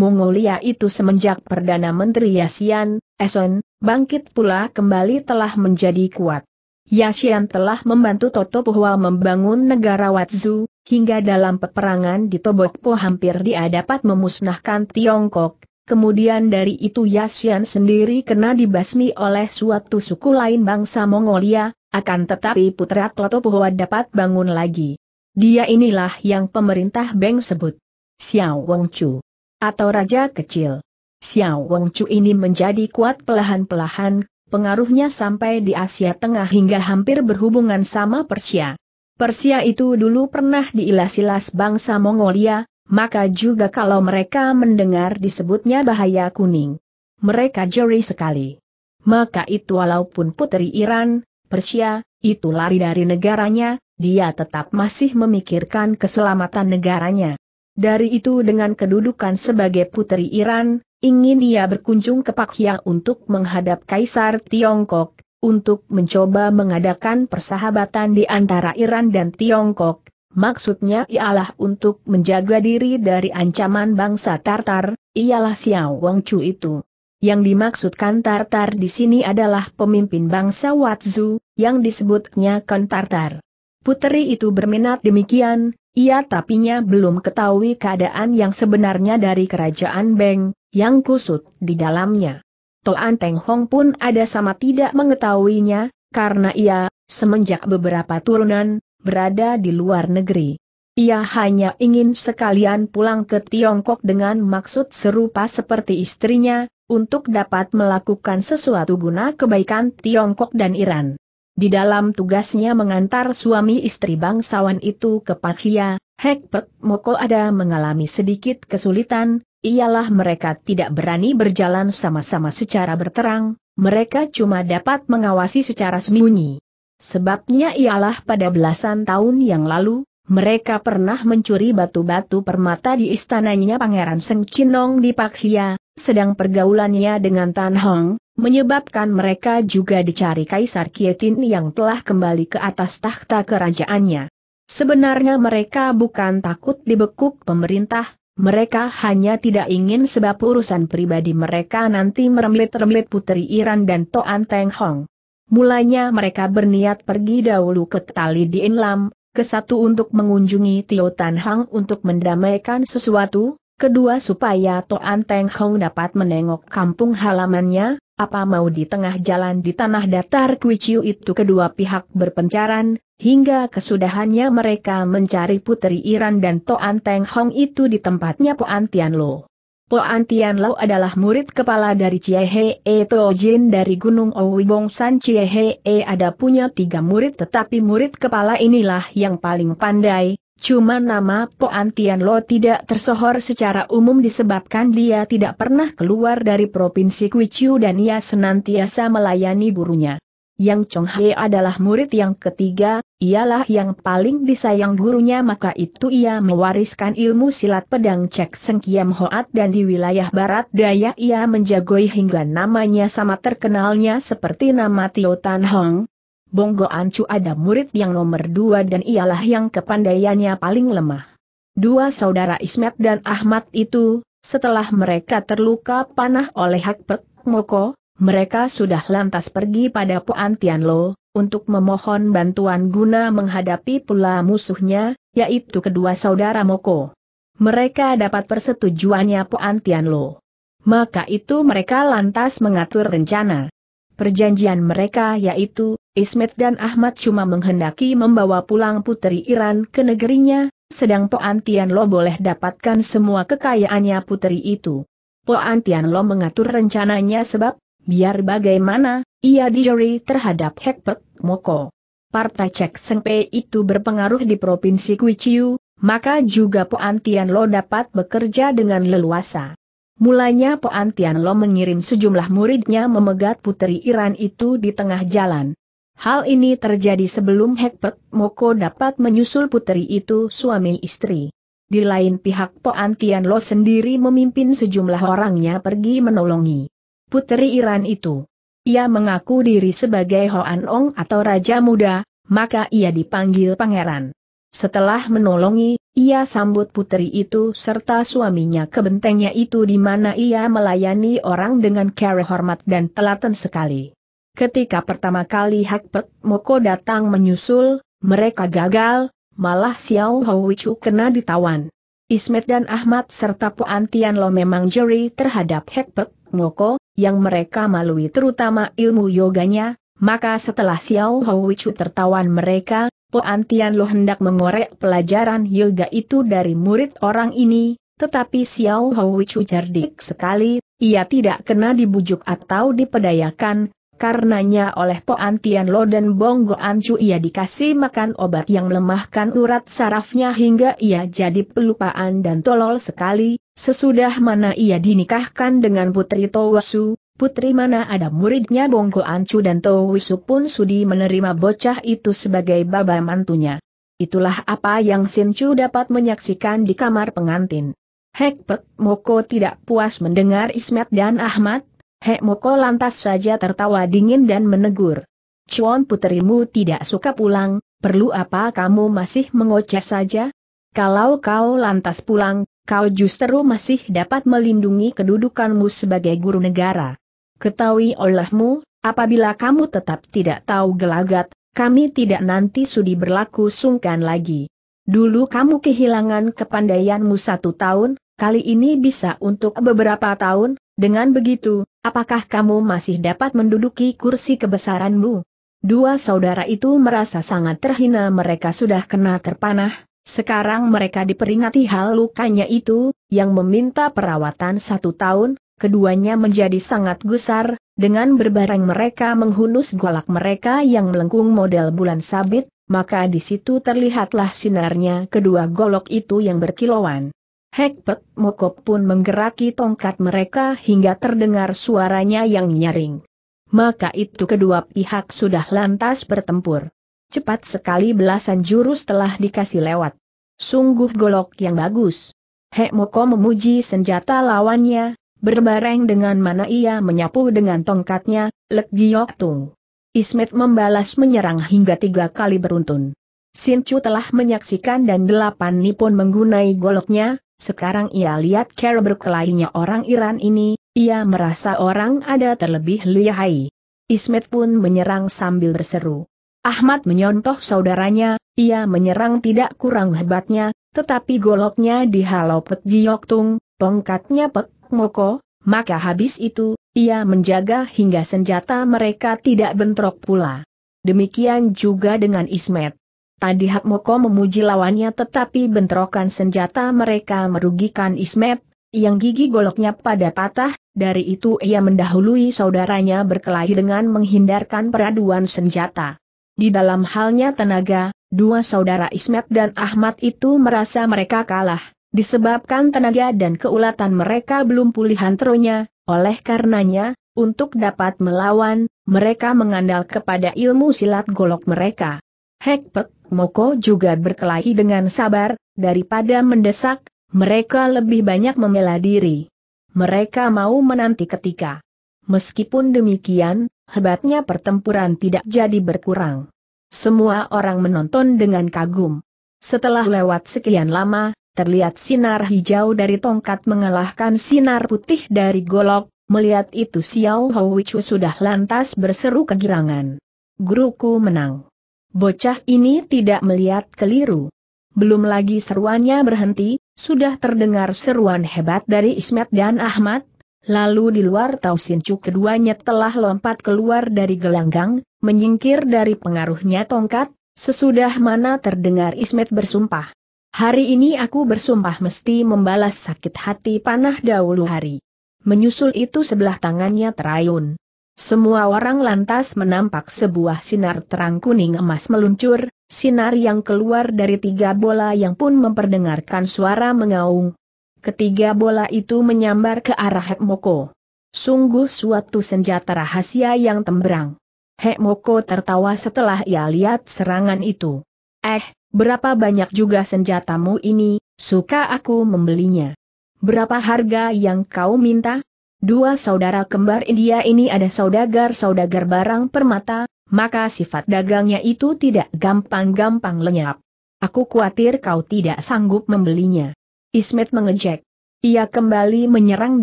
S1: Mongolia itu semenjak Perdana Menteri Yasian, Eson, bangkit pula kembali telah menjadi kuat. Yashian telah membantu Toto Puhua membangun negara Watzu, hingga dalam peperangan di Tobokpo hampir dia dapat memusnahkan Tiongkok. Kemudian dari itu Yashian sendiri kena dibasmi oleh suatu suku lain bangsa Mongolia, akan tetapi putra Toto Puhua dapat bangun lagi. Dia inilah yang pemerintah Beng sebut. Xiao Wongchu. Atau Raja Kecil. Xiao Wongchu ini menjadi kuat pelahan-pelahan, pengaruhnya sampai di Asia Tengah hingga hampir berhubungan sama Persia. Persia itu dulu pernah diilas-ilas bangsa Mongolia, maka juga kalau mereka mendengar disebutnya bahaya kuning. Mereka jeri sekali. Maka itu walaupun putri Iran, Persia, itu lari dari negaranya, dia tetap masih memikirkan keselamatan negaranya. Dari itu dengan kedudukan sebagai putri Iran, ingin ia berkunjung ke Pakhia untuk menghadap Kaisar Tiongkok, untuk mencoba mengadakan persahabatan di antara Iran dan Tiongkok, maksudnya ialah untuk menjaga diri dari ancaman bangsa Tartar, ialah Xiao Wangchu itu. Yang dimaksudkan Tartar di sini adalah pemimpin bangsa Watzu, yang disebutnya Kon Tartar. Puteri itu berminat demikian, ia tapinya belum ketahui keadaan yang sebenarnya dari kerajaan Beng, yang kusut di dalamnya. Toan Teng Hong pun ada sama tidak mengetahuinya, karena ia, semenjak beberapa turunan, berada di luar negeri. Ia hanya ingin sekalian pulang ke Tiongkok dengan maksud serupa seperti istrinya, untuk dapat melakukan sesuatu guna kebaikan Tiongkok dan Iran. Di dalam tugasnya mengantar suami istri bangsawan itu ke Pakhia, Hek Pek Moko ada mengalami sedikit kesulitan, ialah mereka tidak berani berjalan sama-sama secara berterang, mereka cuma dapat mengawasi secara sembunyi. Sebabnya ialah pada belasan tahun yang lalu, mereka pernah mencuri batu-batu permata di istananya Pangeran Seng Chinong di Pakhia, sedang pergaulannya dengan Tan Hong, menyebabkan mereka juga dicari Kaisar Kietin yang telah kembali ke atas takhta kerajaannya. Sebenarnya mereka bukan takut dibekuk pemerintah, mereka hanya tidak ingin sebab urusan pribadi mereka nanti merembet-rembet Putri Iran dan Toan Teng Hong. Mulanya mereka berniat pergi dahulu ke Tali di Inlam, ke satu untuk mengunjungi Tio Tan Hang untuk mendamaikan sesuatu, kedua supaya Toan Teng Hong dapat menengok kampung halamannya, apa mau di tengah jalan di tanah datar Kuiciu itu kedua pihak berpencaran, hingga kesudahannya mereka mencari putri Iran dan Toan Teng Hong itu di tempatnya Poan Tian Lo. Poan Tian adalah murid kepala dari Chiehe E Jin dari Gunung Owibong San Chiehe E ada punya tiga murid tetapi murid kepala inilah yang paling pandai, Cuma nama Poan Antian Lo tidak tersohor secara umum disebabkan dia tidak pernah keluar dari provinsi Kuichu dan ia senantiasa melayani gurunya. Yang Chong He adalah murid yang ketiga, ialah yang paling disayang gurunya maka itu ia mewariskan ilmu silat pedang Cek Seng Kiam Hoat dan di wilayah barat daya ia menjagoi hingga namanya sama terkenalnya seperti nama Tio Tan Hong, Bonggo Ancu ada murid yang nomor dua dan ialah yang kepandaiannya paling lemah. Dua saudara Ismet dan Ahmad itu, setelah mereka terluka panah oleh Pek Moko, mereka sudah lantas pergi pada Puan Tianlo, untuk memohon bantuan guna menghadapi pula musuhnya, yaitu kedua saudara Moko. Mereka dapat persetujuannya Puan Tianlo. Maka itu mereka lantas mengatur rencana. Perjanjian mereka yaitu, Ismet dan Ahmad cuma menghendaki membawa pulang putri Iran ke negerinya, sedang Poan Antian Lo boleh dapatkan semua kekayaannya putri itu. Poan Antian Lo mengatur rencananya sebab, biar bagaimana, ia dijeri terhadap Hekpek Moko. Partai Cek Sengpe itu berpengaruh di Provinsi Kuiciu, maka juga Poan Antian Lo dapat bekerja dengan leluasa. Mulanya Poan Lo mengirim sejumlah muridnya memegat putri Iran itu di tengah jalan. Hal ini terjadi sebelum Hekpek Moko dapat menyusul putri itu suami istri. Di lain pihak Poan Lo sendiri memimpin sejumlah orangnya pergi menolongi putri Iran itu. Ia mengaku diri sebagai Hoan Ong atau Raja Muda, maka ia dipanggil pangeran. Setelah menolongi, ia sambut putri itu serta suaminya ke bentengnya itu di mana ia melayani orang dengan cara hormat dan telaten sekali. Ketika pertama kali Hakpek Moko datang menyusul, mereka gagal, malah Xiao Houichu kena ditawan. Ismet dan Ahmad serta Puan Tianlo memang juri terhadap Hakpek Moko, yang mereka malui terutama ilmu yoganya, maka setelah Xiao Houichu tertawan mereka, Poan Tian Lo hendak mengorek pelajaran yoga itu dari murid orang ini, tetapi Xiao Hou cerdik sekali, ia tidak kena dibujuk atau dipedayakan, karenanya oleh Poan Tian Lo dan Bonggo Ancu ia dikasih makan obat yang melemahkan urat sarafnya hingga ia jadi pelupaan dan tolol sekali, sesudah mana ia dinikahkan dengan putri Towasu, Putri mana ada muridnya Bongko Ancu dan Towisu pun sudi menerima bocah itu sebagai baba mantunya. Itulah apa yang Chu dapat menyaksikan di kamar pengantin. Hek Pek Moko tidak puas mendengar Ismet dan Ahmad, Hek Moko lantas saja tertawa dingin dan menegur. Cuan putrimu tidak suka pulang, perlu apa kamu masih mengoceh saja? Kalau kau lantas pulang, kau justru masih dapat melindungi kedudukanmu sebagai guru negara. Ketahui olehmu, apabila kamu tetap tidak tahu gelagat, kami tidak nanti sudi berlaku sungkan lagi. Dulu kamu kehilangan kepandaianmu satu tahun, kali ini bisa untuk beberapa tahun, dengan begitu, apakah kamu masih dapat menduduki kursi kebesaranmu? Dua saudara itu merasa sangat terhina mereka sudah kena terpanah, sekarang mereka diperingati hal lukanya itu, yang meminta perawatan satu tahun, keduanya menjadi sangat gusar, dengan berbareng mereka menghunus golak mereka yang melengkung model bulan sabit, maka di situ terlihatlah sinarnya kedua golok itu yang berkilauan. Hekpek Mokop pun menggeraki tongkat mereka hingga terdengar suaranya yang nyaring. Maka itu kedua pihak sudah lantas bertempur. Cepat sekali belasan jurus telah dikasih lewat. Sungguh golok yang bagus. Hek Moko memuji senjata lawannya, Berbareng dengan mana ia menyapu dengan tongkatnya, Lek Giok Tung. Ismet membalas menyerang hingga tiga kali beruntun. Sin Chu telah menyaksikan dan delapan nipun menggunai goloknya, sekarang ia lihat cara berkelainya orang Iran ini, ia merasa orang ada terlebih lihai. Ismet pun menyerang sambil berseru. Ahmad menyontoh saudaranya, ia menyerang tidak kurang hebatnya, tetapi goloknya dihalau pet Giok Tung, tongkatnya Pek Moko, maka habis itu, ia menjaga hingga senjata mereka tidak bentrok pula. Demikian juga dengan Ismet. Tadi Moko memuji lawannya tetapi bentrokan senjata mereka merugikan Ismet, yang gigi goloknya pada patah, dari itu ia mendahului saudaranya berkelahi dengan menghindarkan peraduan senjata. Di dalam halnya tenaga, dua saudara Ismet dan Ahmad itu merasa mereka kalah, Disebabkan tenaga dan keulatan mereka belum pulih antronya, oleh karenanya, untuk dapat melawan, mereka mengandal kepada ilmu silat golok mereka. Hekpek Moko juga berkelahi dengan sabar, daripada mendesak, mereka lebih banyak membela diri. Mereka mau menanti ketika. Meskipun demikian, hebatnya pertempuran tidak jadi berkurang. Semua orang menonton dengan kagum. Setelah lewat sekian lama, terlihat sinar hijau dari tongkat mengalahkan sinar putih dari golok, melihat itu Xiao Houichu sudah lantas berseru kegirangan. Guruku menang. Bocah ini tidak melihat keliru. Belum lagi seruannya berhenti, sudah terdengar seruan hebat dari Ismet dan Ahmad, Lalu di luar Tau Sincuk keduanya telah lompat keluar dari gelanggang, menyingkir dari pengaruhnya tongkat, sesudah mana terdengar Ismet bersumpah. Hari ini aku bersumpah mesti membalas sakit hati panah dahulu hari. Menyusul itu sebelah tangannya terayun. Semua orang lantas menampak sebuah sinar terang kuning emas meluncur, sinar yang keluar dari tiga bola yang pun memperdengarkan suara mengaung. Ketiga bola itu menyambar ke arah Hekmoko. Sungguh suatu senjata rahasia yang temberang. Hekmoko tertawa setelah ia lihat serangan itu. Eh, Berapa banyak juga senjatamu ini, suka aku membelinya. Berapa harga yang kau minta? Dua saudara kembar India ini ada saudagar-saudagar barang permata, maka sifat dagangnya itu tidak gampang-gampang lenyap. Aku khawatir kau tidak sanggup membelinya. Ismet mengejek. Ia kembali menyerang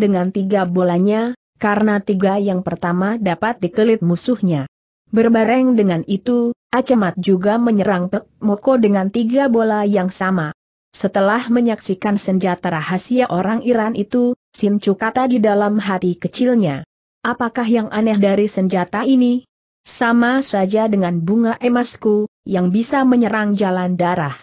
S1: dengan tiga bolanya, karena tiga yang pertama dapat dikelit musuhnya. Berbareng dengan itu, Acemat juga menyerang Pek Moko dengan tiga bola yang sama. Setelah menyaksikan senjata rahasia orang Iran itu, Chu kata di dalam hati kecilnya. Apakah yang aneh dari senjata ini? Sama saja dengan bunga emasku, yang bisa menyerang jalan darah.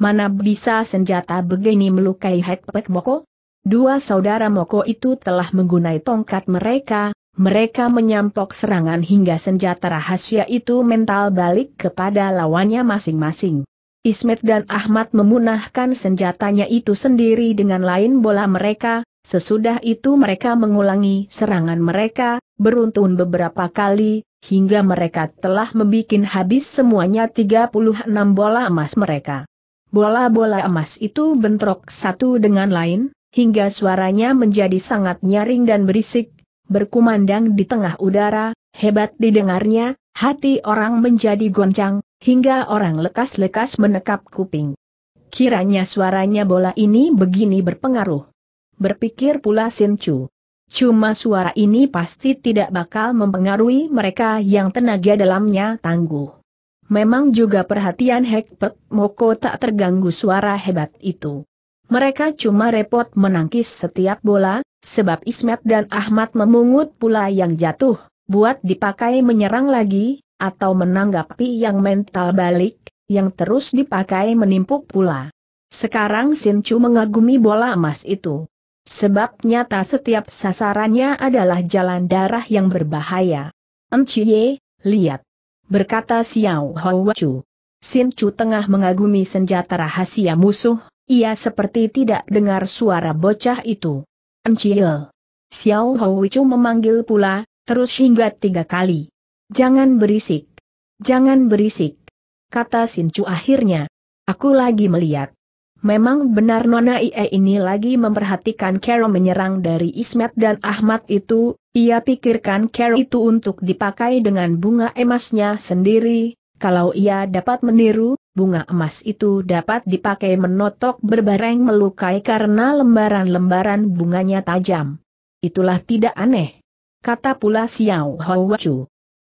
S1: Mana bisa senjata begini melukai Pek Moko? Dua saudara Moko itu telah menggunai tongkat mereka, mereka menyampok serangan hingga senjata rahasia itu mental balik kepada lawannya masing-masing. Ismet dan Ahmad memunahkan senjatanya itu sendiri dengan lain bola mereka, sesudah itu mereka mengulangi serangan mereka, beruntun beberapa kali, hingga mereka telah membuat habis semuanya 36 bola emas mereka. Bola-bola emas itu bentrok satu dengan lain, hingga suaranya menjadi sangat nyaring dan berisik, berkumandang di tengah udara, hebat didengarnya, hati orang menjadi goncang, hingga orang lekas-lekas menekap kuping. Kiranya suaranya bola ini begini berpengaruh. Berpikir pula Sin Chu. Cuma suara ini pasti tidak bakal mempengaruhi mereka yang tenaga dalamnya tangguh. Memang juga perhatian Hek Pek Moko tak terganggu suara hebat itu. Mereka cuma repot menangkis setiap bola, sebab Ismet dan Ahmad memungut pula yang jatuh, buat dipakai menyerang lagi, atau menanggapi yang mental balik, yang terus dipakai menimpuk pula. Sekarang Sin Chu mengagumi bola emas itu. Sebab nyata setiap sasarannya adalah jalan darah yang berbahaya. Enciye, lihat. Berkata Xiao Houachu. Sin Chu tengah mengagumi senjata rahasia musuh, ia seperti tidak dengar suara bocah itu. Encil. Xiao memanggil pula, terus hingga tiga kali. Jangan berisik. Jangan berisik. Kata Sincu akhirnya. Aku lagi melihat. Memang benar Nona Ie ini lagi memperhatikan Carol menyerang dari Ismet dan Ahmad itu, ia pikirkan Carol itu untuk dipakai dengan bunga emasnya sendiri, kalau ia dapat meniru, bunga emas itu dapat dipakai menotok berbareng melukai karena lembaran-lembaran bunganya tajam. Itulah tidak aneh. Kata pula Xiao Hou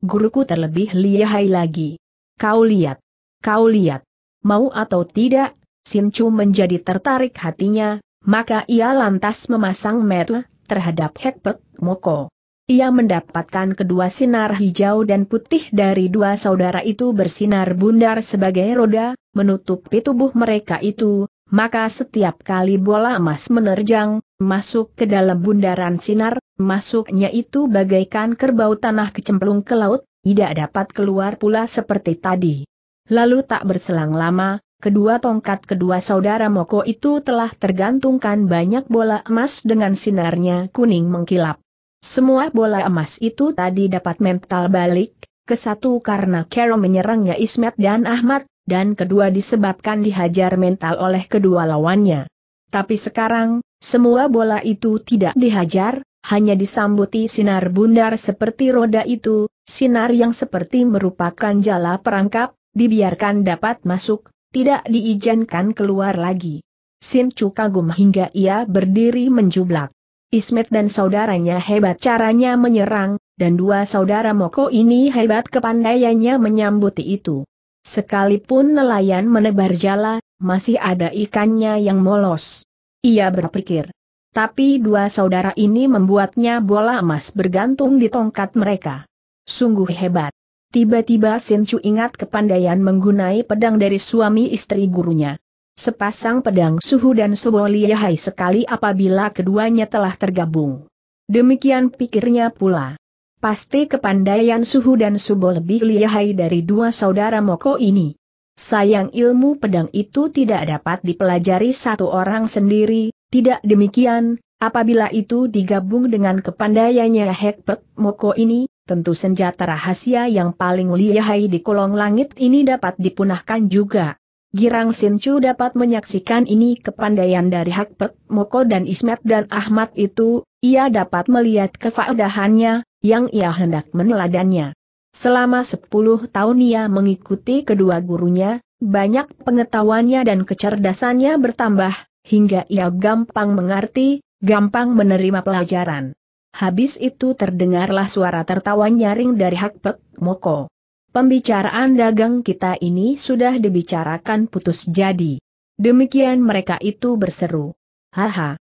S1: Guruku terlebih lihai lagi. Kau lihat. Kau lihat. Mau atau tidak, Sin Chu menjadi tertarik hatinya, maka ia lantas memasang metu terhadap Hekpek Moko. Ia mendapatkan kedua sinar hijau dan putih dari dua saudara itu bersinar bundar sebagai roda, menutupi tubuh mereka itu, maka setiap kali bola emas menerjang, masuk ke dalam bundaran sinar, masuknya itu bagaikan kerbau tanah kecemplung ke laut, tidak dapat keluar pula seperti tadi. Lalu tak berselang lama, kedua tongkat kedua saudara Moko itu telah tergantungkan banyak bola emas dengan sinarnya kuning mengkilap. Semua bola emas itu tadi dapat mental balik, ke satu karena Carol menyerangnya Ismet dan Ahmad, dan kedua disebabkan dihajar mental oleh kedua lawannya. Tapi sekarang, semua bola itu tidak dihajar, hanya disambuti sinar bundar seperti roda itu, sinar yang seperti merupakan jala perangkap, dibiarkan dapat masuk, tidak diizinkan keluar lagi. Sin Chu kagum hingga ia berdiri menjublak. Ismet dan saudaranya hebat caranya menyerang, dan dua saudara Moko ini hebat kepandaiannya menyambuti itu. Sekalipun nelayan menebar jala, masih ada ikannya yang molos. Ia berpikir. Tapi dua saudara ini membuatnya bola emas bergantung di tongkat mereka. Sungguh hebat. Tiba-tiba Sinchu ingat kepandaian menggunai pedang dari suami istri gurunya. Sepasang pedang suhu dan subo Liahai sekali apabila keduanya telah tergabung. Demikian pikirnya pula. Pasti kepandaian suhu dan subo lebih lihai dari dua saudara Moko ini. Sayang ilmu pedang itu tidak dapat dipelajari satu orang sendiri, tidak demikian, apabila itu digabung dengan kepandaiannya Hekpek Moko ini, tentu senjata rahasia yang paling lihai di kolong langit ini dapat dipunahkan juga. Girang Sinchu dapat menyaksikan ini kepandaian dari Hakpek, Moko dan Ismet dan Ahmad itu, ia dapat melihat kefaedahannya, yang ia hendak meneladannya. Selama 10 tahun ia mengikuti kedua gurunya, banyak pengetahuannya dan kecerdasannya bertambah, hingga ia gampang mengerti, gampang menerima pelajaran. Habis itu terdengarlah suara tertawa nyaring dari Hakpek, Moko. Pembicaraan dagang kita ini sudah dibicarakan putus jadi. Demikian mereka itu berseru. Haha.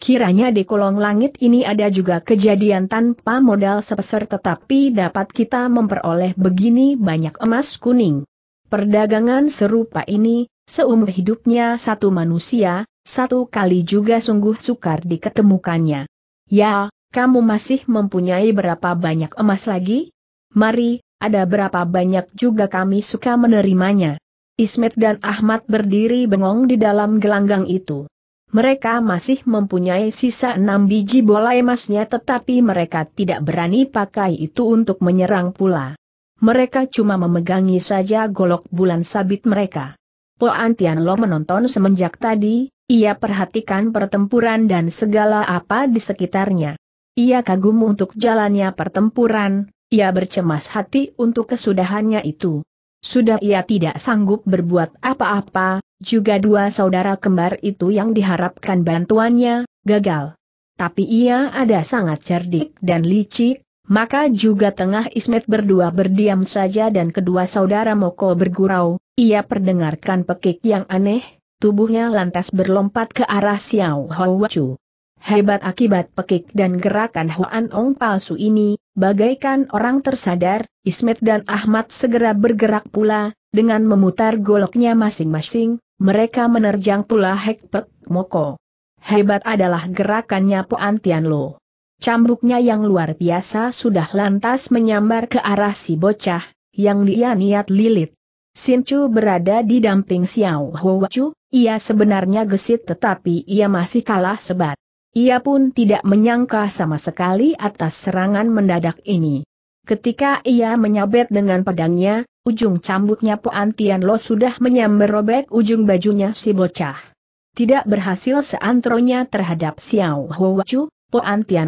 S1: Kiranya di kolong langit ini ada juga kejadian tanpa modal sebesar tetapi dapat kita memperoleh begini banyak emas kuning. Perdagangan serupa ini, seumur hidupnya satu manusia, satu kali juga sungguh sukar diketemukannya. Ya, kamu masih mempunyai berapa banyak emas lagi? Mari, ada berapa banyak juga kami suka menerimanya. Ismet dan Ahmad berdiri bengong di dalam gelanggang itu. Mereka masih mempunyai sisa enam biji bola emasnya tetapi mereka tidak berani pakai itu untuk menyerang pula. Mereka cuma memegangi saja golok bulan sabit mereka. Po oh, Antian Lo menonton semenjak tadi, ia perhatikan pertempuran dan segala apa di sekitarnya. Ia kagum untuk jalannya pertempuran, ia bercemas hati untuk kesudahannya itu. Sudah ia tidak sanggup berbuat apa-apa, juga dua saudara kembar itu yang diharapkan bantuannya, gagal. Tapi ia ada sangat cerdik dan licik, maka juga tengah Ismet berdua berdiam saja dan kedua saudara Moko bergurau, ia perdengarkan pekik yang aneh, tubuhnya lantas berlompat ke arah Xiao Hou Chu. Hebat akibat pekik dan gerakan Huan Ong palsu ini, Bagaikan orang tersadar, Ismet dan Ahmad segera bergerak pula, dengan memutar goloknya masing-masing, mereka menerjang pula Hekpek Moko. Hebat adalah gerakannya Puan Tianlo. Cambuknya yang luar biasa sudah lantas menyambar ke arah si bocah, yang dia niat lilit. Sinchu berada di damping Xiao Chu, ia sebenarnya gesit tetapi ia masih kalah sebat. Ia pun tidak menyangka sama sekali atas serangan mendadak ini. Ketika ia menyabet dengan pedangnya, ujung cambuknya Puan Tian Lo sudah menyambar robek ujung bajunya si bocah. Tidak berhasil seantronya terhadap Xiao Hua Chu,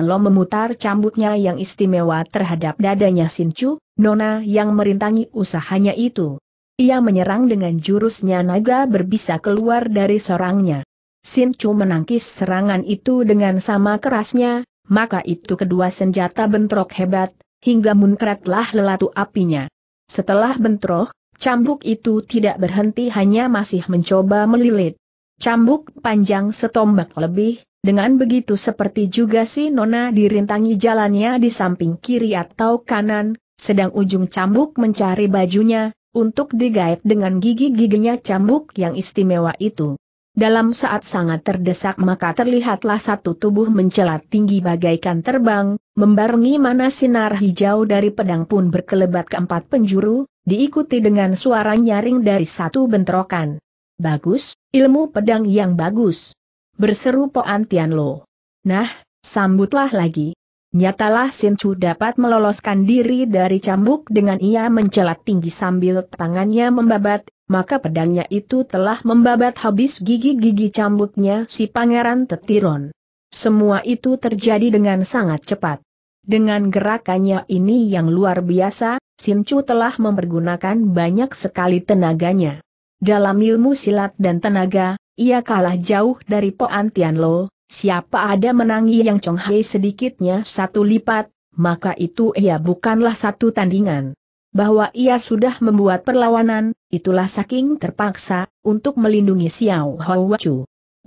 S1: Lo memutar cambuknya yang istimewa terhadap dadanya Sin Chu, nona yang merintangi usahanya itu. Ia menyerang dengan jurusnya naga berbisa keluar dari sorangnya. Sin Chu menangkis serangan itu dengan sama kerasnya, maka itu kedua senjata bentrok hebat, hingga muncratlah lelatu apinya. Setelah bentrok, cambuk itu tidak berhenti hanya masih mencoba melilit. Cambuk panjang setombak lebih, dengan begitu seperti juga si Nona dirintangi jalannya di samping kiri atau kanan, sedang ujung cambuk mencari bajunya, untuk digait dengan gigi-giginya cambuk yang istimewa itu. Dalam saat sangat terdesak maka terlihatlah satu tubuh mencelat tinggi bagaikan terbang, membarungi mana sinar hijau dari pedang pun berkelebat keempat penjuru, diikuti dengan suara nyaring dari satu bentrokan. Bagus, ilmu pedang yang bagus. Berseru Poan Tianlo. Nah, sambutlah lagi. Nyatalah Sin Chu dapat meloloskan diri dari cambuk dengan ia mencelat tinggi sambil tangannya membabat, maka pedangnya itu telah membabat habis gigi-gigi cambuknya si pangeran tetiron. Semua itu terjadi dengan sangat cepat. Dengan gerakannya ini yang luar biasa, Chu telah mempergunakan banyak sekali tenaganya. Dalam ilmu silat dan tenaga, ia kalah jauh dari Po Antian Lo. siapa ada menangi yang Chong Hai sedikitnya satu lipat, maka itu ia bukanlah satu tandingan. Bahwa ia sudah membuat perlawanan, itulah saking terpaksa, untuk melindungi Xiao Hou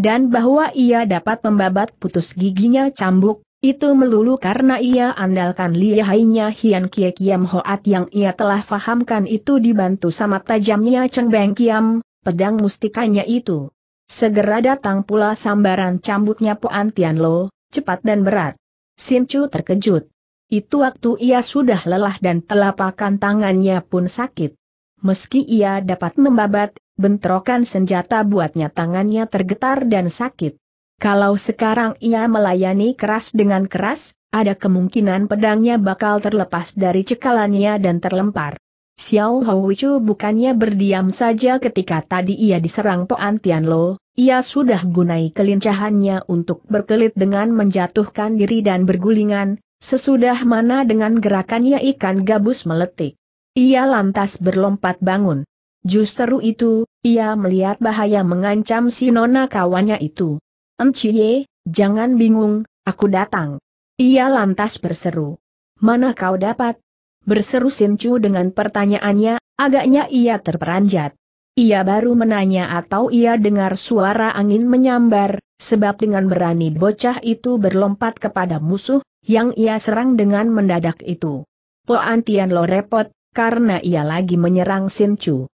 S1: Dan bahwa ia dapat membabat putus giginya cambuk, itu melulu karena ia andalkan lihainya Hian Kie Kiam Hoat yang ia telah fahamkan itu dibantu sama tajamnya Cheng Beng Kiam, pedang mustikanya itu. Segera datang pula sambaran cambuknya Puan Tian Lo, cepat dan berat. Sin Chu terkejut. Itu waktu ia sudah lelah dan telapakan tangannya pun sakit. Meski ia dapat membabat, bentrokan senjata buatnya tangannya tergetar dan sakit. Kalau sekarang ia melayani keras dengan keras, ada kemungkinan pedangnya bakal terlepas dari cekalannya dan terlempar. Xiao Houchu bukannya berdiam saja ketika tadi ia diserang Poan Tianlo, ia sudah gunai kelincahannya untuk berkelit dengan menjatuhkan diri dan bergulingan, sesudah mana dengan gerakannya ikan gabus meletik. Ia lantas berlompat bangun. Justru itu, ia melihat bahaya mengancam si nona kawannya itu. Enciye, jangan bingung, aku datang. Ia lantas berseru. Mana kau dapat? Berseru Sinchu dengan pertanyaannya, agaknya ia terperanjat. Ia baru menanya atau ia dengar suara angin menyambar, sebab dengan berani bocah itu berlompat kepada musuh, yang ia serang dengan mendadak itu. antian lo repot, karena ia lagi menyerang Sinchu.